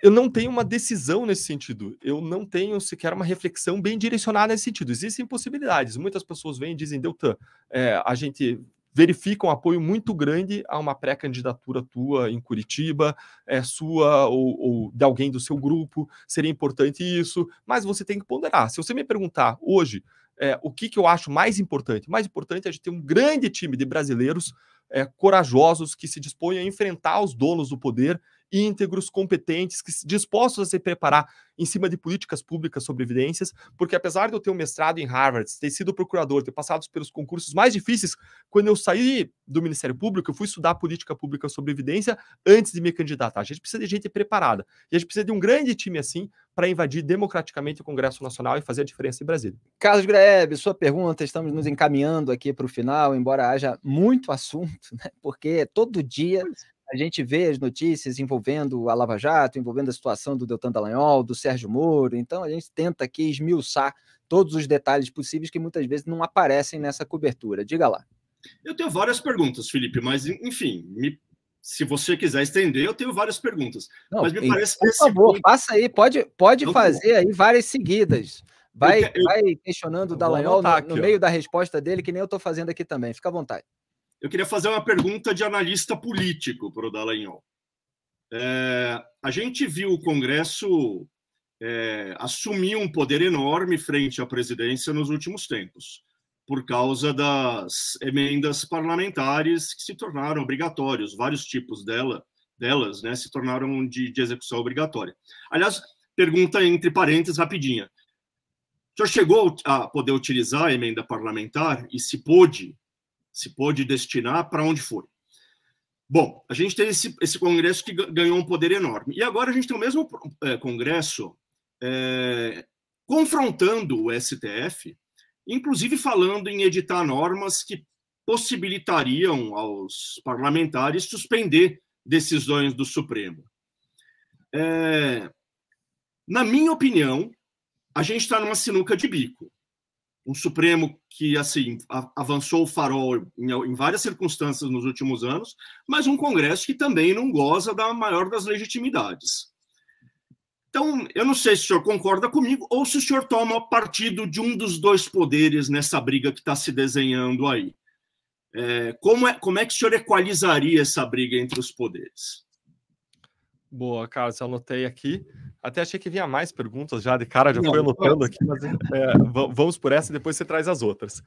eu não tenho uma decisão nesse sentido. Eu não tenho sequer uma reflexão bem direcionada nesse sentido. Existem possibilidades. Muitas pessoas vêm e dizem, Deltan, é, a gente verifica um apoio muito grande a uma pré-candidatura tua em Curitiba, é sua ou, ou, de alguém do seu grupo. Seria importante isso, mas você tem que ponderar. Se você me perguntar hoje é, o que, que eu acho mais importante, mais importante é a gente ter um grande time de brasileiros é, corajosos que se dispõem a enfrentar os donos do poder íntegros, competentes, que, dispostos a se preparar em cima de políticas públicas sobre evidências, porque apesar de eu ter um mestrado em Harvard, ter sido procurador, ter passado pelos concursos mais difíceis, quando eu saí do Ministério Público, eu fui estudar política pública sobre evidência antes de me candidatar. A gente precisa de gente preparada. E a gente precisa de um grande time assim para invadir democraticamente o Congresso Nacional e fazer a diferença em Brasília. Carlos Graeb, sua pergunta, estamos nos encaminhando aqui para o final, embora haja muito assunto, né? porque todo dia a gente vê as notícias envolvendo a Lava Jato, envolvendo a situação do Deltan Dallagnol, do Sérgio Moro, então a gente tenta aqui esmiuçar todos os detalhes possíveis que muitas vezes não aparecem nessa cobertura. Diga lá. Eu tenho várias perguntas, Felipe, mas enfim, me... se você quiser estender, eu tenho várias perguntas. Não, mas me parece Por favor, ponto... passa aí, pode, pode tá fazer aí várias seguidas. Vai, eu, eu... vai questionando o Dallagnol no, no meio da resposta dele, que nem eu estou fazendo aqui também. Fica à vontade. Eu queria fazer uma pergunta de analista político para o Dallagnol. É, a gente viu o Congresso é, assumir um poder enorme frente à presidência nos últimos tempos, por causa das emendas parlamentares que se tornaram obrigatórias, vários tipos dela, delas né, se tornaram de, de execução obrigatória. Aliás, pergunta entre parênteses rapidinha. O senhor chegou a poder utilizar a emenda parlamentar e se pôde se pôde destinar para onde foi. Bom, a gente tem esse, esse Congresso que ganhou um poder enorme. E agora a gente tem o mesmo é, Congresso é, confrontando o STF, inclusive falando em editar normas que possibilitariam aos parlamentares suspender decisões do Supremo. É, na minha opinião, a gente está numa sinuca de bico um Supremo que assim avançou o farol em, várias circunstâncias nos últimos anos, mas um Congresso que também não goza da maior das legitimidades. Então, eu não sei se o senhor concorda comigo ou se o senhor toma partido de um dos dois poderes nessa briga que está se desenhando aí. É, como, é, como é que o senhor equalizaria essa briga entre os poderes? Boa, Carlos, anotei aqui. Até achei que vinha mais perguntas já de cara, já não, foi anotando aqui, mas é, vamos por essa e depois você traz as outras.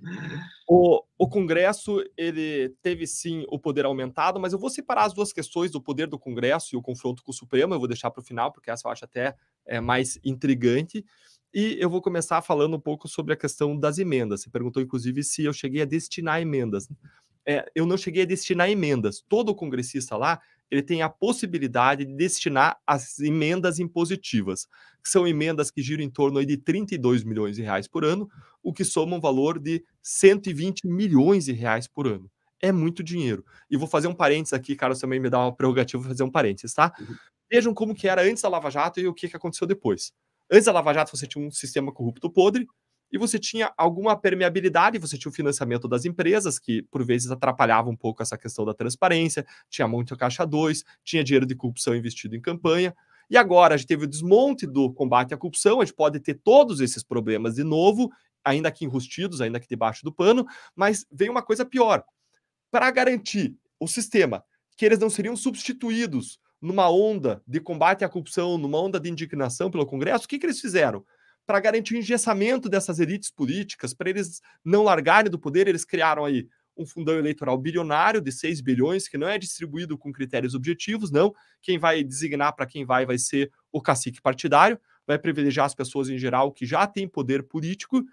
O, o Congresso ele teve sim o poder aumentado, mas eu vou separar as duas questões do poder do Congresso e o confronto com o Supremo. Eu vou deixar para o final porque essa eu acho até é, mais intrigante. E eu vou começar falando um pouco sobre a questão das emendas. Você perguntou inclusive se eu cheguei a destinar emendas. É, eu não cheguei a destinar emendas. Todo congressista lá ele tem a possibilidade de destinar as emendas impositivas, que são emendas que giram em torno de 32 milhões de reais por ano, o que soma um valor de 120 milhões de reais por ano. É muito dinheiro. E vou fazer um parênteses aqui, Carlos, também me dá uma prerrogativa fazer um parênteses, tá? Uhum. Vejam como que era antes da Lava Jato e o que, que aconteceu depois. Antes da Lava Jato, você tinha um sistema corrupto podre, e você tinha alguma permeabilidade, você tinha o financiamento das empresas, que por vezes atrapalhava um pouco essa questão da transparência, tinha muito caixa 2, tinha dinheiro de corrupção investido em campanha. E agora a gente teve o desmonte do combate à corrupção, a gente pode ter todos esses problemas de novo, ainda que enrustidos, ainda que debaixo do pano, mas veio uma coisa pior. Para garantir o sistema que eles não seriam substituídos numa onda de combate à corrupção, numa onda de indignação pelo Congresso, o que, que eles fizeram? para garantir o engessamento dessas elites políticas, para eles não largarem do poder, eles criaram aí um fundão eleitoral bilionário de 6 bilhões, que não é distribuído com critérios objetivos, não. Quem vai designar para quem vai vai ser o cacique partidário, vai privilegiar as pessoas em geral que já têm poder político,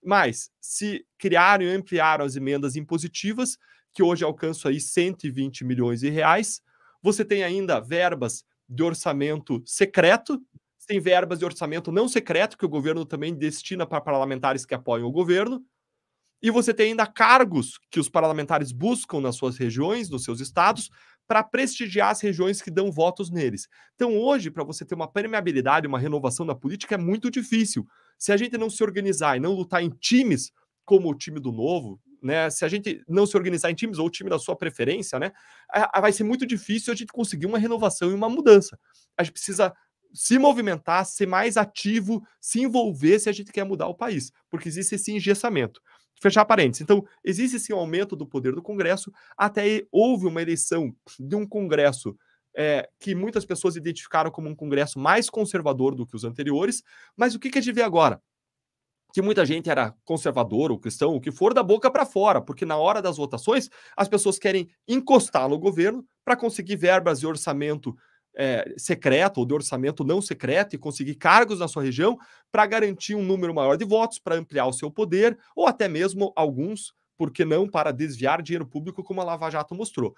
mas se criaram e ampliaram as emendas impositivas, que hoje alcançam aí 120 milhões de reais, você tem ainda verbas de orçamento secreto, tem verbas de orçamento não secreto que o governo também destina para parlamentares que apoiam o governo. E você tem ainda cargos que os parlamentares buscam nas suas regiões, nos seus estados, para prestigiar as regiões que dão votos neles. Então, hoje, para você ter uma permeabilidade, uma renovação na política, é muito difícil. Se a gente não se organizar e não lutar em times, como o time do Novo, né? Se a gente não se organizar em times ou o time da sua preferência, né? Vai ser muito difícil a gente conseguir uma renovação e uma mudança. A gente precisa se movimentar, ser mais ativo, se envolver se a gente quer mudar o país, porque existe esse engessamento. Fechar parênteses. Então, existe esse aumento do poder do Congresso, até houve uma eleição de um Congresso é, que muitas pessoas identificaram como um Congresso mais conservador do que os anteriores, mas o que, que a gente vê agora? que muita gente era conservador ou cristão, o que for, da boca para fora, porque na hora das votações as pessoas querem encostar no governo para conseguir verbas e orçamento é, secreto ou de orçamento não secreto e conseguir cargos na sua região para garantir um número maior de votos, para ampliar o seu poder, ou até mesmo alguns, por que não, para desviar dinheiro público, como a Lava Jato mostrou.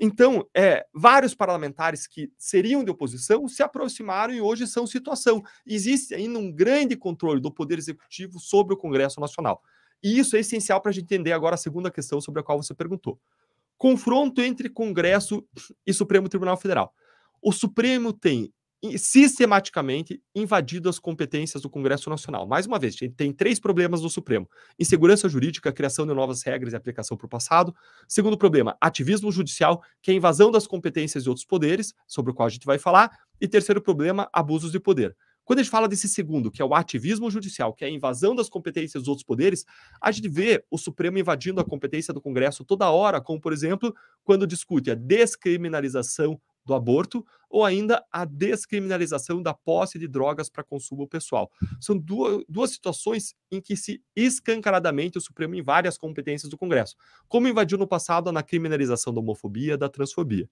Então, é, vários parlamentares que seriam de oposição se aproximaram e hoje são situação. Existe ainda um grande controle do Poder Executivo sobre o Congresso Nacional. E isso é essencial para a gente entender agora a segunda questão sobre a qual você perguntou. Confronto entre Congresso e Supremo Tribunal Federal o Supremo tem sistematicamente invadido as competências do Congresso Nacional. Mais uma vez, tem três problemas do Supremo: insegurança jurídica, criação de novas regras e aplicação para o passado. Segundo problema, ativismo judicial, que é a invasão das competências de outros poderes, sobre o qual a gente vai falar. E terceiro problema, abusos de poder. Quando a gente fala desse segundo, que é o ativismo judicial, que é a invasão das competências dos outros poderes, a gente vê o Supremo invadindo a competência do Congresso toda hora, como, por exemplo, quando discute a descriminalização do aborto, ou ainda a descriminalização da posse de drogas para consumo pessoal. São duas, duas situações em que se escancaradamente o Supremo invade as competências do Congresso, como invadiu no passado na criminalização da homofobia, da transfobia.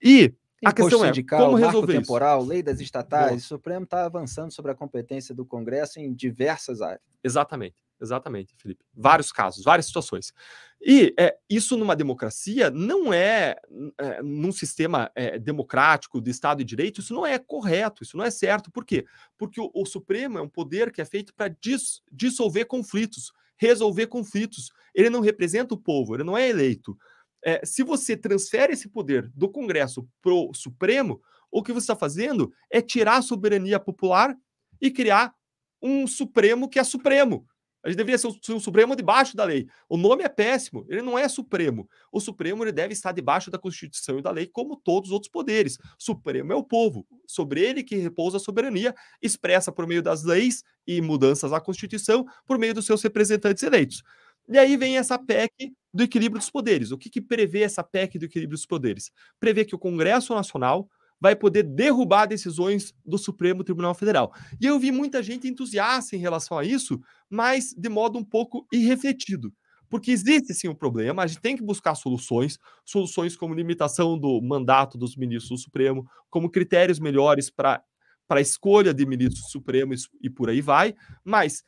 E a questão é, sindical, é como resolver marco temporal, isso? lei das estatais, Boa. o Supremo está avançando sobre a competência do Congresso em diversas áreas. Exatamente. Exatamente, Felipe. Vários casos, várias situações. E é, isso numa democracia não é, é num sistema é, democrático de Estado e direito, isso não é correto, isso não é certo. Por quê? Porque o, o Supremo é um poder que é feito para dis, dissolver conflitos, resolver conflitos. Ele não representa o povo, ele não é eleito. É, se você transfere esse poder do Congresso para o Supremo, o que você está fazendo é tirar a soberania popular e criar um Supremo que é Supremo a gente deveria ser o, o Supremo debaixo da lei. O nome é péssimo, ele não é Supremo. O Supremo ele deve estar debaixo da Constituição e da lei, como todos os outros poderes. Supremo é o povo, sobre ele que repousa a soberania, expressa por meio das leis e mudanças à Constituição, por meio dos seus representantes eleitos. E aí vem essa PEC do equilíbrio dos poderes. O que, que prevê essa PEC do equilíbrio dos poderes? Prevê que o Congresso Nacional vai poder derrubar decisões do Supremo Tribunal Federal. E eu vi muita gente entusiasta em relação a isso, mas de modo um pouco irrefletido. Porque existe sim um problema, a gente tem que buscar soluções, soluções como limitação do mandato dos ministros do Supremo, como critérios melhores para a escolha de ministros do Supremo e por aí vai. Mas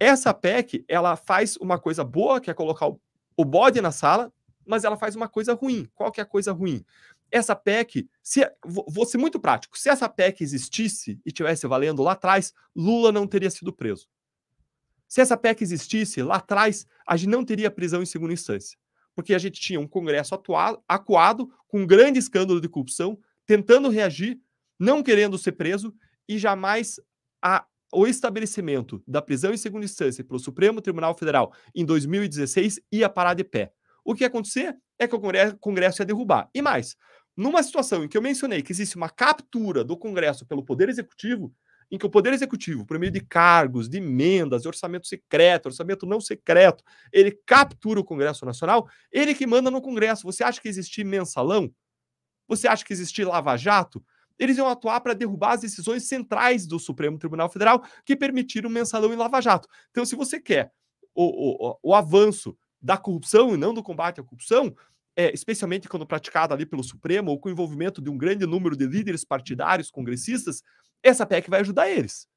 essa PEC, ela faz uma coisa boa, que é colocar o, o bode na sala, mas ela faz uma coisa ruim. Qual que é a coisa ruim? essa PEC, se, é, vou ser muito prático, se essa PEC existisse e tivesse valendo lá atrás, Lula não teria sido preso. Se essa PEC existisse lá atrás, a gente não teria prisão em segunda instância, porque a gente tinha um Congresso atuado, acuado, com um grande escândalo de corrupção, tentando reagir, não querendo ser preso, e jamais a, o estabelecimento da prisão em segunda instância pelo Supremo Tribunal Federal em 2016 ia parar de pé. O que ia acontecer é que o Congresso ia derrubar. E mais, numa situação em que eu mencionei que existe uma captura do Congresso pelo Poder Executivo, em que o Poder Executivo, por meio de cargos, de emendas, de orçamento secreto, orçamento não secreto, ele captura o Congresso Nacional, ele que manda no Congresso. Você acha que existir mensalão? Você acha que existir lava-jato? Eles iam atuar para derrubar as decisões centrais do Supremo Tribunal Federal que permitiram mensalão e lava-jato. Então, se você quer o, o, o avanço da corrupção e não do combate à corrupção, é, especialmente quando praticada ali pelo Supremo ou com o envolvimento de um grande número de líderes partidários, congressistas, essa PEC vai ajudar eles.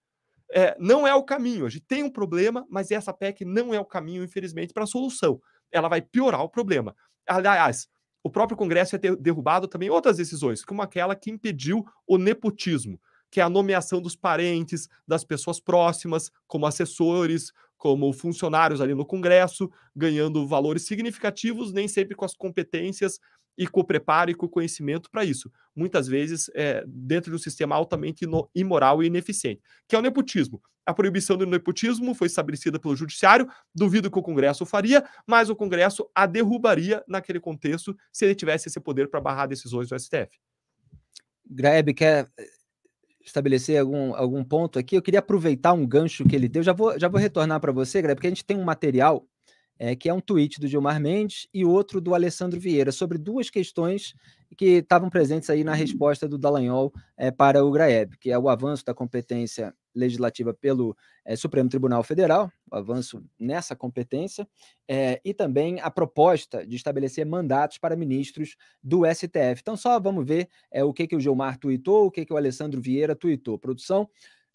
É, não é o caminho. A gente tem um problema, mas essa PEC não é o caminho, infelizmente, para a solução. Ela vai piorar o problema. Aliás, o próprio Congresso ia ter derrubado também outras decisões, como aquela que impediu o nepotismo, que é a nomeação dos parentes, das pessoas próximas, como assessores, como funcionários ali no Congresso, ganhando valores significativos, nem sempre com as competências e com o preparo e com o conhecimento para isso. Muitas vezes é, dentro de um sistema altamente imoral e ineficiente, que é o nepotismo. A proibição do nepotismo foi estabelecida pelo Judiciário, duvido que o Congresso o faria, mas o Congresso a derrubaria naquele contexto se ele tivesse esse poder para barrar decisões do STF. Greb, quer estabelecer algum, algum ponto aqui, eu queria aproveitar um gancho que ele deu. Já vou, já vou retornar para você, Greg, porque a gente tem um material é, que é um tweet do Gilmar Mendes e outro do Alessandro Vieira, sobre duas questões que estavam presentes aí na hum. resposta do Dallagnol é, para o GRAEB, que é o avanço da competência legislativa pelo é, Supremo Tribunal Federal, o avanço nessa competência, é, e também a proposta de estabelecer mandatos para ministros do STF. Então, só vamos ver é, o que, que o Gilmar tuitou, o que, que o Alessandro Vieira tuitou. Produção,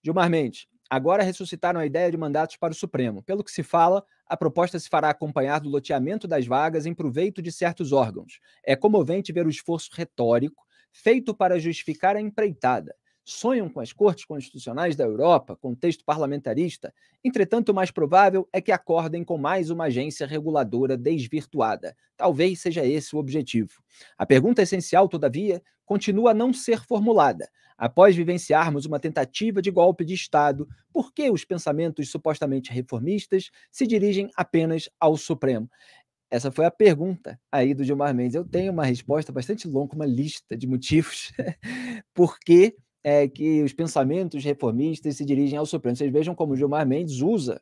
Gilmar Mendes, agora ressuscitaram a ideia de mandatos para o Supremo. Pelo que se fala, a proposta se fará acompanhar do loteamento das vagas em proveito de certos órgãos. É comovente ver o esforço retórico feito para justificar a empreitada. Sonham com as cortes constitucionais da Europa, contexto parlamentarista. Entretanto, o mais provável é que acordem com mais uma agência reguladora desvirtuada. Talvez seja esse o objetivo. A pergunta essencial, todavia, continua a não ser formulada. Após vivenciarmos uma tentativa de golpe de Estado, por que os pensamentos supostamente reformistas se dirigem apenas ao Supremo? Essa foi a pergunta aí do Gilmar Mendes. Eu tenho uma resposta bastante longa, uma lista de motivos por que, é, que os pensamentos reformistas se dirigem ao Supremo. Vocês vejam como o Gilmar Mendes usa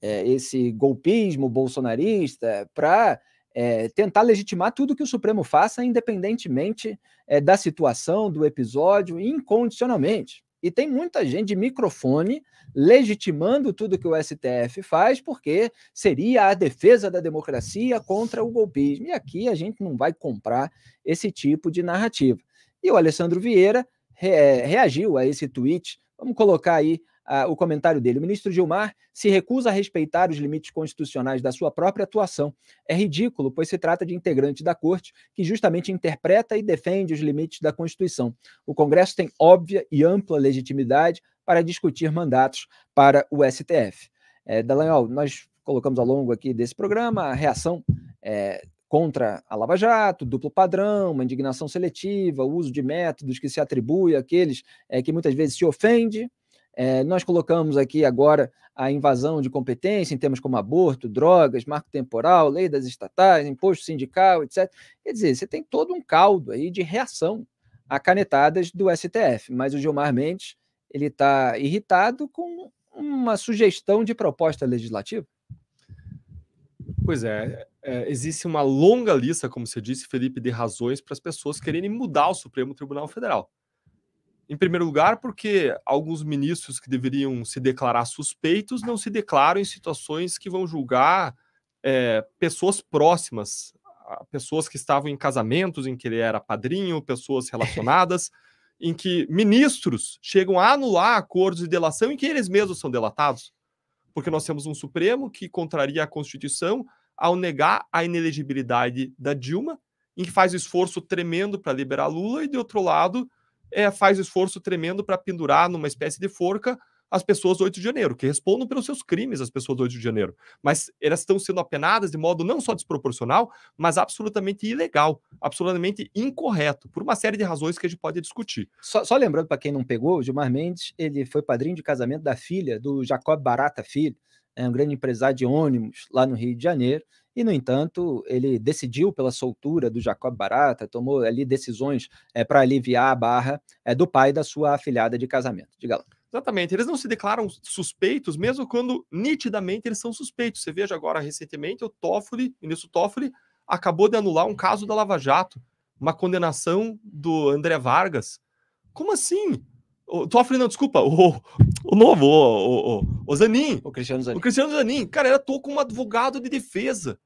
é, esse golpismo bolsonarista para é, tentar legitimar tudo que o Supremo faça, independentemente é, da situação, do episódio, incondicionalmente. E tem muita gente de microfone legitimando tudo que o STF faz, porque seria a defesa da democracia contra o golpismo. E aqui a gente não vai comprar esse tipo de narrativa. E o Alessandro Vieira re reagiu a esse tweet. Vamos colocar aí ah, o comentário dele. O ministro Gilmar se recusa a respeitar os limites constitucionais da sua própria atuação. É ridículo, pois se trata de integrante da corte que justamente interpreta e defende os limites da Constituição. O Congresso tem óbvia e ampla legitimidade para discutir mandatos para o STF. É, Dallagnol, nós colocamos ao longo aqui desse programa a reação é, contra a Lava Jato, duplo padrão, uma indignação seletiva, o uso de métodos que se atribui àqueles é, que muitas vezes se ofende é, nós colocamos aqui agora a invasão de competência em temas como aborto, drogas, marco temporal, lei das estatais, imposto sindical, etc. Quer dizer, você tem todo um caldo aí de reação a canetadas do STF, mas o Gilmar Mendes ele está irritado com uma sugestão de proposta legislativa. Pois é, é, existe uma longa lista, como você disse, Felipe, de razões para as pessoas quererem mudar o Supremo Tribunal Federal. Em primeiro lugar, porque alguns ministros que deveriam se declarar suspeitos não se declaram em situações que vão julgar é, pessoas próximas, pessoas que estavam em casamentos em que ele era padrinho, pessoas relacionadas, em que ministros chegam a anular acordos de delação em que eles mesmos são delatados. Porque nós temos um Supremo que contraria a Constituição ao negar a inelegibilidade da Dilma, em que faz um esforço tremendo para liberar Lula, e de outro lado é, faz um esforço tremendo para pendurar numa espécie de forca as pessoas do 8 de janeiro, que respondam pelos seus crimes as pessoas do 8 de janeiro. Mas elas estão sendo apenadas de modo não só desproporcional, mas absolutamente ilegal, absolutamente incorreto, por uma série de razões que a gente pode discutir. Só, só lembrando para quem não pegou, o Gilmar Mendes ele foi padrinho de casamento da filha do Jacob Barata Filho, é um grande empresário de ônibus lá no Rio de Janeiro, e, no entanto, ele decidiu pela soltura do Jacob Barata, tomou ali decisões é, eh, para aliviar a barra é, do pai da sua afilhada de casamento. Diga lá. Exatamente. Eles não se declaram suspeitos, mesmo quando nitidamente eles são suspeitos. Você veja agora, recentemente, o Toffoli, ministro Toffoli, acabou de anular um caso da Lava Jato, uma condenação do André Vargas. Como assim? O Toffoli, não, desculpa, o o novo, o, o, o, Zanin. O Cristiano Zanin. O Cristiano Zanin, cara, ele tô como um advogado de defesa.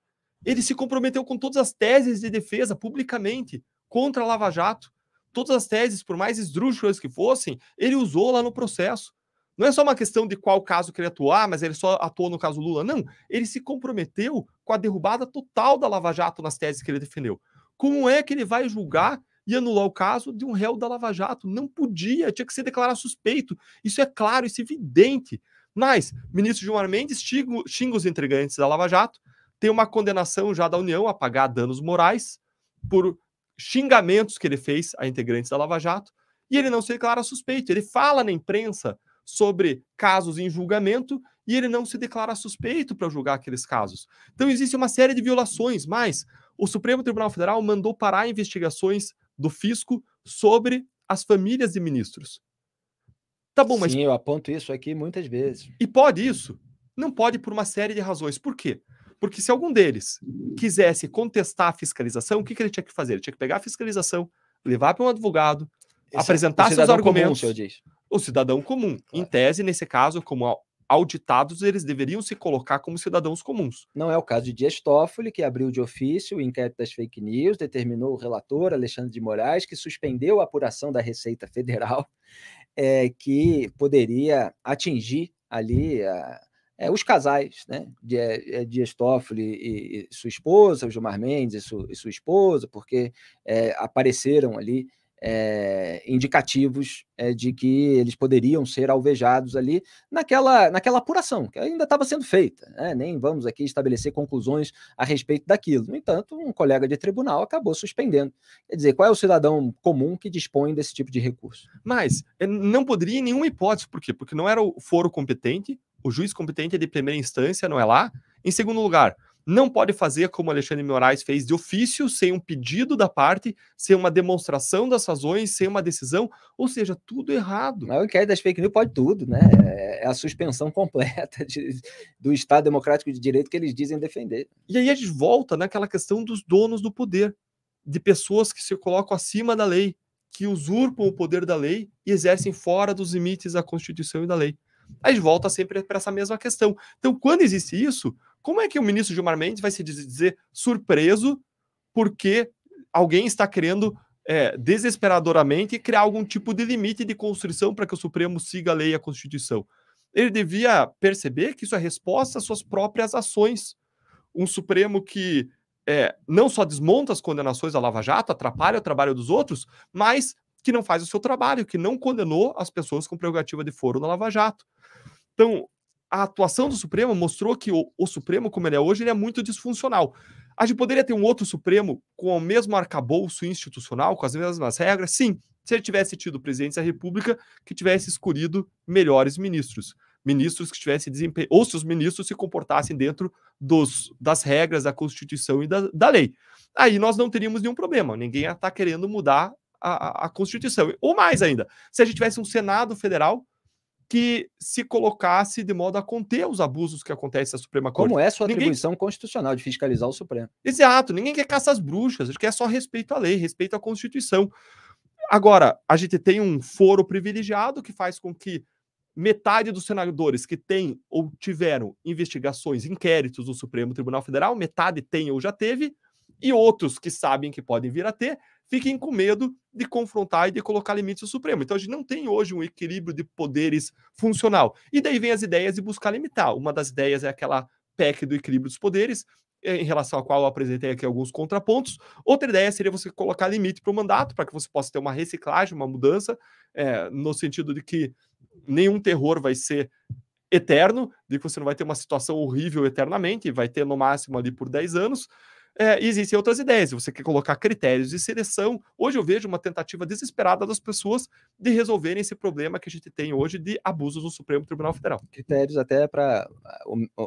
Ele se comprometeu com todas as teses de defesa publicamente contra a Lava Jato. Todas as teses, por mais esdrúxulas que fossem, ele usou lá no processo. Não é só uma questão de qual caso que atuar, mas ele só atuou no caso Lula. Não, ele se comprometeu com a derrubada total da Lava Jato nas teses que ele defendeu. Como é que ele vai julgar e anular o caso de um réu da Lava Jato. Não podia, tinha que se declarar suspeito. Isso é claro, isso é evidente. Mas, ministro Gilmar Mendes xinga os entregantes da Lava Jato, tem uma condenação já da União a pagar danos morais por xingamentos que ele fez a integrantes da Lava Jato, e ele não se declara suspeito. Ele fala na imprensa sobre casos em julgamento e ele não se declara suspeito para julgar aqueles casos. Então existe uma série de violações, mas o Supremo Tribunal Federal mandou parar investigações do fisco sobre as famílias de ministros. Tá bom, mas. Sim, eu aponto isso aqui muitas vezes. E pode isso? Não pode por uma série de razões. Por quê? Porque se algum deles quisesse contestar a fiscalização, o que, que ele tinha que fazer? Ele tinha que pegar a fiscalização, levar para um advogado, Esse é apresentar é seus argumentos. Comum, o, o cidadão comum. Claro. Em tese, nesse caso, como auditados, eles deveriam se colocar como cidadãos comuns. Não é o caso de Dias Toffoli, que abriu de ofício o inquérito das fake news, determinou o relator Alexandre de Moraes, que suspendeu a apuração da Receita Federal, é, que poderia atingir ali a, é, os casais, né? É, Dias Toffoli e, e sua esposa, o Gilmar Mendes e, su, e sua esposa, porque é, apareceram ali é, indicativos é, de que eles poderiam ser alvejados ali naquela, naquela apuração, que ainda estava sendo feita. Né? Nem vamos aqui estabelecer conclusões a respeito daquilo. No entanto, um colega de tribunal acabou suspendendo. Quer dizer, qual é o cidadão comum que dispõe desse tipo de recurso? Mas é, não poderia em nenhuma hipótese, por quê? Porque não era o foro competente, o juiz competente é de primeira instância não é lá. Em segundo lugar, não pode fazer como Alexandre Moraes fez de ofício, sem um pedido da parte, sem uma demonstração das razões, sem uma decisão, ou seja, tudo errado. Mas o que é das fake news pode tudo, né? É, é a suspensão completa de, do Estado Democrático de Direito que eles dizem defender. E aí a gente volta naquela questão dos donos do poder, de pessoas que se colocam acima da lei, que usurpam o poder da lei e exercem fora dos limites da Constituição e da lei. A gente volta sempre para essa mesma questão. Então, quando existe isso, como é que o ministro Gilmar Mendes vai se dizer surpreso porque alguém está querendo é, desesperadoramente criar algum tipo de limite de construção para que o Supremo siga a lei e a Constituição? Ele devia perceber que isso é resposta às suas próprias ações. Um Supremo que é, não só desmonta as condenações da Lava Jato, atrapalha o trabalho dos outros, mas que não faz o seu trabalho, que não condenou as pessoas com prerrogativa de foro na Lava Jato. Então, a atuação do Supremo mostrou que o, o Supremo, como ele é hoje, ele é muito disfuncional. A gente poderia ter um outro Supremo com o mesmo arcabouço institucional, com as mesmas regras? Sim, se ele tivesse tido presidente da República que tivesse escolhido melhores ministros. Ministros que tivessem desempenho, ou se os ministros se comportassem dentro dos, das regras da Constituição e da, da lei. Aí nós não teríamos nenhum problema, ninguém está querendo mudar a, a, a Constituição. Ou mais ainda, se a gente tivesse um Senado Federal que se colocasse de modo a conter os abusos que acontecem à Suprema Corte. Como é sua atribuição constitucional de fiscalizar o Supremo. Exato, ninguém quer caçar as bruxas, a gente quer só respeito à lei, respeito à Constituição. Agora, a gente tem um foro privilegiado que faz com que metade dos senadores que têm ou tiveram investigações, inquéritos do Supremo Tribunal Federal, metade tem ou já teve, e outros que sabem que podem vir a ter, fiquem com medo de confrontar e de colocar limites ao Supremo. Então a gente não tem hoje um equilíbrio de poderes funcional. E daí vem as ideias de buscar limitar. Uma das ideias é aquela PEC do equilíbrio dos poderes, eh, em relação à qual eu apresentei aqui alguns contrapontos. Outra ideia seria você colocar limite para o mandato, para que você possa ter uma reciclagem, uma mudança, é, no sentido de que nenhum terror vai ser eterno, de que você não vai ter uma situação horrível eternamente, vai ter no máximo ali por 10 anos. É, existem outras ideias, você quer colocar critérios de seleção. Hoje eu vejo uma tentativa desesperada das pessoas de resolverem esse problema que a gente tem hoje de abusos no Supremo Tribunal Federal. Critérios até para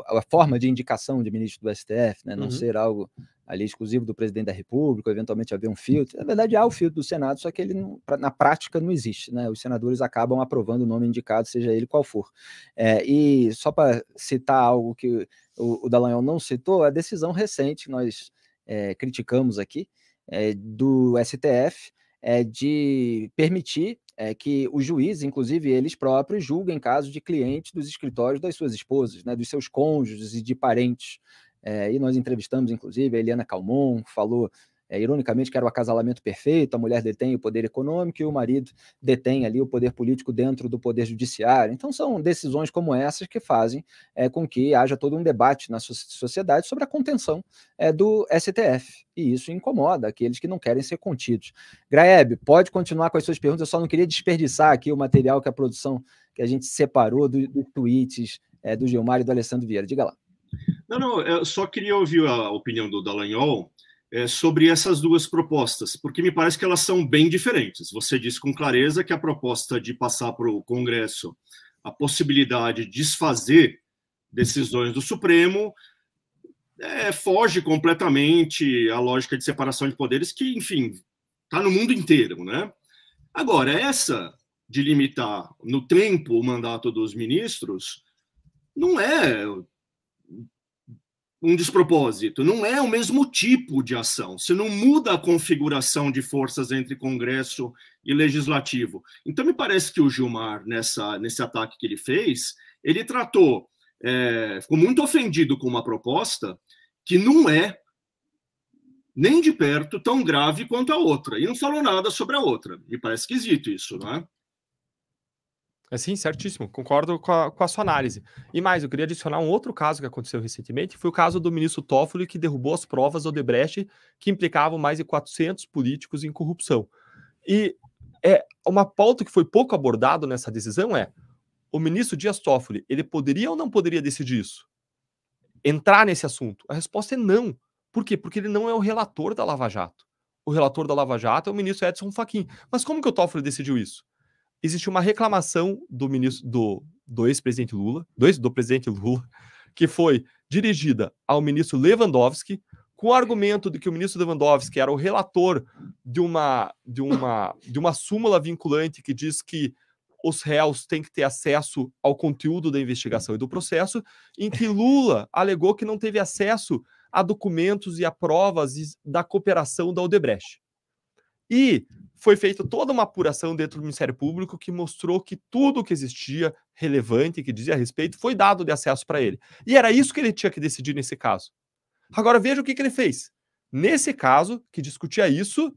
a, forma de indicação de ministro do STF, né? não uhum. ser algo ali exclusivo do presidente da República, eventualmente haver um filtro. Na verdade, há o filtro do Senado, só que ele não, na prática não existe. Né? Os senadores acabam aprovando o nome indicado, seja ele qual for. É, e só para citar algo que o, o Dallagnol não citou, a decisão recente, nós é, criticamos aqui, é, do STF, é de permitir é, que os juízes, inclusive eles próprios, julguem casos de clientes dos escritórios das suas esposas, né, dos seus cônjuges e de parentes. É, e nós entrevistamos, inclusive, a Eliana Calmon, que falou é, ironicamente, que era o acasalamento perfeito, a mulher detém o poder econômico e o marido detém ali o poder político dentro do poder judiciário. Então, são decisões como essas que fazem é, com que haja todo um debate na so sociedade sobre a contenção é, do STF. E isso incomoda aqueles que não querem ser contidos. Graeb, pode continuar com as suas perguntas, eu só não queria desperdiçar aqui o material que a produção, que a gente separou dos é, do tweets do Gilmar e do Alessandro Vieira. Diga lá. Não, não, eu só queria ouvir a opinião do Dallagnol é, sobre essas duas propostas, porque me parece que elas são bem diferentes. Você disse com clareza que a proposta de passar para o Congresso a possibilidade de desfazer decisões do Supremo é, foge completamente à lógica de separação de poderes, que, enfim, está no mundo inteiro. Né? Agora, essa de limitar no tempo o mandato dos ministros não é um despropósito, não é o mesmo tipo de ação, você não muda a configuração de forças entre Congresso e Legislativo. Então, me parece que o Gilmar, nessa, nesse ataque que ele fez, ele tratou, é, ficou muito ofendido com uma proposta que não é nem de perto tão grave quanto a outra, e não falou nada sobre a outra. Me parece esquisito isso, não é? Sim, certíssimo. Concordo com a, com a, sua análise. E mais, eu queria adicionar um outro caso que aconteceu recentemente, foi o caso do ministro Toffoli, que derrubou as provas do Odebrecht, que implicavam mais de 400 políticos em corrupção. E é uma pauta que foi pouco abordado nessa decisão é, o ministro Dias Toffoli, ele poderia ou não poderia decidir isso? Entrar nesse assunto? A resposta é não. Por quê? Porque ele não é o relator da Lava Jato. O relator da Lava Jato é o ministro Edson Fachin. Mas como que o Toffoli decidiu isso? existiu uma reclamação do ministro do, do ex-presidente Lula, do, ex, do presidente Lula, que foi dirigida ao ministro Lewandowski, com o argumento de que o ministro Lewandowski era o relator de uma de uma de uma súmula vinculante que diz que os réus têm que ter acesso ao conteúdo da investigação e do processo, em que Lula alegou que não teve acesso a documentos e a provas da cooperação da Odebrecht. E foi feita toda uma apuração dentro do Ministério Público que mostrou que tudo que existia relevante, que dizia a respeito, foi dado de acesso para ele. E era isso que ele tinha que decidir nesse caso. Agora veja o que, que ele fez. Nesse caso, que discutia isso,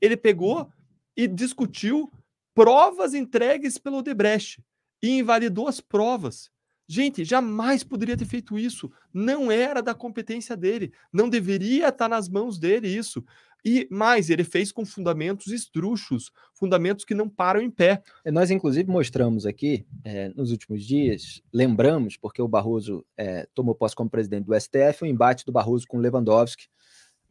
ele pegou e discutiu provas entregues pelo Odebrecht e invalidou as provas. Gente, jamais poderia ter feito isso. Não era da competência dele. Não deveria estar tá nas mãos dele isso. E mais, ele fez com fundamentos estruxos, fundamentos que não param em pé. É, nós, inclusive, mostramos aqui é, nos últimos dias, lembramos, porque o Barroso é, tomou posse como presidente do STF, o embate do Barroso com Lewandowski.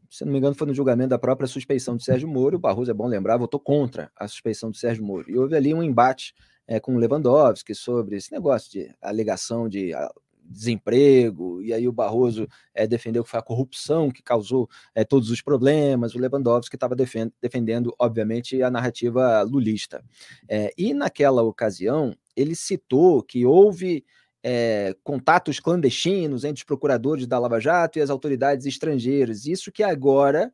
Se não me engano, foi no julgamento da própria suspeição de Sérgio Moro. O Barroso, é bom lembrar, votou contra a suspeição de Sérgio Moro. E houve ali um embate é, com Lewandowski sobre esse negócio de alegação de ah, desemprego, e aí o Barroso é, defendeu que foi a corrupção que causou é, todos os problemas, o Lewandowski estava defend defendendo, obviamente, a narrativa lulista. É, e naquela ocasião, ele citou que houve é, contatos clandestinos entre os procuradores da Lava Jato e as autoridades estrangeiras. Isso que agora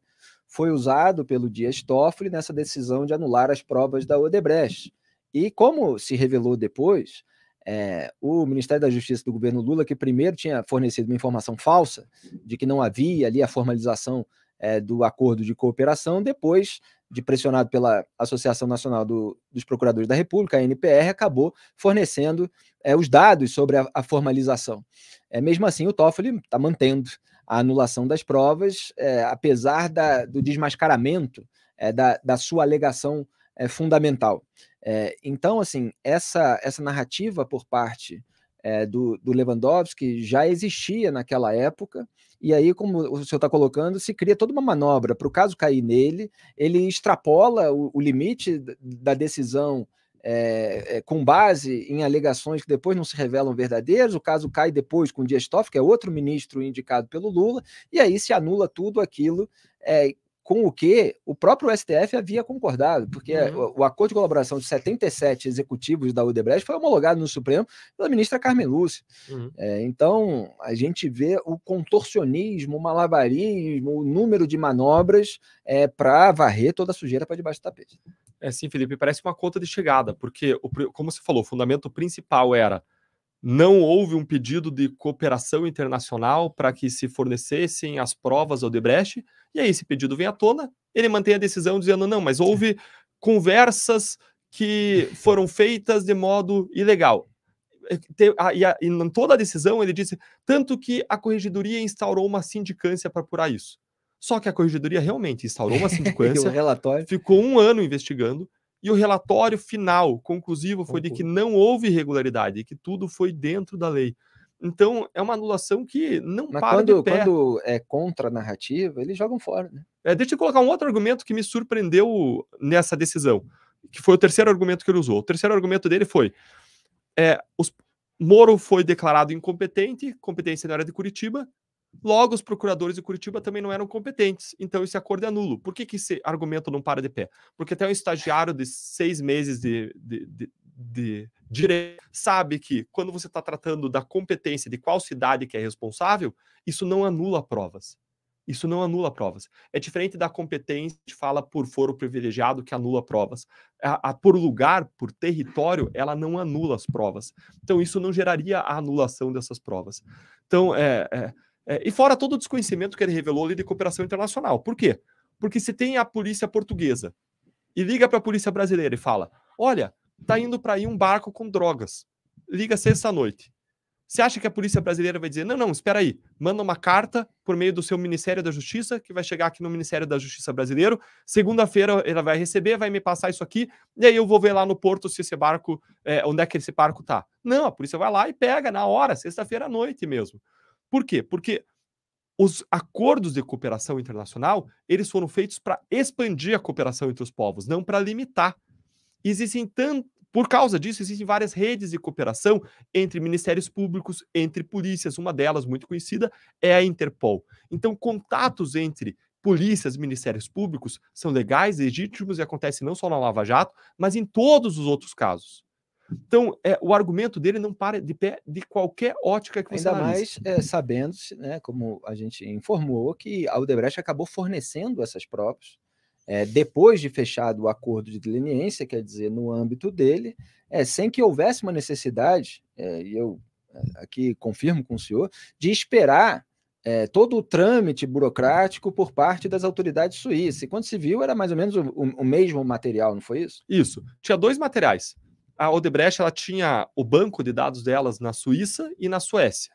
foi usado pelo Dias Toffoli nessa decisão de anular as provas da Odebrecht. E como se revelou depois, é, o Ministério da Justiça do governo Lula, que primeiro tinha fornecido uma informação falsa de que não havia ali a formalização é, do acordo de cooperação, depois de pressionado pela Associação Nacional do, dos Procuradores da República, a NPR, acabou fornecendo é, os dados sobre a, a, formalização. É, mesmo assim, o Toffoli está mantendo a anulação das provas, é, apesar da, do desmascaramento é, da, da sua alegação é, fundamental. É, então, assim, essa, essa narrativa por parte é, do, do Lewandowski já existia naquela época, e aí, como o senhor está colocando, se cria toda uma manobra para o caso cair nele, ele extrapola o, o limite da decisão é, é, com base em alegações que depois não se revelam verdadeiras, o caso cai depois com Dias Toff, que é outro ministro indicado pelo Lula, e aí se anula tudo aquilo é, com o que o próprio STF havia concordado, porque uhum. o, o, acordo de colaboração de 77 executivos da Odebrecht foi homologado no Supremo pela ministra Carmen Lúcia. Uhum. É, então, a gente vê o contorcionismo, o malabarismo, o número de manobras é, para varrer toda a sujeira para debaixo do tapete. É sim, Felipe, parece uma conta de chegada, porque, o, como você falou, o fundamento principal era não houve um pedido de cooperação internacional para que se fornecessem as provas ao Debrecht, e aí esse pedido vem à tona, ele mantém a decisão dizendo não, mas houve conversas que foram feitas de modo ilegal. É, e, a, e em toda a decisão ele disse, tanto que a corregedoria instaurou uma sindicância para apurar isso. Só que a corregedoria realmente instaurou uma sindicância, ficou um ano investigando, e o relatório final, conclusivo, foi de que não houve irregularidade, que tudo foi dentro da lei. Então, é uma anulação que não Mas para quando, de pé. quando é contra a narrativa, eles jogam fora, né? É, deixa eu colocar um outro argumento que me surpreendeu nessa decisão, que foi o terceiro argumento que ele usou. O terceiro argumento dele foi: é, os, Moro foi declarado incompetente, competência na área de Curitiba, Logo, os procuradores de Curitiba também não eram competentes, então esse acordo é nulo. Por que, que esse argumento não para de pé? Porque até um estagiário de seis meses de, de, de, de direito sabe que, quando você está tratando da competência de qual cidade que é responsável, isso não anula provas. Isso não anula provas. É diferente da competência que fala por foro privilegiado que anula provas. A, a, por lugar, por território, ela não anula as provas. Então, isso não geraria a anulação dessas provas. Então, é, é, é, e fora todo o desconhecimento que ele revelou ali de cooperação internacional. Por quê? Porque se tem a polícia portuguesa e liga para a polícia brasileira e fala: olha, tá indo para aí um barco com drogas. Liga sexta-noite. Você acha que a polícia brasileira vai dizer: não, não, espera aí, manda uma carta por meio do seu Ministério da Justiça, que vai chegar aqui no Ministério da Justiça brasileiro. Segunda-feira ela vai receber, vai me passar isso aqui, e aí eu vou ver lá no porto se esse barco, é, onde é que esse barco tá. Não, a polícia vai lá e pega na hora, sexta-feira à noite mesmo. Por quê? Porque os acordos de cooperação internacional, eles foram feitos para expandir a cooperação entre os povos, não para limitar. Existem tanto por causa disso, existem várias redes de cooperação entre ministérios públicos, entre polícias. Uma delas, muito conhecida, é a Interpol. Então, contatos entre polícias, ministérios públicos são legais, legítimos e acontece não só na Lava Jato, mas em todos os outros casos. Então, é, o argumento dele não para de pé de qualquer ótica que você Ainda mais é, sabendo, né, como a gente informou, que a Odebrecht acabou fornecendo essas provas é, depois de fechado o acordo de leniência, quer dizer, no âmbito dele, é, sem que houvesse uma necessidade, é, e eu é, aqui confirmo com o senhor, de esperar é, todo o trâmite burocrático por parte das autoridades suíças. E quando se viu, era mais ou menos o, o, o mesmo material, não foi isso? Isso. Tinha dois materiais a Odebrecht ela tinha o banco de dados delas na Suíça e na Suécia.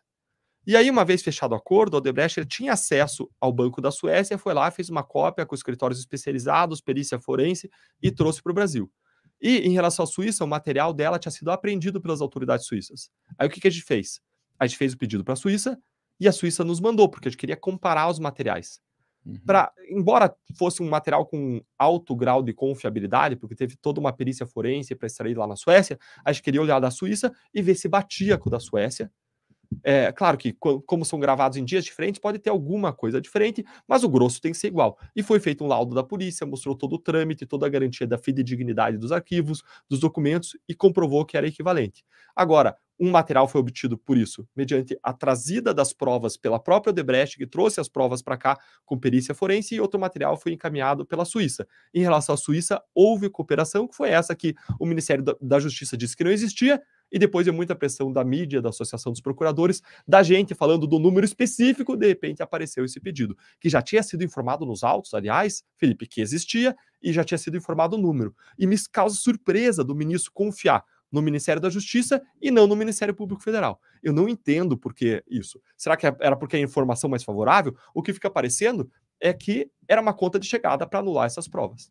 E aí, uma vez fechado o acordo, a Odebrecht tinha acesso ao Banco da Suécia, foi lá, fez uma cópia com escritórios especializados, perícia forense e trouxe para o Brasil. E em relação à Suíça, o material dela tinha sido apreendido pelas autoridades suíças. Aí o que, que a gente fez? A gente fez o pedido para a Suíça e a Suíça nos mandou, porque a gente queria comparar os materiais. Uhum. Pra, embora fosse um material com alto grau de confiabilidade, porque teve toda uma perícia forense para extrair lá na Suécia, a gente queria olhar da Suíça e ver se batia com o da Suécia é, claro que, como são gravados em dias diferentes, pode ter alguma coisa diferente, mas o grosso tem que ser igual. E foi feito um laudo da polícia, mostrou todo o trâmite, toda a garantia da fidedignidade dos arquivos, dos documentos e comprovou que era equivalente. Agora, um material foi obtido por isso, mediante a trazida das provas pela própria Odebrecht, que trouxe as provas para cá com perícia forense, e outro material foi encaminhado pela Suíça. Em relação à Suíça, houve cooperação, que foi essa que o Ministério da Justiça disse que não existia, e depois é muita pressão da mídia, da Associação dos Procuradores, da gente falando do número específico, de repente apareceu esse pedido, que já tinha sido informado nos autos, aliás, Felipe, que existia e já tinha sido informado o número. E me causa surpresa do ministro confiar no Ministério da Justiça e não no Ministério Público Federal. Eu não entendo por que isso. Será que era porque a informação mais favorável? O que fica aparecendo é que era uma conta de chegada para anular essas provas.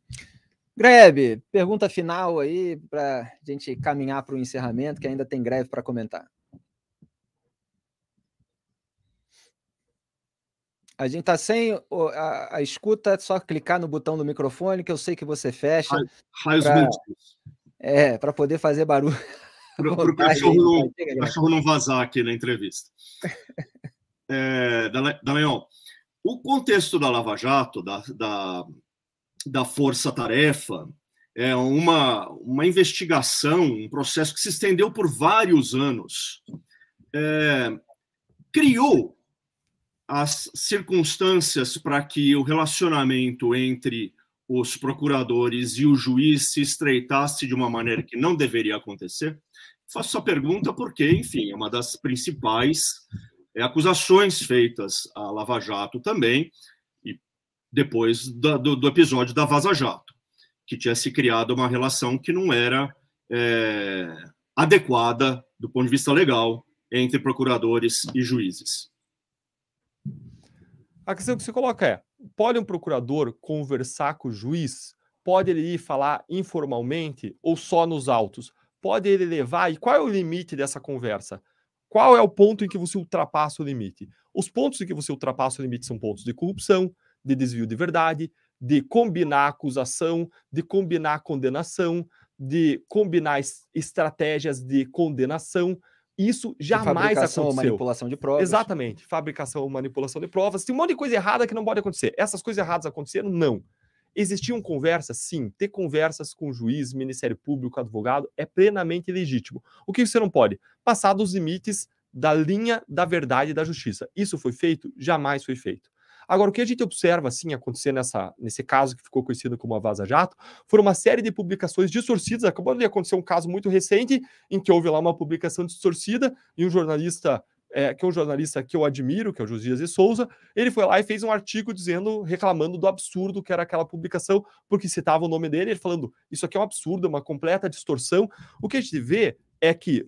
Grebe, pergunta final aí para a gente caminhar para o encerramento, que ainda tem greve para comentar. A gente tá sem a, a, escuta, é só clicar no botão do microfone, que eu sei que você fecha. Raios pra, É, para poder fazer barulho. Para o cachorro, né? cachorro, não vazar aqui na entrevista. é, o contexto da Lava Jato, da, da da força-tarefa é uma, uma investigação, um processo que se estendeu por vários anos, é, criou as circunstâncias para que o relacionamento entre os procuradores e o juiz se estreitasse de uma maneira que não deveria acontecer? Faço a pergunta porque, enfim, é uma das principais é, acusações feitas à Lava Jato também, depois da, do, do, episódio da Vaza Jato, que tinha se criado uma relação que não era é, adequada do ponto de vista legal entre procuradores e juízes. A questão que se coloca é: pode um procurador conversar com o juiz? Pode ele ir falar informalmente ou só nos autos? Pode ele levar? E qual é o limite dessa conversa? Qual é o ponto em que você ultrapassa o limite? Os pontos em que você ultrapassa o limite são pontos de corrupção, de desvio de verdade, de combinar acusação, de combinar condenação, de combinar estratégias de condenação. Isso jamais fabricação aconteceu. Ou manipulação de provas. Exatamente. Fabricação ou manipulação de provas. Tem um monte de coisa errada que não pode acontecer. Essas coisas erradas aconteceram? Não. Existiam conversas? Sim. Ter conversas com juiz, Ministério Público, advogado é plenamente legítimo. O que você não pode? Passar dos limites da linha da verdade e da justiça. Isso foi feito? Jamais foi feito. Agora, o que a gente observa, assim, acontecer nessa, nesse caso que ficou conhecido como a Vaza Jato, foram uma série de publicações distorcidas. Acabou de acontecer um caso muito recente em que houve lá uma publicação distorcida e um jornalista é, que é um jornalista que eu admiro, que é o Josias de Souza, ele foi lá e fez um artigo dizendo, reclamando do absurdo que era aquela publicação, porque citava o nome dele, ele falando, isso aqui é um absurdo, uma completa distorção. O que a gente vê é que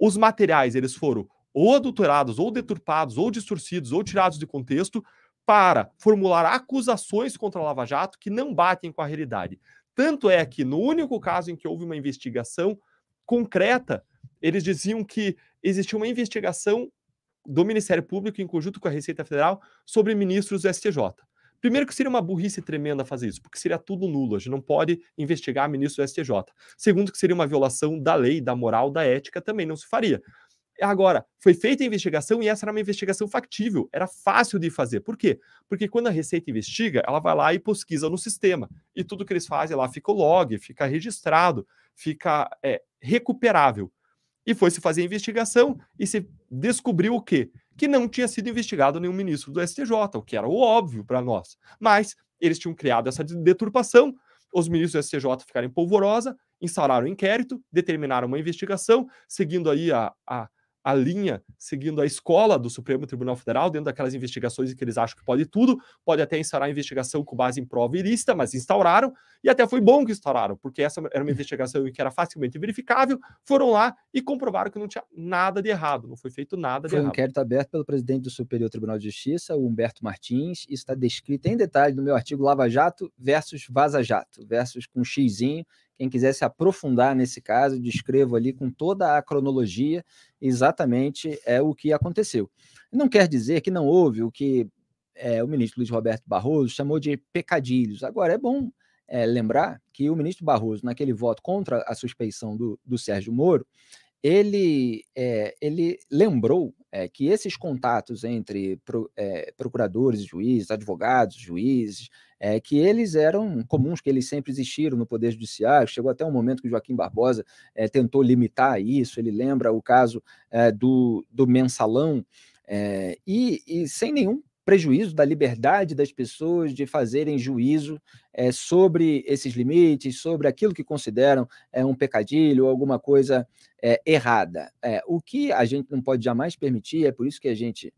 os materiais, eles foram ou adulterados, ou deturpados, ou distorcidos, ou tirados de contexto, para formular acusações contra a Lava Jato que não batem com a realidade. Tanto é que, no único caso em que houve uma investigação concreta, eles diziam que existia uma investigação do Ministério Público, em conjunto com a Receita Federal, sobre ministros do STJ. Primeiro que seria uma burrice tremenda fazer isso, porque seria tudo nulo, a gente não pode investigar ministro do STJ. Segundo que seria uma violação da lei, da moral, da ética, também não se faria. É agora, foi feita a investigação e essa era uma investigação factível, era fácil de fazer. Por quê? Porque quando a Receita investiga, ela vai lá e pesquisa no sistema. E tudo que eles fazem lá fica o log, fica registrado, fica é, recuperável. E foi se fazer a investigação e se descobriu o quê? Que não tinha sido investigado nenhum ministro do STJ, o que era o óbvio para nós. Mas eles tinham criado essa deturpação, os ministros do STJ ficaram em polvorosa, instauraram um inquérito, determinaram uma investigação, seguindo aí a, a a linha, seguindo a escola do Supremo Tribunal Federal, dentro daquelas investigações em que eles acham que pode tudo, pode até instaurar a investigação com base em prova ilícita, mas instauraram, e até foi bom que instauraram, porque essa era uma investigação que era facilmente verificável, foram lá e comprovaram que não tinha nada de errado, não foi feito nada de foi errado. Foi um inquérito aberto pelo presidente do Superior Tribunal de Justiça, o Humberto Martins, isso está descrito em detalhe no meu artigo Lava Jato versus Vaza Jato, versus com um xizinho, quem quiser se aprofundar nesse caso, descrevo ali com toda a cronologia exatamente é o que aconteceu. Não quer dizer que não houve o que é, o ministro Luiz Roberto Barroso chamou de pecadilhos. Agora, é bom é, lembrar que o ministro Barroso, naquele voto contra a suspeição do, do Sérgio Moro, ele, é, ele lembrou é, que esses contatos entre pro, é, procuradores, juízes, advogados, juízes, que eles eram comuns, que eles sempre existiram no Poder Judiciário. Chegou até um momento que Joaquim Barbosa tentou limitar isso. Ele lembra o caso do, do mensalão. e, e sem nenhum prejuízo da liberdade das pessoas de fazerem juízo é, sobre esses limites, sobre aquilo que consideram é, um pecadilho ou alguma coisa eh, é, errada. o que a gente não pode jamais permitir, é por isso que a gente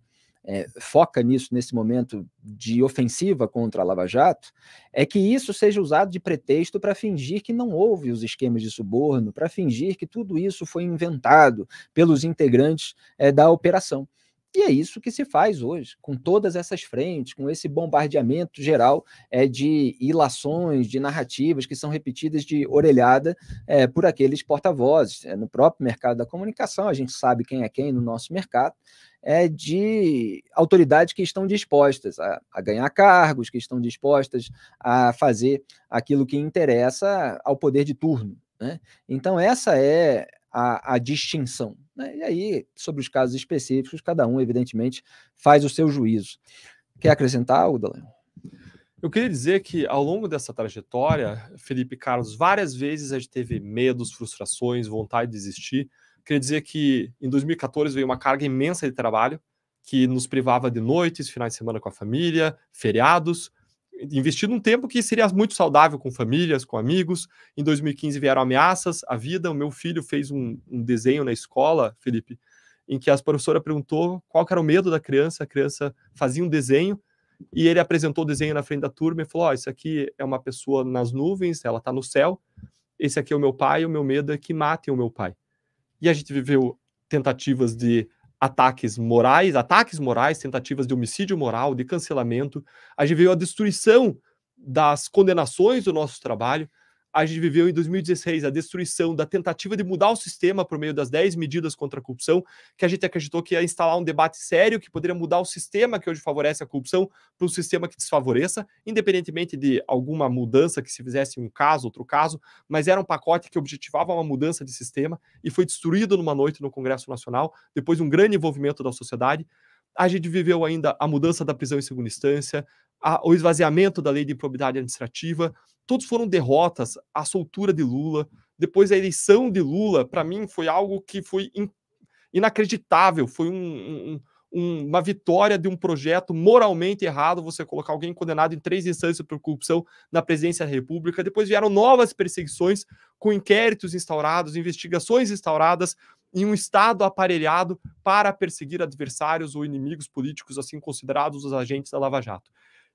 foca nisso nesse momento de ofensiva contra a Lava Jato, é que isso seja usado de pretexto para fingir que não houve os esquemas de suborno, para fingir que tudo isso foi inventado pelos integrantes da operação. E é isso que se faz hoje, com todas essas frentes, com esse bombardeamento geral é, de ilações, de narrativas que são repetidas de orelhada é, por aqueles porta-vozes. É, no próprio mercado da comunicação, a gente sabe quem é quem no nosso mercado, é de autoridades que estão dispostas a, a ganhar cargos, que estão dispostas a fazer aquilo que interessa ao poder de turno. Né? Então, essa é a, a distinção. Né? E aí, sobre os casos específicos, cada um, evidentemente, faz o seu juízo. Quer acrescentar, Udalan? Eu queria dizer que ao longo dessa trajetória, Felipe Carlos, várias vezes a gente teve medos, frustrações, vontade de desistir. Queria dizer que em 2014 veio uma carga imensa de trabalho que nos privava de noites, finais de semana com a família, feriados, investido um tempo que seria muito saudável com famílias, com amigos. Em 2015 vieram ameaças à vida. O meu filho fez um, um desenho na escola, Felipe, em que a professora perguntou qual era o medo da criança. A criança fazia um desenho e ele apresentou o desenho na frente da turma e falou: oh, Isso aqui é uma pessoa nas nuvens, ela está no céu. Esse aqui é o meu pai. O meu medo é que matem o meu pai. E a gente viveu tentativas de ataques morais, ataques morais, tentativas de homicídio moral, de cancelamento. A gente viu a destruição das condenações do nosso trabalho a gente viveu em 2016 a destruição da tentativa de mudar o sistema por meio das 10 medidas contra a corrupção, que a gente acreditou que ia instalar um debate sério que poderia mudar o sistema que hoje favorece a corrupção para um sistema que desfavoreça, independentemente de alguma mudança que se fizesse em um caso, outro caso, mas era um pacote que objetivava uma mudança de sistema e foi destruído numa noite no Congresso Nacional, depois de um grande envolvimento da sociedade. A gente viveu ainda a mudança da prisão em segunda instância, a, o esvaziamento da lei de improbidade administrativa, todos foram derrotas, a soltura de Lula, depois a eleição de Lula, para mim foi algo que foi in, inacreditável, foi um, um, uma vitória de um projeto moralmente errado, você colocar alguém condenado em três instâncias por corrupção na presidência da República, depois vieram novas perseguições com inquéritos instaurados, investigações instauradas, em um Estado aparelhado para perseguir adversários ou inimigos políticos, assim considerados os agentes da Lava Jato.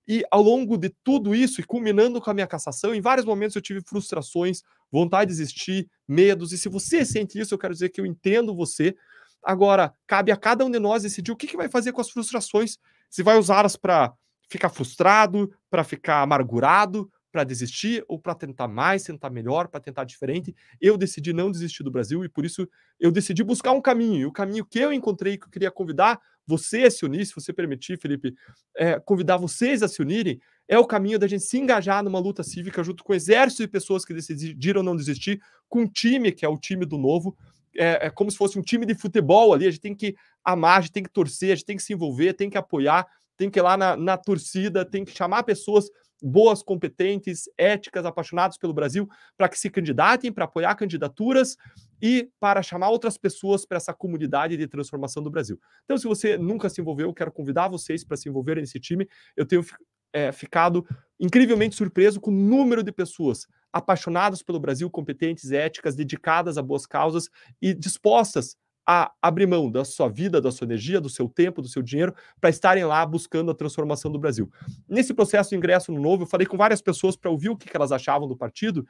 E ao longo de tudo isso, e culminando com a minha cassação, em vários momentos eu tive frustrações, vontade de desistir, medos. E se você sente isso, eu quero dizer que eu entendo você. Agora, cabe a cada um de nós decidir o que, que vai fazer com as frustrações. Se vai usá-las para ficar frustrado, para ficar amargurado, para desistir ou para tentar mais, tentar melhor, para tentar diferente. Eu decidi não desistir do Brasil e por isso eu decidi buscar um caminho. E o caminho que eu encontrei que eu queria convidar você é se unir, se você permitir, Felipe, é, convidar vocês a se unirem, é o caminho da gente se engajar numa luta cívica junto com o exército de pessoas que decidiram não desistir, com um time que é o time do novo. É, é, como se fosse um time de futebol ali, a gente tem que amar, a gente tem que torcer, a gente tem que se envolver, tem que apoiar, tem que ir lá na, na torcida, tem que chamar pessoas boas, competentes, éticas, apaixonados pelo Brasil, para que se candidatem, para apoiar candidaturas e para chamar outras pessoas para essa comunidade de transformação do Brasil. Então, se você nunca se envolveu, quero convidar vocês para se envolverem nesse time. Eu tenho é, ficado incrivelmente surpreso com o número de pessoas apaixonadas pelo Brasil, competentes, éticas, dedicadas a boas causas e dispostas a abrir mão da sua vida, da sua energia, do seu tempo, do seu dinheiro, para estarem lá buscando a transformação do Brasil. Nesse processo de ingresso no novo, eu falei com várias pessoas para ouvir o que, que elas achavam do partido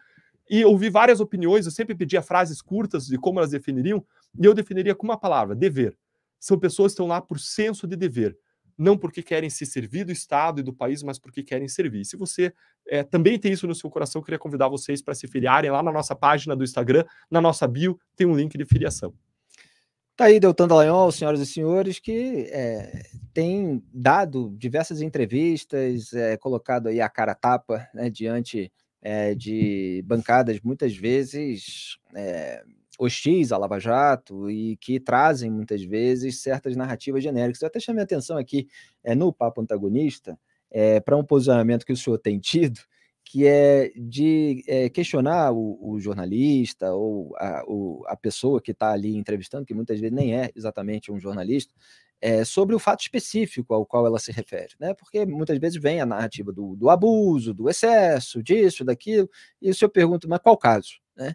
e ouvi várias opiniões, eu sempre pedia frases curtas de como elas definiriam, e eu definiria com uma palavra, dever. São pessoas que estão lá por senso de dever, não porque querem se servir do Estado e do país, mas porque querem servir. Se você é, também tem isso no seu coração, eu queria convidar vocês para se filiarem lá na nossa página do Instagram, na nossa bio, tem um link de filiação. Tá aí Deltan Dallagnol, senhoras e senhores, que é, tem dado diversas entrevistas, é, colocado aí a cara tapa né, diante é, de bancadas muitas vezes é, hostis à Lava Jato e que trazem muitas vezes certas narrativas genéricas. Eu até chamei a atenção aqui é, no papo antagonista para um posicionamento que o senhor tem tido, que é de é, questionar o, o, jornalista ou a, o, a pessoa que está ali entrevistando, que muitas vezes nem é exatamente um jornalista, é, sobre o fato específico ao qual ela se refere, né? Porque muitas vezes vem a narrativa do, do abuso, do excesso, disso, daquilo, e se eu pergunto, mas qual caso? Né?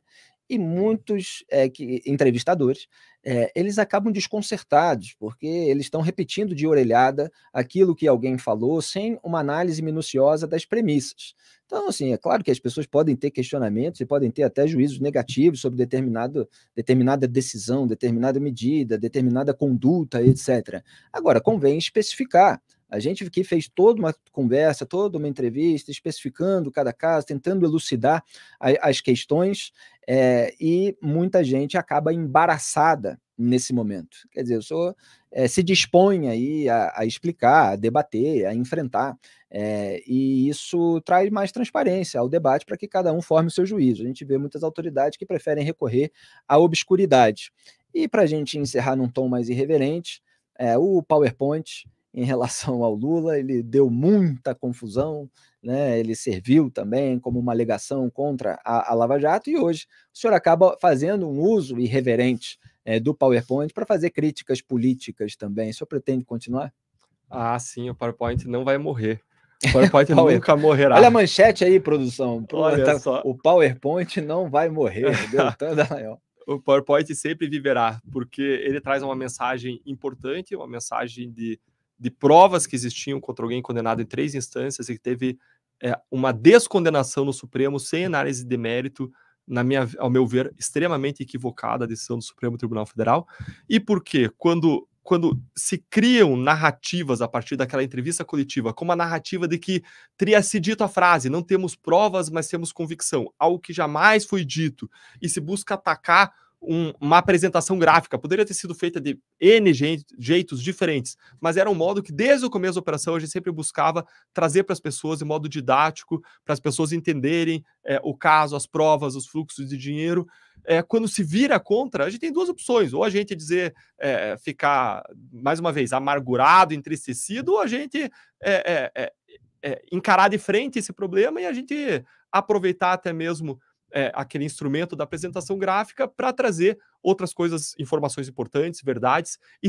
E muitos é, que, entrevistadores, é, eles acabam desconcertados, porque eles estão repetindo de orelhada aquilo que alguém falou, sem uma análise minuciosa das premissas. Então, assim, é claro que as pessoas podem ter questionamentos e podem ter até juízos negativos sobre determinado, determinada decisão, determinada medida, determinada conduta, etc. Agora, convém especificar a gente aqui fez toda uma conversa, toda uma entrevista, especificando cada caso, tentando elucidar a, as questões, é, e muita gente acaba embaraçada nesse momento. Quer dizer, o senhor é, se dispõe aí a, a, explicar, a debater, a enfrentar, é, e isso traz mais transparência ao debate para que cada um forme o seu juízo. A gente vê muitas autoridades que preferem recorrer à obscuridade. E para a gente encerrar num tom mais irreverente, é, o PowerPoint em relação ao Lula, ele deu muita confusão, né? ele serviu também como uma alegação contra a, a Lava Jato, e hoje o senhor acaba fazendo um uso irreverente é, do PowerPoint para fazer críticas políticas também. O senhor pretende continuar? Ah, sim, o PowerPoint não vai morrer. O PowerPoint nunca morrerá. Olha a manchete aí, produção. Olha tá, só. O PowerPoint não vai morrer, tá o PowerPoint sempre viverá, porque ele traz uma mensagem importante, uma mensagem de de provas que existiam contra alguém condenado em três instâncias e que teve é, uma descondenação no Supremo sem análise de mérito, na minha, ao meu ver, extremamente equivocada a decisão do Supremo Tribunal Federal. E por quê? Quando quando se criam narrativas a partir daquela entrevista coletiva, como a narrativa de que teria se dito a frase, não temos provas, mas temos convicção, algo que jamais foi dito, e se busca atacar um, uma apresentação gráfica, poderia ter sido feita de N jeitos diferentes, mas era um modo que desde o começo da operação a gente sempre buscava trazer para as pessoas em modo didático, para as pessoas entenderem é, o caso, as provas, os fluxos de dinheiro. É, quando se vira contra, a gente tem duas opções: ou a gente dizer é, ficar, mais uma vez, amargurado, entristecido, ou a gente encarar de frente esse problema e a gente aproveitar até mesmo é, aquele instrumento da apresentação gráfica para trazer outras coisas, informações importantes, verdades e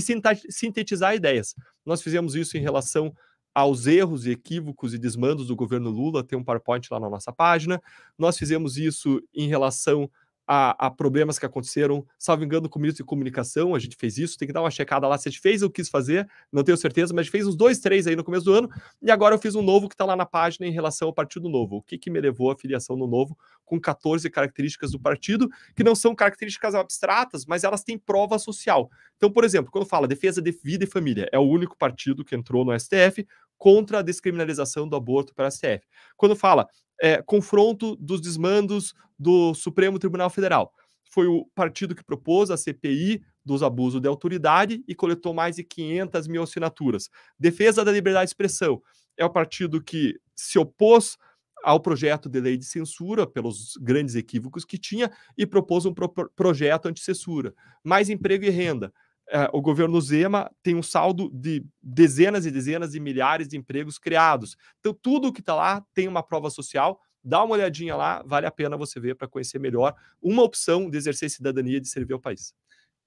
sintetizar ideias. Nós fizemos isso em relação aos erros e equívocos e desmandos do governo Lula, tem um PowerPoint lá na nossa página. Nós fizemos isso em relação a, a, problemas que aconteceram, salvo engano, com ministro de comunicação, a gente fez isso, tem que dar uma checada lá se a gente fez, ou quis fazer, não tenho certeza, mas a gente fez uns dois, três aí no começo do ano, e agora eu fiz um novo que está lá na página em relação ao Partido Novo. O que, que me levou à filiação no Novo, com 14 características do partido, que não são características abstratas, mas elas têm prova social. Então, por exemplo, quando fala defesa de vida e família, é o único partido que entrou no STF contra a descriminalização do aborto para a STF. Quando fala é, confronto dos desmandos do Supremo Tribunal Federal. Foi o partido que propôs a CPI dos abusos de autoridade e coletou mais de 500 mil assinaturas. Defesa da liberdade de expressão é o partido que se opôs ao projeto de lei de censura, pelos grandes equívocos que tinha, e propôs um pro projeto anti-censura. Mais emprego e renda é, o governo Zema tem um saldo de dezenas e dezenas de milhares de empregos criados. Então, tudo que está lá tem uma prova social. Dá uma olhadinha lá, vale a pena você ver para conhecer melhor uma opção de exercer cidadania e de servir ao país.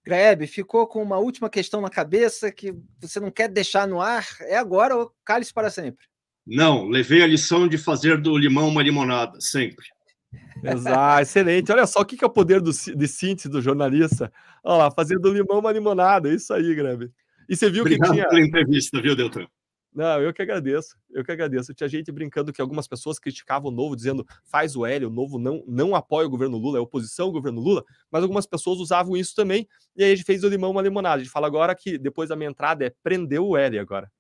Greb, ficou com uma última questão na cabeça que você não quer deixar no ar? É agora ou cale-se para sempre? Não, levei a lição de fazer do limão uma limonada, sempre. Exato, excelente. Olha só o que, é o poder do, de síntese do jornalista. Olha lá, fazer do limão uma limonada. Isso aí, grave E você viu Obrigado que tinha. pela entrevista, viu, Deltan? Não, eu que agradeço, eu que agradeço. Tinha gente brincando que algumas pessoas criticavam o Novo, dizendo faz o L, o Novo não, não apoia o governo Lula, é oposição ao governo Lula, mas algumas pessoas usavam isso também, e aí a gente fez o limão uma limonada. A gente fala agora que depois da minha entrada é prendeu o L agora.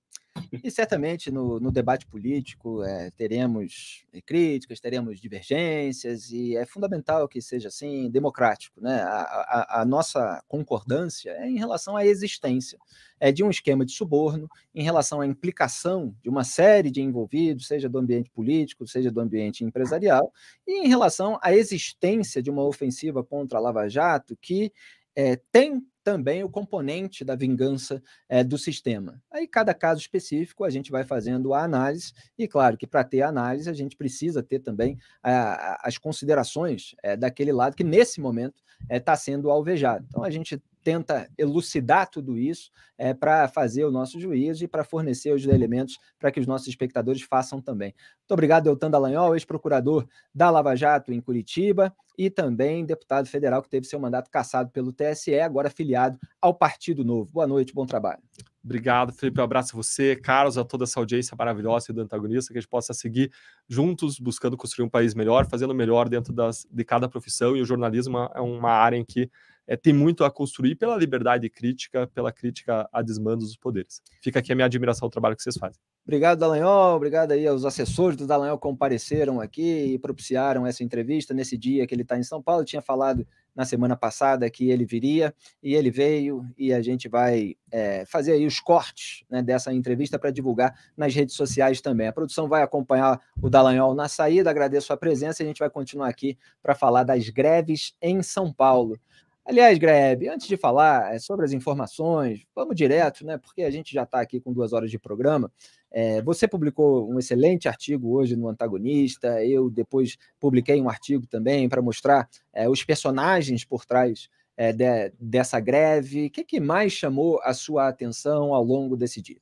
E certamente no, no debate político é, teremos é, críticas, teremos divergências, e é fundamental que seja assim democrático. Né? A, a, a nossa concordância é em relação à existência é, de um esquema de suborno, em relação à implicação de uma série de envolvidos, seja do ambiente político, seja do ambiente empresarial, e em relação à existência de uma ofensiva contra a Lava Jato que é, tem também o componente da vingança é, do sistema. Aí, cada caso específico, a gente vai fazendo a análise, e claro que para ter a análise, a gente precisa ter também a, a, as considerações é, daquele lado que, nesse momento, está sendo alvejado. Então, a gente tenta elucidar tudo isso é, eh, para fazer o nosso juízo e para fornecer os elementos para que os nossos espectadores façam também. Muito obrigado, Deltan Dallagnol, ex-procurador da Lava Jato em Curitiba e também deputado federal que teve seu mandato cassado pelo TSE, agora filiado ao Partido Novo. Boa noite, bom trabalho. Obrigado, Felipe. Um abraço a você, Carlos, a toda essa audiência maravilhosa e do antagonista, que a gente possa seguir juntos buscando construir um país melhor, fazendo melhor dentro das, de cada profissão. E o jornalismo é uma área em que é, tem muito a construir pela liberdade crítica, pela crítica a desmandos dos poderes. Fica aqui a minha admiração ao trabalho que vocês fazem. Obrigado, Dallagnol. Obrigado aí aos assessores do Dallagnol que compareceram aqui e propiciaram essa entrevista nesse dia que ele está em São Paulo. Eu tinha falado na semana passada que ele viria e ele veio e a gente vai é, fazer aí os cortes né, dessa entrevista para divulgar nas redes sociais também. A produção vai acompanhar o Dallagnol na saída. Agradeço a presença e a gente vai continuar aqui para falar das greves em São Paulo. Aliás, Greb, antes de falar eh, sobre as informações, vamos direto, né? Porque a gente já está aqui com duas horas de programa. É, você publicou um excelente artigo hoje no Antagonista. Eu depois publiquei um artigo também para mostrar é, os personagens por trás é, de, dessa greve. O que, que, mais chamou a sua atenção ao longo desse dia?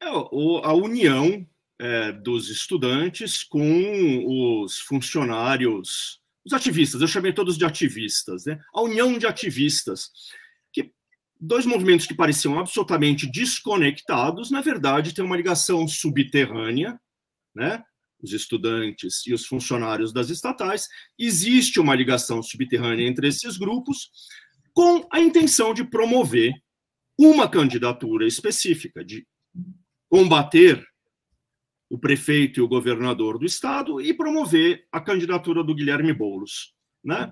É, a união é, dos estudantes com os funcionários os ativistas, eu chamei todos de ativistas, né? a união de ativistas, que dois movimentos que pareciam absolutamente desconectados, na verdade, têm uma ligação subterrânea, né? os estudantes e os funcionários das estatais, existe uma ligação subterrânea entre esses grupos, com a intenção de promover uma candidatura específica, de combater o prefeito e o governador do estado e promover a candidatura do Guilherme Boulos, né?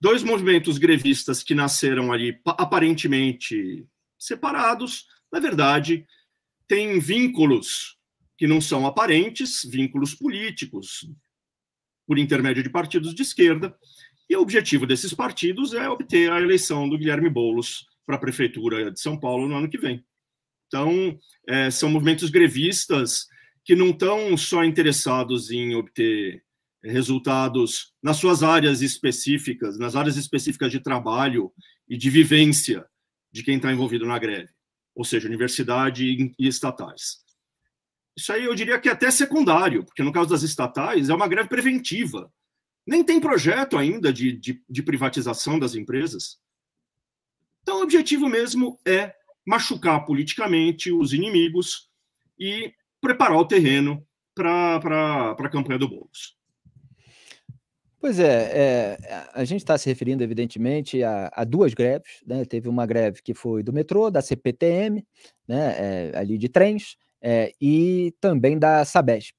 Dois movimentos grevistas que nasceram ali aparentemente separados, na verdade, têm vínculos que não são aparentes, vínculos políticos por intermédio de partidos de esquerda, e o objetivo desses partidos é obter a eleição do Guilherme Boulos para a prefeitura de São Paulo no ano que vem. Então, é, são movimentos grevistas que não estão só interessados em obter resultados nas suas áreas específicas, nas áreas específicas de trabalho e de vivência de quem está envolvido na greve, ou seja, universidade e estatais. Isso aí eu diria que é até secundário, porque no caso das estatais é uma greve preventiva. Nem tem projeto ainda de, de, de privatização das empresas. Então, o objetivo mesmo é machucar politicamente os inimigos e preparar o terreno para a campanha do Boulos. Pois é, é a gente está se referindo, evidentemente, a, a duas greves. Né? Teve uma greve que foi do metrô, da CPTM, né? É, ali de trens, é, e também da Sabesp,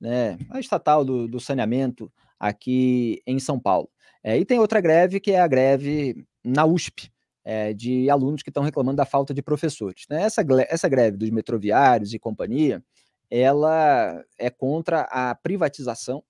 né? a estatal do, do saneamento aqui em São Paulo. É, e tem outra greve, que é a greve na USP, é, de alunos que estão reclamando da falta de professores. Né? Essa, essa greve dos metroviários e companhia, ela é contra a privatização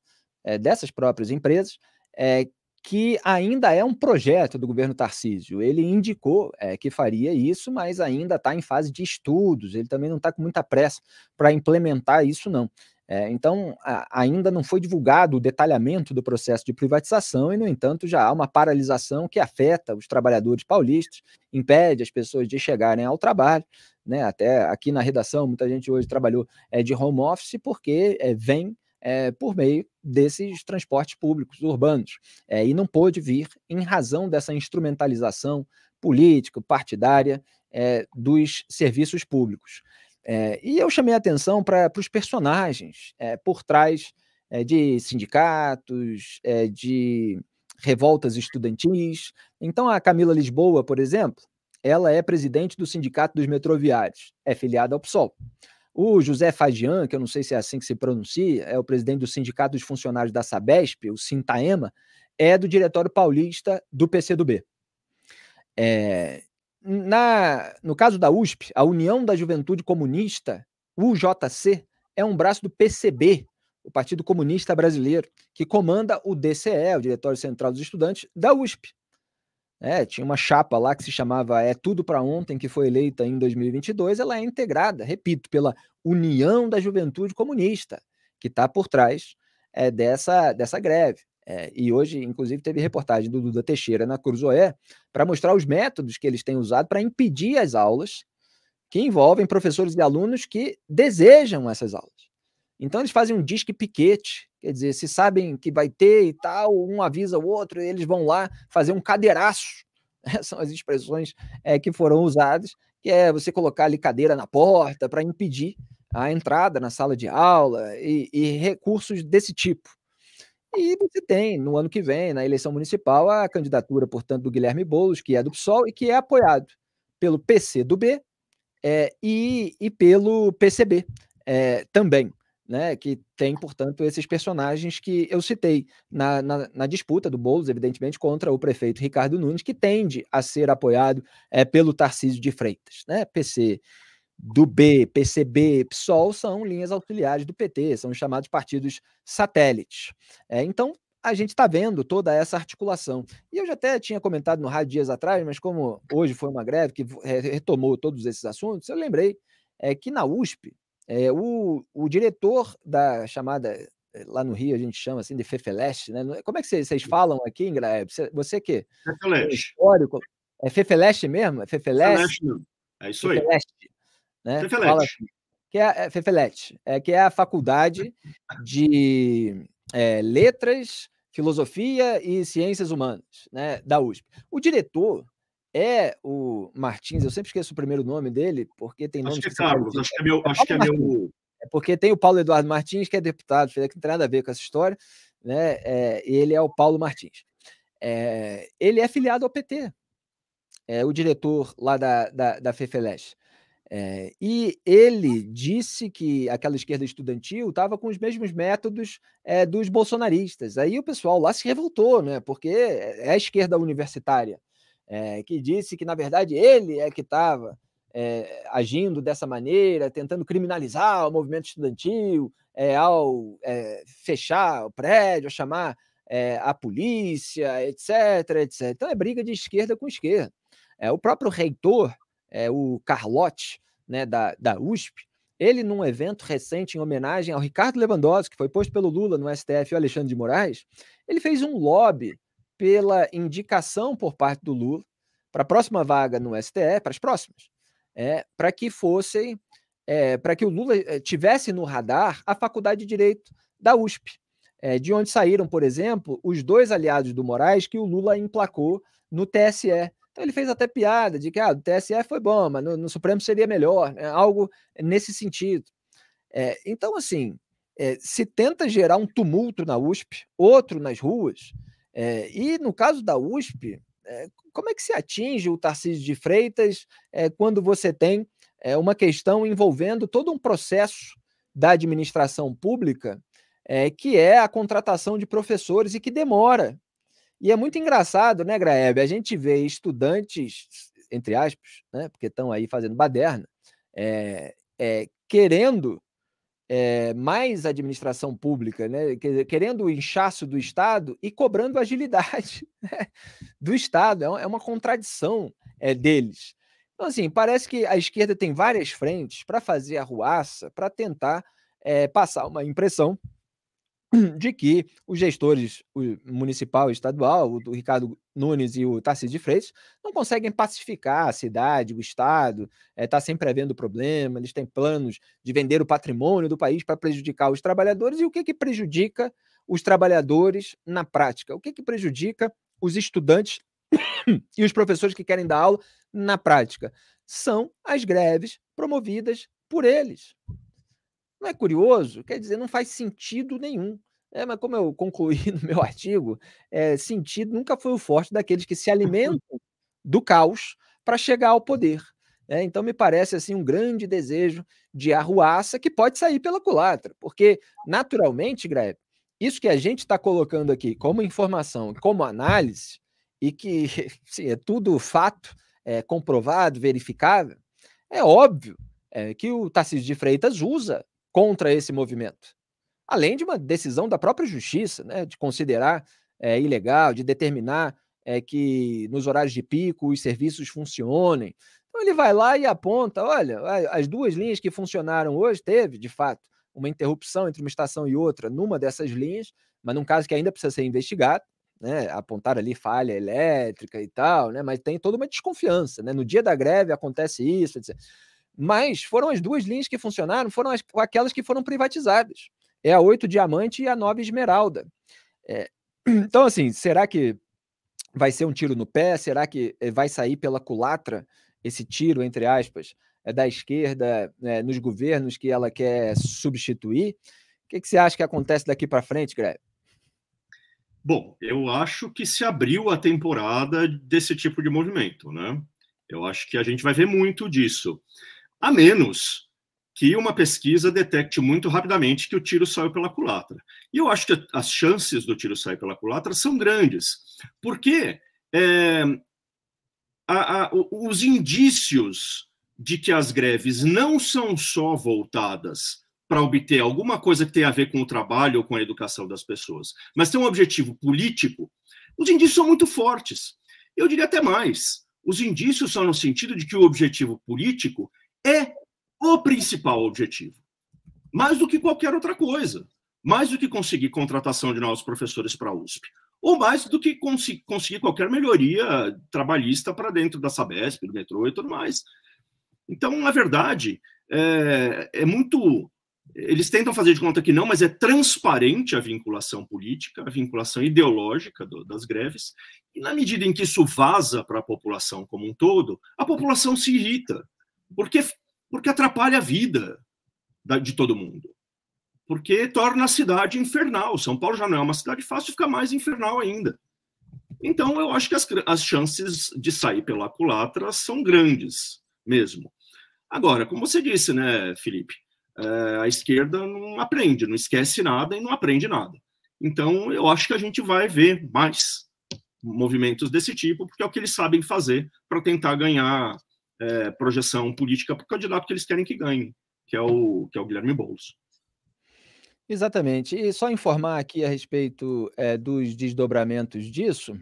é, dessas próprias empresas, é, que ainda é um projeto do governo Tarcísio. Ele indicou é, que faria isso, mas ainda está em fase de estudos, ele também não está com muita pressa para implementar isso, não. É, então, a, ainda não foi divulgado o detalhamento do processo de privatização e, no entanto, já há uma paralisação que afeta os trabalhadores paulistas, impede as pessoas de chegarem ao trabalho. Né? Até aqui na redação, muita gente hoje trabalhou é, de home office porque é, vem é, por meio desses transportes públicos urbanos é, e não pôde vir em razão dessa instrumentalização política, partidária é, dos serviços públicos. É, e eu chamei a atenção para os personagens é, por trás é, de sindicatos, de revoltas estudantis. Então, a Camila Lisboa, por exemplo, ela é presidente do Sindicato dos Metroviários, é filiada ao PSOL. O José Fagian, que eu não sei se é assim que se pronuncia, é o presidente do Sindicato dos Funcionários da Sabesp, o Sintaema, é do Diretório Paulista do PCdoB. É, na, no caso da USP, a União da Juventude Comunista, UJC, é um braço do PCB, o Partido Comunista Brasileiro, que comanda o DCE, o Diretório Central dos Estudantes, da USP. É, tinha uma chapa lá que se chamava É Tudo para Ontem, que foi eleita em 2022. Ela é integrada, repito, pela União da Juventude Comunista, que está por trás é, dessa, dessa greve. É, e hoje, inclusive, teve reportagem do Duda Teixeira na Cruzoé para mostrar os métodos que eles têm usado para impedir as aulas que envolvem professores e alunos que desejam essas aulas. Então eles fazem um disque piquete, quer dizer, se sabem que vai ter e tal, um avisa o outro, eles vão lá fazer um cadeiraço. São as expressões é, que foram usadas, que é você colocar ali cadeira na porta para impedir a entrada na sala de aula e, e recursos desse tipo. E você tem, no ano que vem, na eleição municipal, a candidatura, portanto, do Guilherme Boulos, que é do PSOL e que é apoiado pelo PC do B é, e, e pelo PCB é, também, né? Que tem, portanto, esses personagens que eu citei na, na, na, disputa do Boulos, evidentemente, contra o prefeito Ricardo Nunes, que tende a ser apoiado é, pelo Tarcísio de Freitas, né? PC do B, PCB, PSOL são linhas auxiliares do PT, são os chamados partidos satélites. É, então, a gente está vendo toda essa articulação. E eu já até tinha comentado no rádio dias atrás, mas como hoje foi uma greve que retomou todos esses assuntos, eu lembrei é, que na USP, é, o, o diretor da chamada, é, lá no Rio a gente chama assim de Fefeleste, né? É, como é que vocês, falam aqui, Ingraeb? Você, você que Fefeleste. É histórico. É Fefeleste mesmo? É Fefeleste? Fefeleste É isso aí. Fefeleste. Né? Fefelete. Assim, que é, é, Fefelete, é, que é a faculdade de é, letras, filosofia e ciências humanas né, da USP. O diretor é o Martins, eu sempre esqueço o primeiro nome dele, porque tem nome. Acho que é Carlos, acho que é meu. É acho que é meu... É porque tem o Paulo Eduardo Martins, que é deputado, que não tem nada a ver com essa história, né? É, ele é o Paulo Martins. É, ele é filiado ao PT, é o diretor lá da, da, da Fefeleste. É, e ele disse que aquela esquerda estudantil estava com os mesmos métodos é, dos bolsonaristas. Aí o pessoal lá se revoltou, né? Porque é, é a esquerda universitária é, que disse que, na verdade, ele é que estava agindo dessa maneira, tentando criminalizar o movimento estudantil ao fechar o prédio, chamar a polícia, etc, etc. Então é briga de esquerda com esquerda. É, o próprio reitor é, o Carlotti, né, da, da USP, ele, num evento recente em homenagem ao Ricardo Lewandowski, que foi posto pelo Lula no STF e o Alexandre de Moraes, ele fez um lobby pela indicação por parte do Lula para a próxima vaga no STF, para as próximas, é, para que fossem, é, para que o Lula eh, tivesse no radar a Faculdade de Direito da USP, é, de onde saíram, por exemplo, os dois aliados do Moraes que o Lula emplacou no TSE ele fez até piada de que ah, o TSE foi bom, mas no, no Supremo seria melhor, né? algo nesse sentido. É, então, assim, é, se tenta gerar um tumulto na USP, outro nas ruas, é, e no caso da USP, é, como é que se atinge o Tarcísio de Freitas é, quando você tem é, uma questão envolvendo todo um processo da administração pública, que é a contratação de professores e que demora e é muito engraçado, né, Graeb? A gente vê estudantes, entre aspas, né, porque estão aí fazendo baderna, é, é, querendo é, mais administração pública, né? querendo o inchaço do Estado e cobrando agilidade né? do Estado. É, é uma contradição é, deles. Então, assim, parece que a esquerda tem várias frentes para fazer arruaça, para tentar é, passar uma impressão de que os gestores o municipal e estadual, o Ricardo Nunes e o Tarcísio de Freitas, não conseguem pacificar a cidade, o Estado, está eh, é, sempre havendo problema, eles têm planos de vender o patrimônio do país para prejudicar os trabalhadores. E o que, que prejudica os trabalhadores na prática? O que, que prejudica os estudantes e os professores que querem dar aula na prática? São as greves promovidas por eles. Não é curioso? Quer dizer, não faz sentido nenhum. É, mas como eu concluí no meu artigo, é, sentido nunca foi o forte daqueles que se alimentam do caos para chegar ao poder. É, então me parece assim um grande desejo de arruaça que pode sair pela culatra, porque naturalmente, Greve, isso que a gente está colocando aqui como informação, como análise, e que sim é tudo fato, é, comprovado, verificável, é óbvio é, que o Tarcísio de Freitas usa contra esse movimento. Além de uma decisão da própria justiça, né, de considerar é, ilegal, de determinar é, que nos horários de pico os serviços funcionem. Então ele vai lá e aponta: olha, as duas linhas que funcionaram hoje teve, de fato, uma interrupção entre uma estação e outra numa dessas linhas, mas num caso que ainda precisa ser investigado. Né, apontar ali falha elétrica e tal, né, mas tem toda uma desconfiança. Né? No dia da greve acontece isso, etc. Mas foram as duas linhas que funcionaram, foram as, aquelas que foram privatizadas. É a 8 Diamante e a 9 Esmeralda. É, então, assim, será que vai ser um tiro no pé? Será que eh, vai sair pela culatra esse tiro, entre aspas, eh, da esquerda né, nos governos que ela quer substituir? O que, que você acha que acontece daqui para frente, Greg? Bom, eu acho que se abriu a temporada desse tipo de movimento, né? Eu acho que a gente vai ver muito disso a menos que uma pesquisa detecte muito rapidamente que o tiro saiu pela culatra. E eu acho que as chances do tiro sair pela culatra são grandes, porque é, a, a, os indícios de que as greves não são só voltadas para obter alguma coisa que tenha a ver com o trabalho ou com a educação das pessoas, mas tem um objetivo político, os indícios são muito fortes. Eu diria até mais: os indícios são no sentido de que o objetivo político é o principal objetivo. Mais do que qualquer outra coisa. Mais do que conseguir contratação de novos professores para a USP. Ou mais do que cons conseguir qualquer melhoria trabalhista para dentro da Sabesp, do metrô e tudo mais. Então, na verdade, é, é muito eles tentam fazer de conta que não, mas é transparente a vinculação política, a vinculação ideológica do, das greves, e na medida em que isso vaza para a população como um todo, a população se irrita porque, porque atrapalha a vida de todo mundo. Porque torna a cidade infernal. São Paulo já não é uma cidade fácil, fica mais infernal ainda. Então, eu acho que as, as chances de sair pela culatra são grandes mesmo. Agora, como você disse, né, Felipe? É, a esquerda não aprende, não esquece nada e não aprende nada. Então, eu acho que a gente vai ver mais movimentos desse tipo, porque é o que eles sabem fazer para tentar ganhar é, projeção política para o candidato que eles querem que ganhe, que é o, que é o Guilherme Boulos. Exatamente. E só informar aqui a respeito é, dos desdobramentos disso,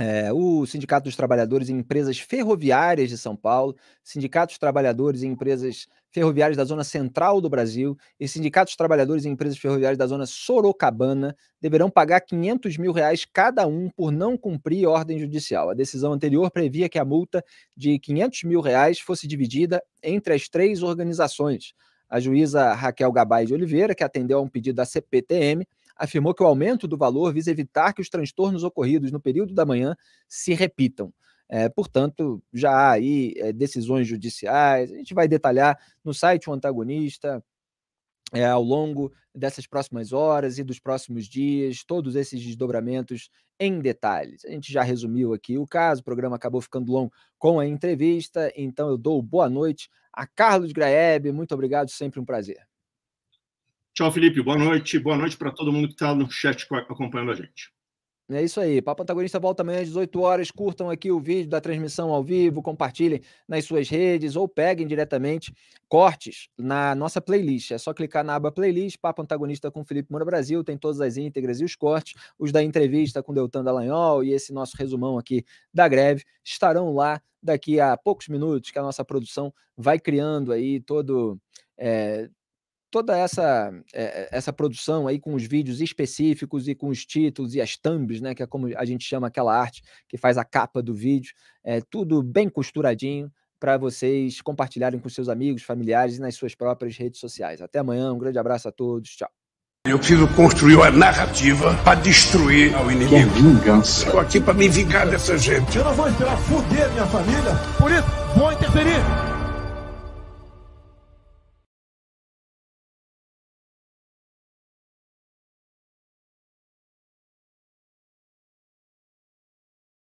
é, o Sindicato dos Trabalhadores em Empresas Ferroviárias de São Paulo, Sindicato dos Trabalhadores em Empresas Ferroviárias da Zona Central do Brasil e Sindicato dos Trabalhadores em Empresas Ferroviárias da Zona Sorocabana deverão pagar 500 mil reais cada um por não cumprir ordem judicial. A decisão anterior previa que a multa de 500 mil reais fosse dividida entre as três organizações. A juíza Raquel Gabay de Oliveira, que atendeu a um pedido da CPTM, afirmou que o aumento do valor visa evitar que os transtornos ocorridos no período da manhã se repitam. É, portanto, já há aí é, decisões judiciais, a gente vai detalhar no site o antagonista, é, ao longo dessas próximas horas e dos próximos dias, todos esses desdobramentos em detalhes. A gente já resumiu aqui o caso, o programa acabou ficando longo com a entrevista, então eu dou boa noite a Carlos Graeb, muito obrigado, sempre um prazer. Tchau, Felipe. Boa noite. Boa noite para todo mundo que está no chat acompanhando a gente. É isso aí. Papo Antagonista volta amanhã às 18 horas. Curtam aqui o vídeo da transmissão ao vivo, compartilhem nas suas redes ou peguem diretamente cortes na nossa playlist. É só clicar na aba playlist, Papo Antagonista com Felipe Moura Brasil. Tem todas as íntegras e os cortes. Os da entrevista com Deltan Dallagnol e esse nosso resumão aqui da greve estarão lá daqui a poucos minutos que a nossa produção vai criando aí todo. É, toda essa, eh, eh, essa produção aí com os vídeos específicos e com os títulos e as thumbs, né, que é como a gente chama aquela arte que faz a capa do vídeo, é tudo bem costuradinho para vocês compartilharem com seus amigos, familiares e nas suas próprias redes sociais. Até amanhã, um grande abraço a todos, tchau. Eu preciso construir uma narrativa para destruir o inimigo. Que vingança. Estou aqui para me vingar dessa gente. Eu não vou esperar foder minha família, por isso vou interferir.